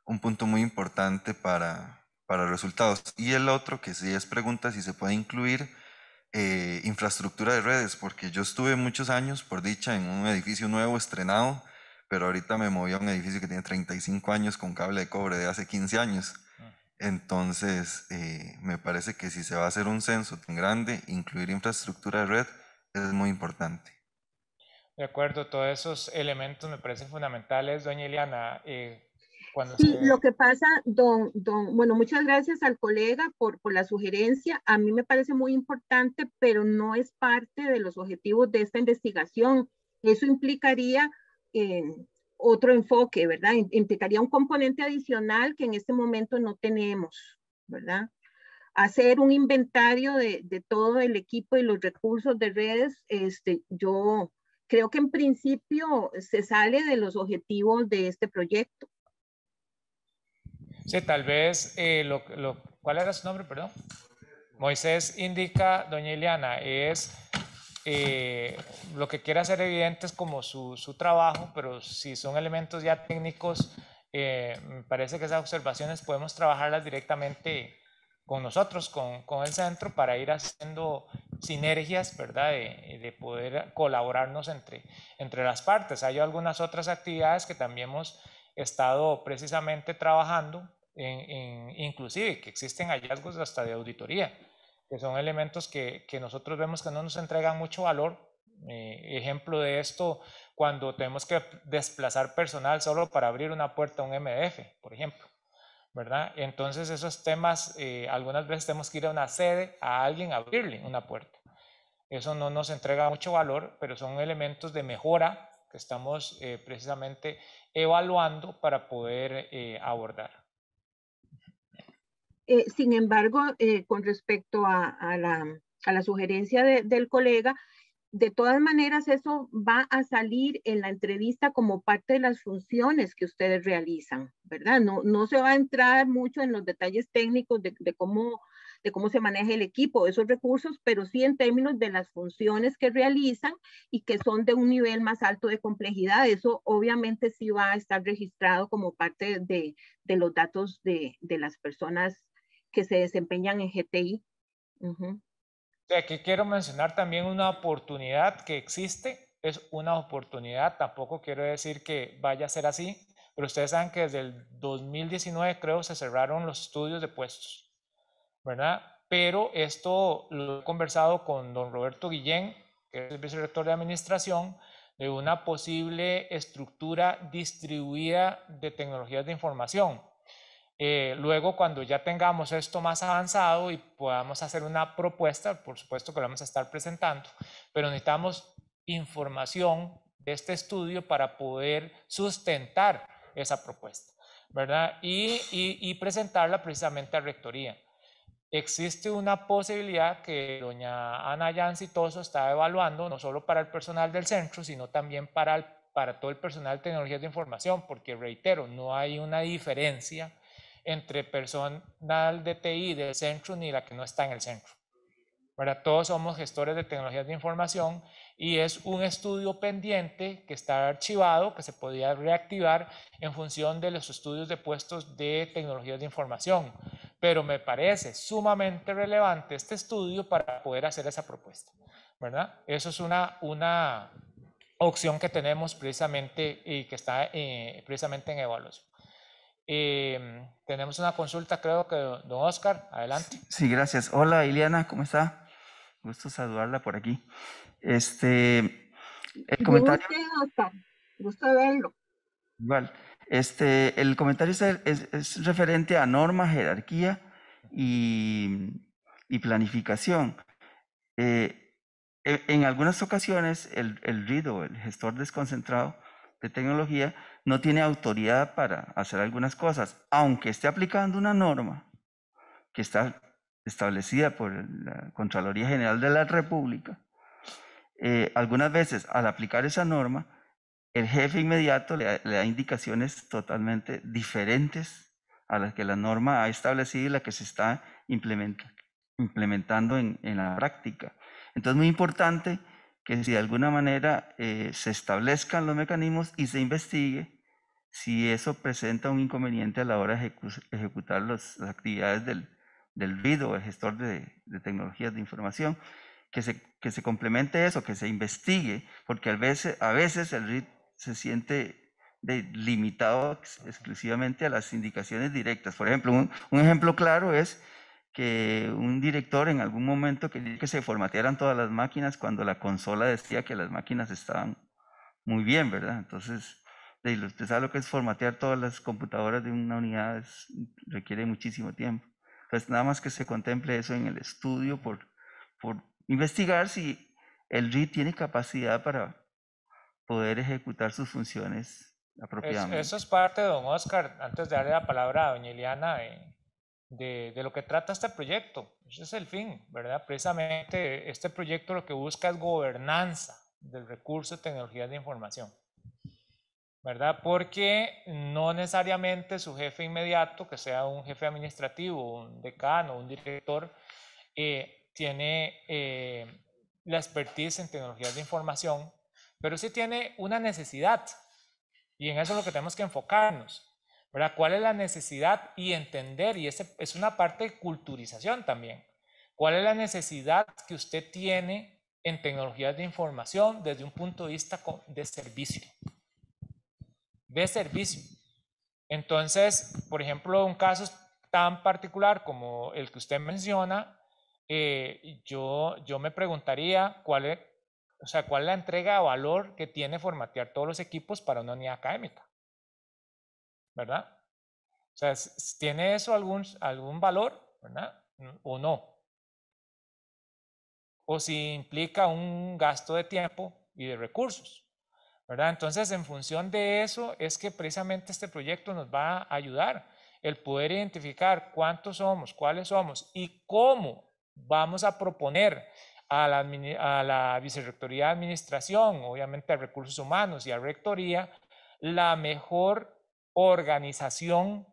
S9: un, punto muy importante para, para resultados. Y el otro, que sí es pregunta si se puede incluir, eh, infraestructura de redes, porque yo estuve muchos años, por dicha, en un edificio nuevo, estrenado, pero ahorita me moví a un edificio que tiene 35 años con cable de cobre de hace 15 años. Ah. Entonces, eh, me parece que si se va a hacer un censo tan grande, incluir infraestructura de red es muy importante.
S2: De acuerdo, todos esos elementos me parecen fundamentales. Doña Eliana, eh, sí, lo que
S7: pasa, don, don, bueno, muchas gracias al colega por, por la sugerencia. A mí me parece muy importante, pero no es parte de los objetivos de esta investigación. Eso implicaría eh, otro enfoque, ¿verdad? Implicaría un componente adicional que en este momento no tenemos, ¿verdad? Hacer un inventario de, de todo el equipo y los recursos de redes, este, yo creo que en principio se sale de los objetivos de este proyecto.
S2: Sí, tal vez, eh, ¿cuál era su nombre, perdón? Moisés indica, doña Ileana, es eh, lo que quiere hacer evidente es como su, su trabajo, pero si son elementos ya técnicos, eh, me parece que esas observaciones podemos trabajarlas directamente con nosotros, con, con el centro, para ir haciendo sinergias, ¿verdad? De, de, poder colaborarnos entre, entre las partes. Hay algunas otras actividades que también hemos estado precisamente trabajando, en, en, inclusive que existen hallazgos hasta de auditoría, que son elementos que, que nosotros vemos que no nos entregan mucho valor. Eh, ejemplo de esto, cuando tenemos que desplazar personal solo para abrir una puerta a un MDF, por ejemplo. ¿verdad? Entonces esos temas, eh, algunas veces tenemos que ir a una sede, a alguien, a abrirle una puerta. Eso no nos entrega mucho valor, pero son elementos de mejora que estamos eh, precisamente evaluando para poder eh, abordar.
S7: Eh, sin embargo, con respecto a, la, a la, sugerencia del colega, de todas maneras eso va a salir en la entrevista como parte de las funciones que ustedes realizan, ¿verdad? No, no se va a entrar mucho en los detalles técnicos de cómo de cómo se maneja el equipo, esos recursos, pero sí en términos de las funciones que realizan y que son de un nivel más alto de complejidad. Eso obviamente sí va a estar registrado como parte de, de los datos de, de, las personas que se desempeñan en GTI.
S2: Aquí quiero mencionar también una oportunidad que existe, es una oportunidad, tampoco quiero decir que vaya a ser así, pero ustedes saben que desde el 2019 creo se cerraron los estudios de puestos. ¿verdad? Pero esto lo he conversado con don Roberto Guillén, que es el vicerrector de administración, de una posible estructura distribuida de tecnologías de información. Eh, luego, cuando ya tengamos esto más avanzado y podamos hacer una propuesta, por supuesto que lo vamos a estar presentando, pero necesitamos información de este estudio para poder sustentar esa propuesta, ¿verdad? Y, y presentarla precisamente a Rectoría existe una posibilidad que doña Ana Yancy está evaluando, no solo para el personal del centro, sino también para, para todo el personal de tecnologías de información, porque reitero, no hay una diferencia entre personal de TI del centro ni la que no está en el centro. Todos somos gestores de tecnologías de información y es un estudio pendiente que está archivado, que se podía reactivar en función de los estudios de puestos de tecnologías de información pero me parece sumamente relevante este estudio para poder hacer esa propuesta, ¿verdad? Eso es una, una opción que tenemos precisamente y que está eh, precisamente en evaluación. Eh, tenemos una consulta, creo que don Oscar, adelante.
S5: Sí, gracias. Hola, Ileana, ¿cómo está? Gusto saludarla por aquí. Este, el comentario.
S7: Gusto, verlo.
S5: Igual. Este, el comentario es, referente a norma, jerarquía y, y planificación. Eh, e, en algunas ocasiones, el, el RIDO, el gestor desconcentrado de tecnología, no tiene autoridad para hacer algunas cosas, aunque esté aplicando una norma que está establecida por la Contraloría General de la República. Eh, algunas veces, al aplicar esa norma, el jefe inmediato le, da indicaciones totalmente diferentes a las que la norma ha establecido y la que se está implementando en, la práctica. Entonces, muy importante que si de alguna manera eh, se establezcan los mecanismos y se investigue si eso presenta un inconveniente a la hora de ejecutar las actividades del, del o el gestor de, tecnologías de información, que se, que se complemente eso, que se investigue, porque a veces, a veces el RIT se siente limitado exclusivamente a las indicaciones directas. Por ejemplo, un, ejemplo claro es que un director en algún momento quería que se formatearan todas las máquinas cuando la consola decía que las máquinas estaban muy bien, ¿verdad? Entonces, usted lo que es formatear todas las computadoras de una unidad, requiere muchísimo tiempo. Entonces, nada más que se contemple eso en el estudio por, por investigar si el RIT tiene capacidad para poder ejecutar sus funciones
S10: apropiadamente. Eso,
S2: es parte, don Oscar, antes de darle la palabra a doña Eliana, eh, de, de, lo que trata este proyecto. Ese es el fin, ¿verdad? Precisamente este proyecto lo que busca es gobernanza del recurso de tecnologías de información. ¿Verdad? Porque no necesariamente su jefe inmediato, que sea un jefe administrativo, un decano, un director, eh, tiene eh, la expertise en tecnologías de información pero sí tiene una necesidad. Y en eso es lo que tenemos que enfocarnos. ¿verdad? ¿Cuál es la necesidad y entender? Y ese es una parte de culturización también. ¿Cuál es la necesidad que usted tiene en tecnologías de información desde un punto de vista de servicio? De servicio. Entonces, por ejemplo, un caso tan particular como el que usted menciona, eh, yo, yo me preguntaría cuál es, o sea, cuál es la entrega de valor que tiene formatear todos los equipos para una unidad académica. ¿Verdad? O sea, ¿tiene eso algún, algún valor? ¿Verdad? Mm, ¿O no? O si implica un gasto de tiempo y de recursos. ¿Verdad? Entonces, en función de eso, es que precisamente este proyecto nos va a ayudar el poder identificar cuántos somos, cuáles somos y cómo vamos a proponer a la, Vicerrectoría de Administración, obviamente a Recursos Humanos y a Rectoría, la mejor organización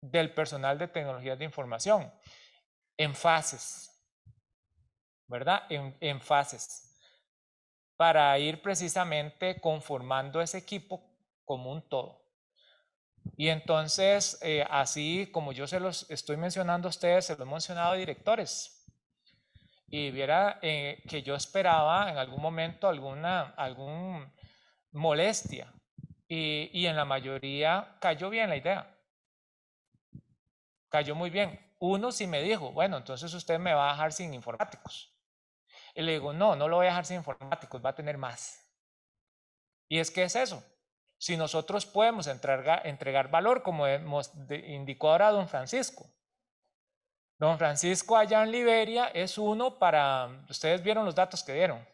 S2: del personal de tecnologías de información en fases, ¿verdad? En, fases, para ir precisamente conformando ese equipo como un todo. Y entonces, eh, así como yo se los estoy mencionando a ustedes, se los he mencionado a directores, y viera eh, que yo esperaba en algún momento alguna algún molestia y, en la mayoría cayó bien la idea. Cayó muy bien. Uno sí me dijo, bueno, entonces usted me va a dejar sin informáticos. Y le digo, no, no lo voy a dejar sin informáticos, va a tener más. Y es que es eso. Si nosotros podemos entregar, entregar valor, como hemos indicó ahora don Francisco, Don Francisco allá en Liberia es uno para, ustedes vieron los datos que dieron,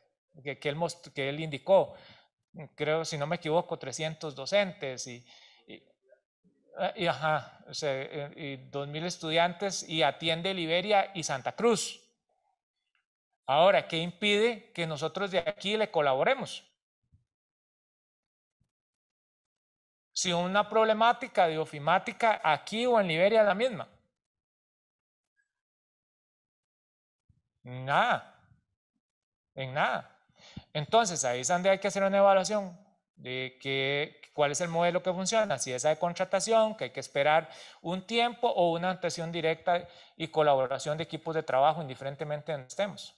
S2: que, que, él, que él, indicó, creo, si no me equivoco, 300 docentes y, y, ah, y 2.000 eh, estudiantes y atiende Liberia y Santa Cruz. Ahora, ¿qué impide que nosotros de aquí le colaboremos? Si una problemática de ofimática aquí o en Liberia es la misma. Nada. En nada. Entonces, ahí es donde hay que hacer una evaluación de que, cuál es el modelo que funciona, si es de contratación, que hay que esperar un tiempo o una atención directa y colaboración de equipos de trabajo, indiferentemente de donde estemos.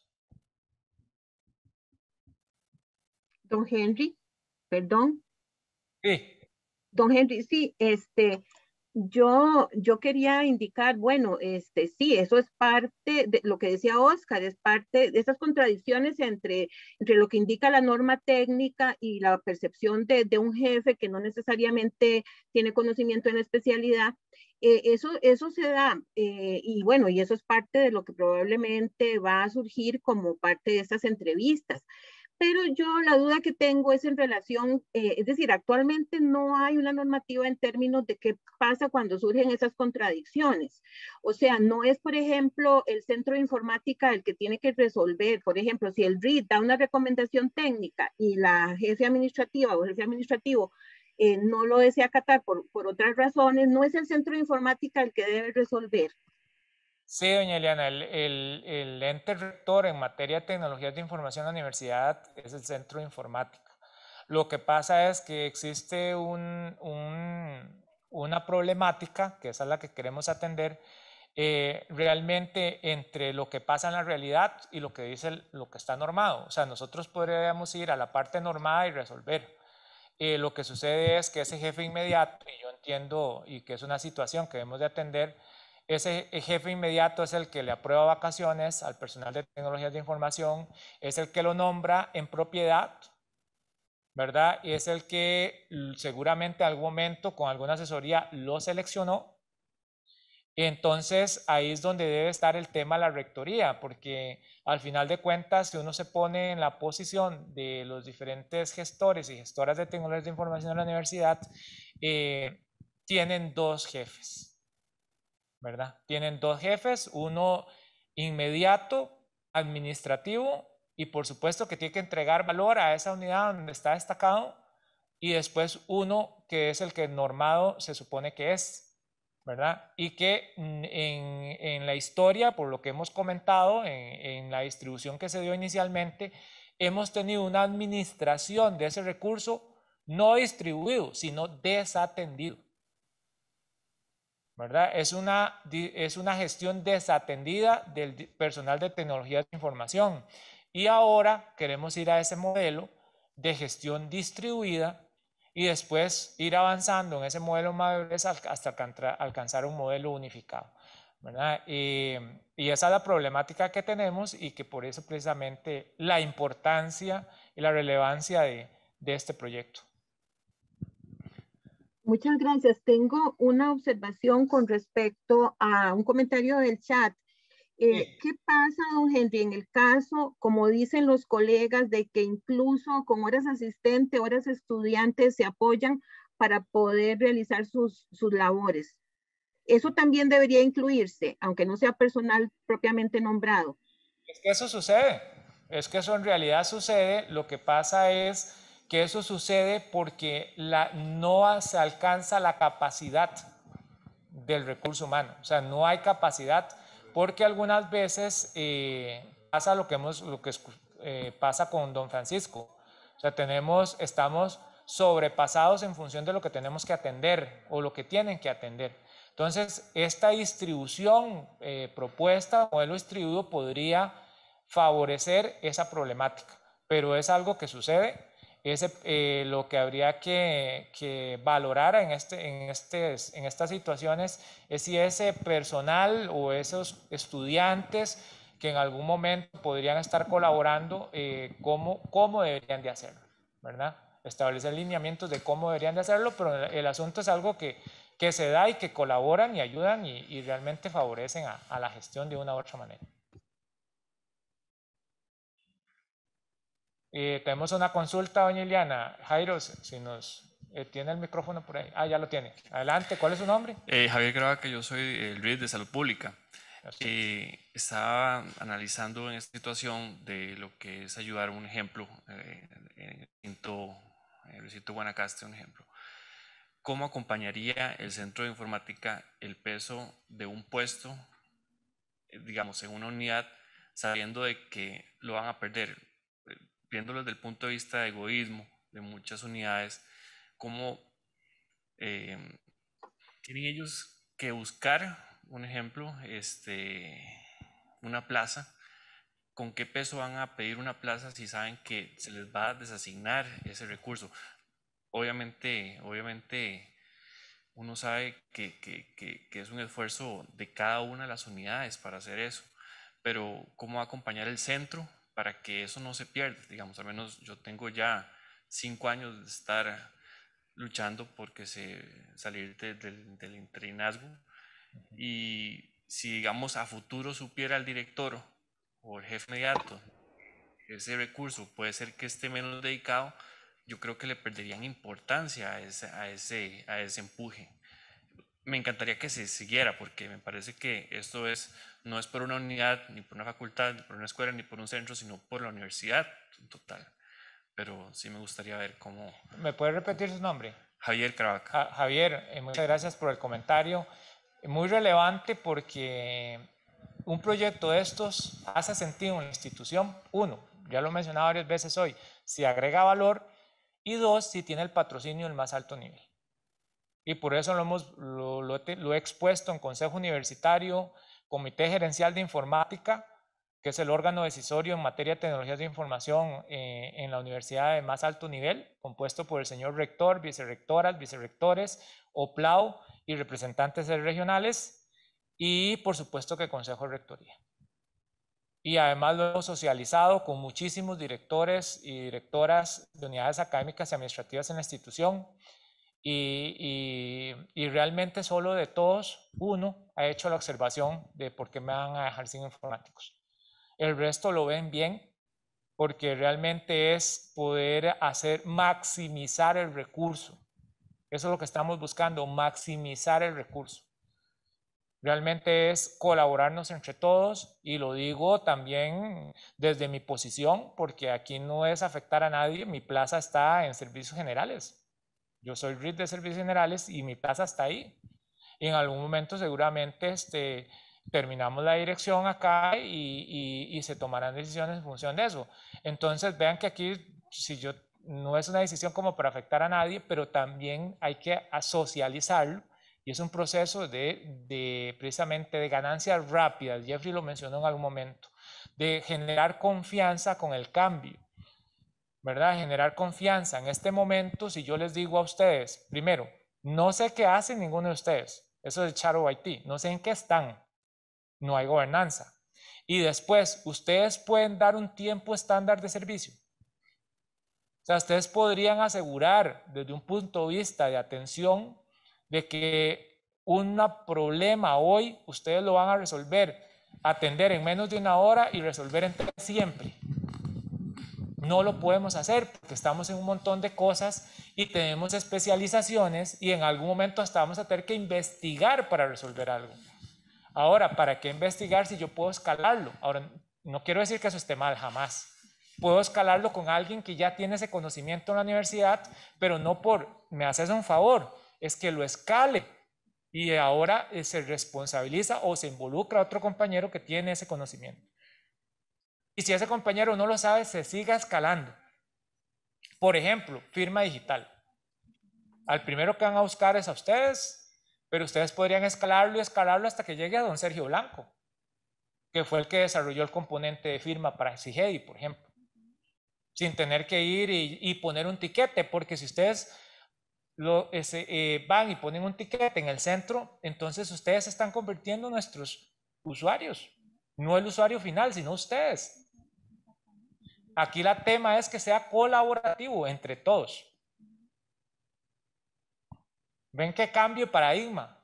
S7: Don Henry, perdón. Sí. Don Henry, sí, este, yo, quería indicar, bueno, este, sí, eso es parte de lo que decía Oscar, es parte de esas contradicciones entre, entre lo que indica la norma técnica y la percepción de, de un jefe que no necesariamente tiene conocimiento en especialidad. Eh, eso, eso se da, eh, y bueno, y eso es parte de lo que probablemente va a surgir como parte de estas entrevistas pero yo la duda que tengo es en relación, eh, es decir, actualmente no hay una normativa en términos de qué pasa cuando surgen esas contradicciones. O sea, no es, por ejemplo, el centro de informática el que tiene que resolver, por ejemplo, si el RIT da una recomendación técnica y la agencia administrativa o el jefe administrativo eh, no lo desea acatar por otras razones, no es el centro de informática el que debe resolver.
S2: Sí, doña Eliana, el, el, ente rector en materia de tecnologías de información de la universidad es el centro informático. Lo que pasa es que existe una problemática, que es es la que queremos atender, eh, realmente entre lo que pasa en la realidad y lo que dice lo que está normado. O sea, nosotros podríamos ir a la parte normada y resolver. Eh, lo que sucede es que ese jefe inmediato, y yo entiendo, y que es una situación que debemos de atender, ese jefe inmediato es el que le aprueba vacaciones al personal de tecnologías de información, es el que lo nombra en propiedad, ¿verdad? Y es el que seguramente algún momento con alguna asesoría lo seleccionó. Entonces ahí es donde debe estar el tema de la rectoría, porque al final de cuentas, si uno se pone en la posición de los diferentes gestores y gestoras de tecnologías de información de la universidad, eh, tienen dos jefes. Tienen dos jefes, uno inmediato, administrativo, y por supuesto que tiene que entregar valor a esa unidad donde está destacado, y después uno que es el que normado se supone que es, ¿verdad? Y que en, la historia, por lo que hemos comentado, en, en la distribución que se dio inicialmente, hemos tenido una administración de ese recurso no distribuido, sino desatendido. Es una, es una gestión desatendida del personal de tecnología de información. Y ahora queremos ir a ese modelo de gestión distribuida y después ir avanzando en ese modelo más vez hasta alcanzar un modelo unificado. Y, esa es la problemática que tenemos y que por eso precisamente la importancia y la relevancia de este proyecto.
S7: Muchas gracias. Tengo una observación con respecto a un comentario del chat. Eh, ¿Qué pasa, don Henry, en el caso, como dicen los colegas, de que incluso con horas asistente, horas estudiantes se apoyan para poder realizar sus, sus labores? Eso también debería incluirse, aunque no sea personal propiamente nombrado.
S2: Es que eso sucede, es que eso en realidad sucede. Lo que pasa es que eso sucede porque la, no se alcanza la capacidad del recurso humano, o sea, no hay capacidad, porque algunas veces eh, pasa lo que, hemos, lo que eh, pasa con don Francisco, o sea, tenemos, estamos sobrepasados en función de lo que tenemos que atender o lo que tienen que atender. Entonces, esta distribución propuesta eh, propuesta, modelo distribuido, podría favorecer esa problemática, pero es algo que sucede ese, eh, lo que habría que, valorar en, este, en, este, en estas situaciones es si ese personal o esos estudiantes que en algún momento podrían estar colaborando, eh, cómo, deberían de hacerlo, ¿verdad? Establecer lineamientos de cómo deberían de hacerlo, pero el asunto es algo que, que se da y que colaboran y ayudan y, realmente favorecen a, a la gestión de una u otra manera. Eh, tenemos una consulta, doña Ileana. Jairo, si nos eh, tiene el micrófono por ahí. Ah, ya lo tiene. Adelante, ¿cuál es su nombre? Eh,
S10: Javier Grava, que yo soy el Luis de Salud Pública. estaba analizando en esta situación de lo que es ayudar, un ejemplo, en el en el recinto Guanacaste, un ejemplo. ¿Cómo acompañaría el centro de informática el peso de un puesto, digamos, en una unidad, sabiendo de que lo van a perder? viéndolo desde el punto de vista de egoísmo de muchas unidades, cómo eh, tienen ellos que buscar, un ejemplo, este, una plaza, con qué peso van a pedir una plaza si saben que se les va a desasignar ese recurso. Obviamente, obviamente uno sabe que, que es un esfuerzo de cada una de las unidades para hacer eso, pero cómo acompañar el centro para que eso no se pierda. Digamos, al menos yo tengo ya cinco años de estar luchando porque se salir del entrenazgo y si digamos a futuro supiera el director o el jefe mediato ese recurso puede ser que esté menos dedicado yo creo que le perderían importancia a ese, a ese, a ese empuje me encantaría que se siguiera porque me parece que esto es no es por una unidad, ni por una facultad, ni por una escuela, ni por un centro, sino por la universidad total. Pero sí me gustaría ver cómo...
S2: ¿Me puede repetir su nombre?
S10: Javier Cravaca.
S2: Javier, eh, muchas gracias por el comentario. Muy relevante porque un proyecto de estos hace sentido en la institución, uno, ya lo he mencionado varias veces hoy, si agrega valor y dos, si tiene el patrocinio el más alto nivel. Y por eso lo, hemos, lo he expuesto en Consejo Universitario, Comité Gerencial de Informática, que es el órgano decisorio en materia de tecnologías de información eh, en la universidad de más alto nivel, compuesto por el señor rector, vicerrectoras, vicerrectores, OPLAU y representantes regionales, y por supuesto que Consejo de Rectoría. Y además lo hemos socializado con muchísimos directores y directoras de unidades académicas y administrativas en la institución, y, realmente solo de todos uno ha hecho la observación de por qué me van a dejar sin informáticos. El resto lo ven bien porque realmente es poder hacer maximizar el recurso. Eso es lo que estamos buscando, maximizar el recurso. Realmente es colaborarnos entre todos y lo digo también desde mi posición, porque aquí no es afectar a nadie, mi plaza está en servicios generales yo soy RIT de servicios generales y mi plaza está ahí. en algún momento seguramente este, terminamos la dirección acá y, se tomarán decisiones en función de eso. Entonces vean que aquí, si yo no es una decisión como para afectar a nadie, pero también hay que socializarlo y es un proceso de, de, precisamente de ganancias rápidas. Jeffrey lo mencionó en algún momento, de generar confianza con el cambio. ¿verdad? Generar confianza. En este momento, si yo les digo a ustedes, primero, no sé qué hacen ninguno de ustedes. Eso es Charo Haití. No sé en qué están. No hay gobernanza. Y después, ustedes pueden dar un tiempo estándar de servicio. O sea, ustedes podrían asegurar desde un punto de vista de atención de que un problema hoy ustedes lo van a resolver, atender en menos de una hora y resolver en siempre. No lo podemos hacer porque estamos en un montón de cosas y tenemos especializaciones y en algún momento hasta vamos a tener que investigar para resolver algo. Ahora, ¿para qué investigar si yo puedo escalarlo? Ahora, no quiero decir que eso esté mal jamás. Puedo escalarlo con alguien que ya tiene ese conocimiento en la universidad, pero no por, me haces un favor, es que lo escale y ahora eh, se responsabiliza o se involucra otro compañero que tiene ese conocimiento. Y si ese compañero no lo sabe, se siga escalando. Por ejemplo, firma digital. Al primero que van a buscar es a ustedes, pero ustedes podrían escalarlo y escalarlo hasta que llegue a don Sergio Blanco, que fue el que desarrolló el componente de firma para Sigedi, por ejemplo. Sin tener que ir y, poner un tiquete, porque si ustedes lo, eh, van y ponen un tiquete en el centro, entonces ustedes se están convirtiendo en nuestros usuarios. No el usuario final, sino ustedes. Aquí la tema es que sea colaborativo entre todos. ¿Ven qué cambio de paradigma?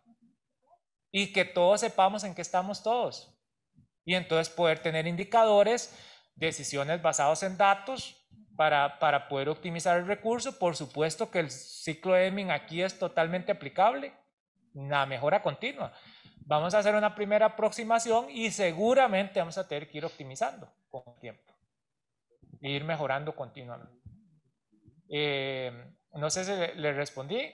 S2: Y que todos sepamos en qué estamos todos. Y entonces poder tener indicadores, decisiones basadas en datos para, poder optimizar el recurso. Por supuesto que el ciclo de Deming aquí es totalmente aplicable, Una mejora continua. Vamos a hacer una primera aproximación y seguramente vamos a tener que ir optimizando con tiempo e ir mejorando continuamente. Eh, no sé si le, respondí,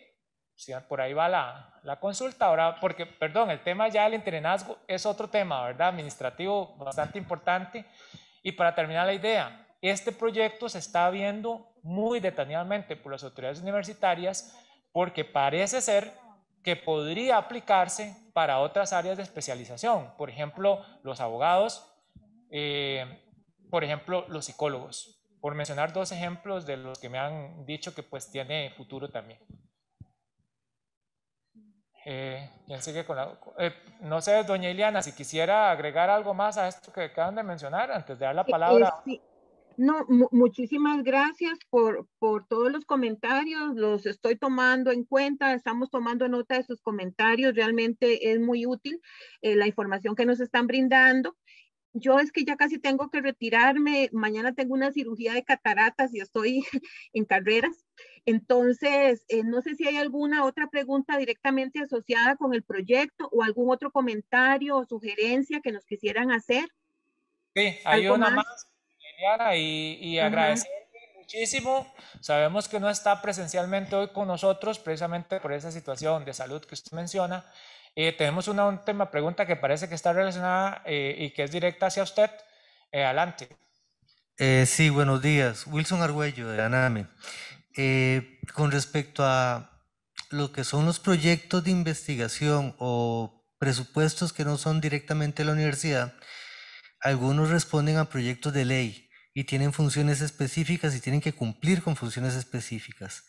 S2: si por ahí va la, la, consulta ahora, porque, perdón, el tema ya del entrenazgo es otro tema, ¿verdad? Administrativo bastante importante. Y para terminar la idea, este proyecto se está viendo muy detenidamente por las autoridades universitarias porque parece ser que podría aplicarse para otras áreas de especialización, por ejemplo, los abogados, eh, por ejemplo, los psicólogos, por mencionar dos ejemplos de los que me han dicho que pues tiene futuro también. Eh, eh, no sé, doña Eliana, si quisiera agregar algo más a esto que acaban de mencionar antes de dar la eh, palabra.
S7: No, muchísimas gracias por, por todos los comentarios, los estoy tomando en cuenta, estamos tomando nota de sus comentarios, realmente es muy útil la información que nos están brindando yo es que ya casi tengo que retirarme, mañana tengo una cirugía de cataratas y estoy en carreras. Entonces, eh, no sé si hay alguna otra pregunta directamente asociada con el proyecto o algún otro comentario o sugerencia que nos quisieran hacer.
S2: Sí, hay una más, y, y muchísimo. Sabemos que no está presencialmente hoy con nosotros precisamente por esa situación de salud que usted menciona, tenemos una última pregunta que parece que está relacionada eh, y que es directa hacia usted. Eh, adelante.
S11: Eh, sí, buenos días. Wilson Argüello, de ANAME. con respecto a lo que son los proyectos de investigación o presupuestos que no son directamente de la universidad, algunos responden a proyectos de ley y tienen funciones específicas y tienen que cumplir con funciones específicas.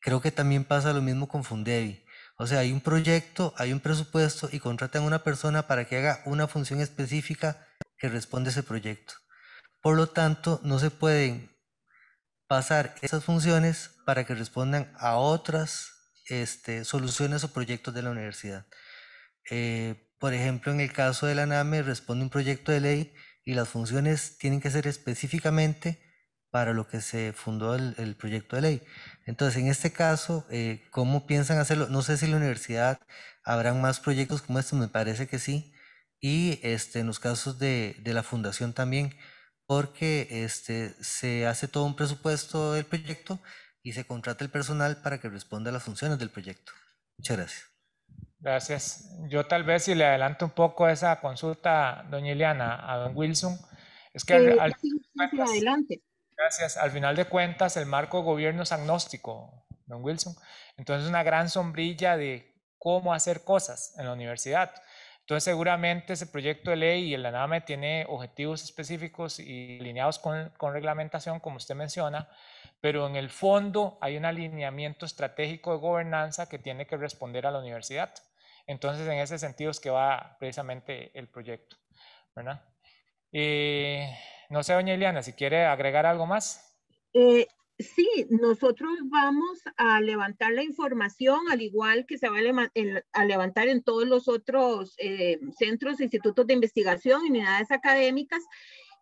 S11: Creo que también pasa lo mismo con Fundevi. O sea, hay un proyecto, hay un presupuesto y contratan a una persona para que haga una función específica que responde a ese proyecto. Por lo tanto, no se pueden pasar esas funciones para que respondan a otras este, soluciones o proyectos de la universidad. Eh, por ejemplo, en el caso de la NAME responde un proyecto de ley y las funciones tienen que ser específicamente para lo que se fundó el, proyecto de ley. Entonces, en este caso, eh, ¿cómo piensan hacerlo? No sé si la universidad habrán más proyectos como este, me parece que sí, y este, en los casos de, la fundación también, porque este, se hace todo un presupuesto del proyecto y se contrata el personal para que responda a las funciones del
S7: proyecto. Muchas
S11: gracias.
S2: Gracias. Yo tal vez si le adelanto un poco esa consulta, doña Eliana, a don Wilson, es que... Eh,
S7: adelante.
S2: Gracias. Al final de cuentas, el marco de gobierno es agnóstico, don Wilson. Entonces, una gran sombrilla de cómo hacer cosas en la universidad. Entonces, seguramente ese proyecto de ley y el ANAME tiene objetivos específicos y alineados con, reglamentación, como usted menciona, pero en el fondo hay un alineamiento estratégico de gobernanza que tiene que responder a la universidad. Entonces, en ese sentido es que va precisamente el proyecto, ¿verdad? Eh, no sé, doña Eliana, si quiere agregar algo más.
S7: Eh, sí, nosotros vamos a levantar la información, al igual que se va a, levantar en todos los otros eh, centros, institutos de investigación, y unidades académicas,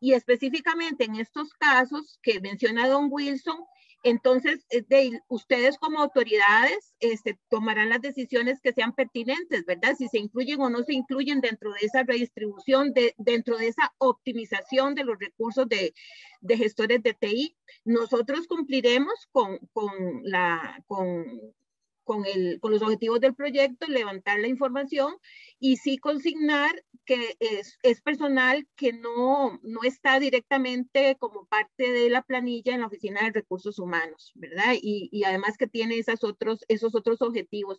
S7: y específicamente en estos casos que menciona don Wilson, entonces, eh, ustedes como autoridades este, tomarán las decisiones que sean pertinentes, ¿verdad? Si se incluyen o no se incluyen dentro de esa redistribución, de, dentro de esa optimización de los recursos de, gestores de TI. Nosotros cumpliremos con, con, la, con con, los objetivos del proyecto, levantar la información y sí consignar que es, personal que no, está directamente como parte de la planilla en la Oficina de Recursos Humanos, ¿verdad? Y, además que tiene esas otros, esos otros objetivos.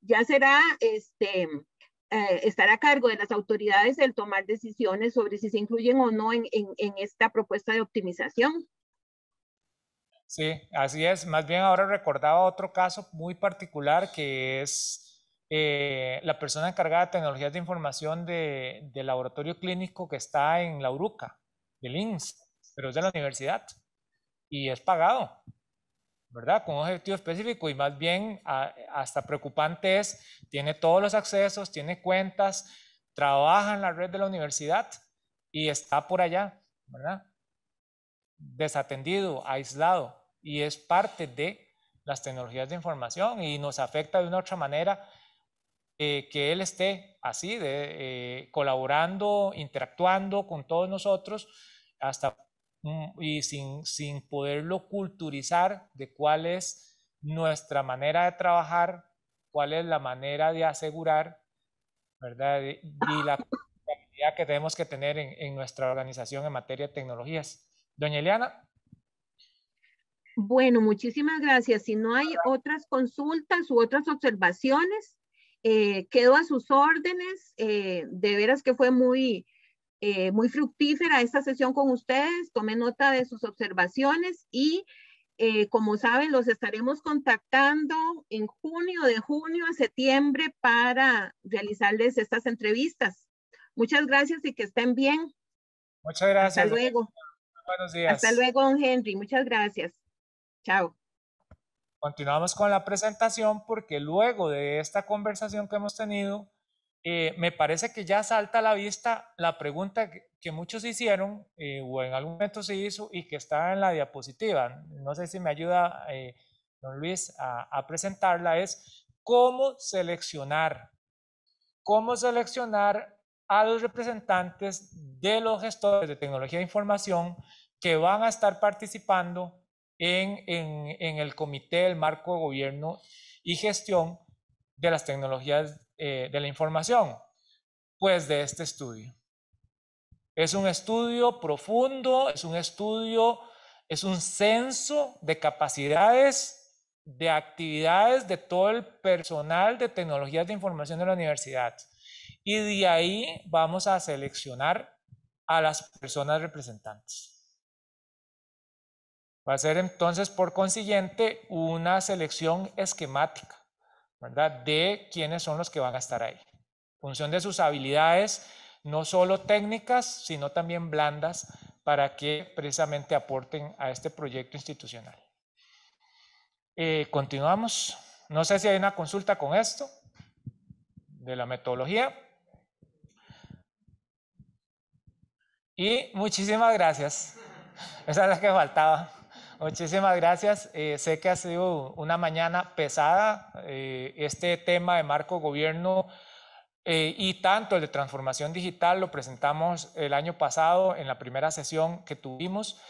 S7: Ya será este, eh, estar a cargo de las autoridades el tomar decisiones sobre si se incluyen o no en esta propuesta de optimización.
S2: Sí, así es. Más bien ahora recordaba otro caso muy particular que es eh, la persona encargada de tecnologías de información del laboratorio clínico que está en la URUCA, del INS, pero es de la universidad y es pagado, ¿verdad? Con un objetivo específico y más bien ah, hasta preocupante es, tiene todos los accesos, tiene cuentas, trabaja en la red de la universidad y está por allá, ¿verdad? Desatendido, aislado y es parte de las tecnologías de información y nos afecta de una otra manera eh, que él esté así, de, eh, colaborando, interactuando con todos nosotros hasta mm, y sin, poderlo culturizar de cuál es nuestra manera de trabajar, cuál es la manera de asegurar, ¿verdad? Y, la que tenemos que tener en, en nuestra organización en materia de tecnologías. Doña Eliana,
S7: bueno, muchísimas gracias. Si no hay otras consultas u otras observaciones, eh, quedo a sus órdenes. Eh, de veras que fue muy, eh, muy fructífera esta sesión con ustedes. Tome nota de sus observaciones y, como saben, los estaremos contactando en junio, de junio a septiembre, para realizarles estas entrevistas. Muchas gracias y que estén bien.
S2: Muchas gracias. Hasta luego. Buenos días. Hasta luego,
S7: don Henry. Muchas gracias. Chao.
S2: Continuamos con la presentación porque luego de esta conversación que hemos tenido, eh, me parece que ya salta a la vista la pregunta que, muchos hicieron eh, o en algún momento se hizo y que está en la diapositiva. No sé si me ayuda eh, don Luis a, a, presentarla. Es cómo seleccionar, cómo seleccionar a los representantes de los gestores de tecnología de información que van a estar participando en, el Comité del Marco de Gobierno y Gestión de las Tecnologías eh, de la Información? Pues de este estudio. Es un estudio profundo, es un estudio, es un censo de capacidades de actividades de todo el personal de tecnologías de información de la universidad. Y de ahí vamos a seleccionar a las personas representantes. Va a ser entonces, por consiguiente, una selección esquemática, ¿verdad? De quiénes son los que van a estar ahí. Función de sus habilidades, no solo técnicas, sino también blandas, para que precisamente aporten a este proyecto institucional. Eh, continuamos. No sé si hay una consulta con esto, de la metodología. Y muchísimas gracias. Esa es la que faltaba. Muchísimas gracias. Eh, sé que ha sido una mañana pesada. Eh, este tema de marco gobierno eh, y tanto el de transformación digital lo presentamos el año pasado en la primera sesión que tuvimos.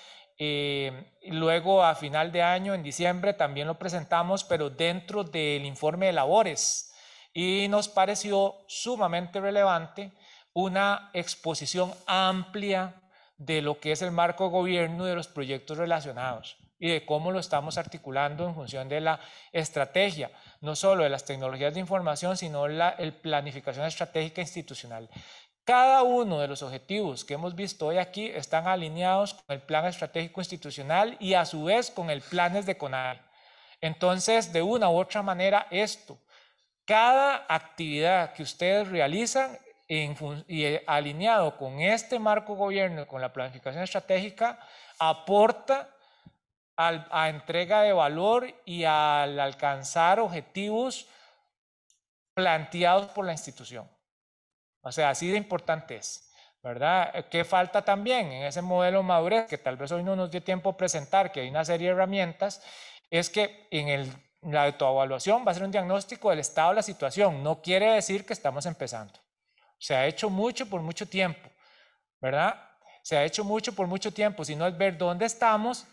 S2: luego a final de año, en diciembre, también lo presentamos, pero dentro del informe de labores. Y nos pareció sumamente relevante una exposición amplia de lo que es el marco gobierno y de los proyectos relacionados y de cómo lo estamos articulando en función de la estrategia, no solo de las tecnologías de información, sino la planificación estratégica institucional. Cada uno de los objetivos que hemos visto hoy aquí están alineados con el plan estratégico institucional y a su vez con el planes de CONAL. Entonces, de una u otra manera, esto, cada actividad que ustedes realizan y eh, alineado con este marco gobierno, con la planificación estratégica, aporta a entrega de valor y al alcanzar objetivos planteados por la institución. O sea, así de importante es. ¿verdad? Eh, ¿Qué falta también en ese modelo madurez, que tal vez hoy no nos dio tiempo a presentar, que hay una serie de herramientas, es que en el, la autoevaluación va a ser un diagnóstico del estado de la situación. No quiere decir que estamos empezando. Se ha hecho mucho por mucho tiempo, ¿verdad? Se ha hecho mucho por mucho tiempo, Si no es ver dónde estamos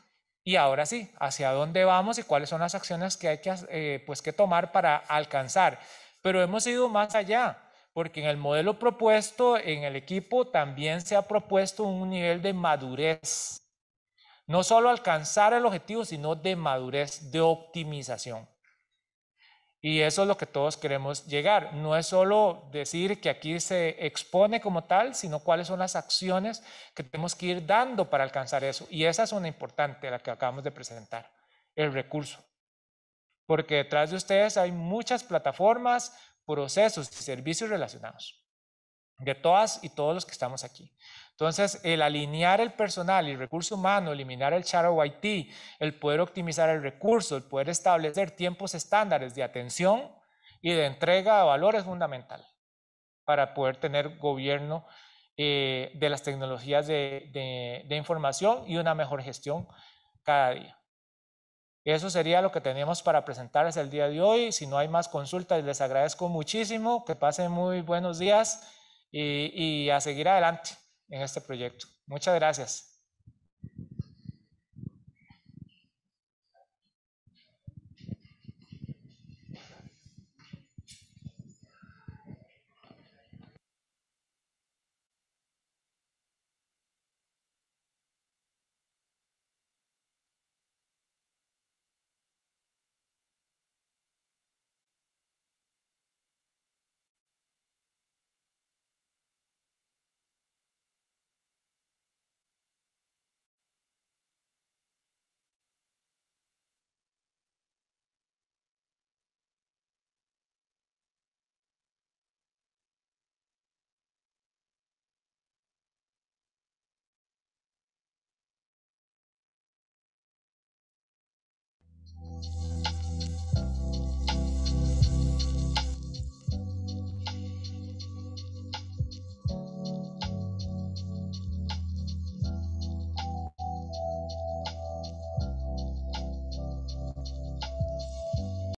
S2: y ahora sí, hacia dónde vamos y cuáles son las acciones que hay que, eh, pues, que tomar para alcanzar. Pero hemos ido más allá, porque en el modelo propuesto en el equipo también se ha propuesto un nivel de madurez. No solo alcanzar el objetivo, sino de madurez, de optimización. Y eso es lo que todos queremos llegar. No es solo decir que aquí se expone como tal, sino cuáles son las acciones que tenemos que ir dando para alcanzar eso. Y esa es una importante, la que acabamos de presentar, el recurso. Porque detrás de ustedes hay muchas plataformas, procesos y servicios relacionados, de todas y todos los que estamos aquí. Entonces, el alinear el personal y el recurso humano, eliminar el shadow IT, el poder optimizar el recurso, el poder establecer tiempos estándares de atención y de entrega de valor es fundamental para poder tener gobierno eh, de las tecnologías de, información y una mejor gestión cada día. Eso sería lo que teníamos para presentarles el día de hoy. Si no hay más consultas, les agradezco muchísimo. Que pasen muy buenos días y a seguir adelante en este proyecto. Muchas gracias.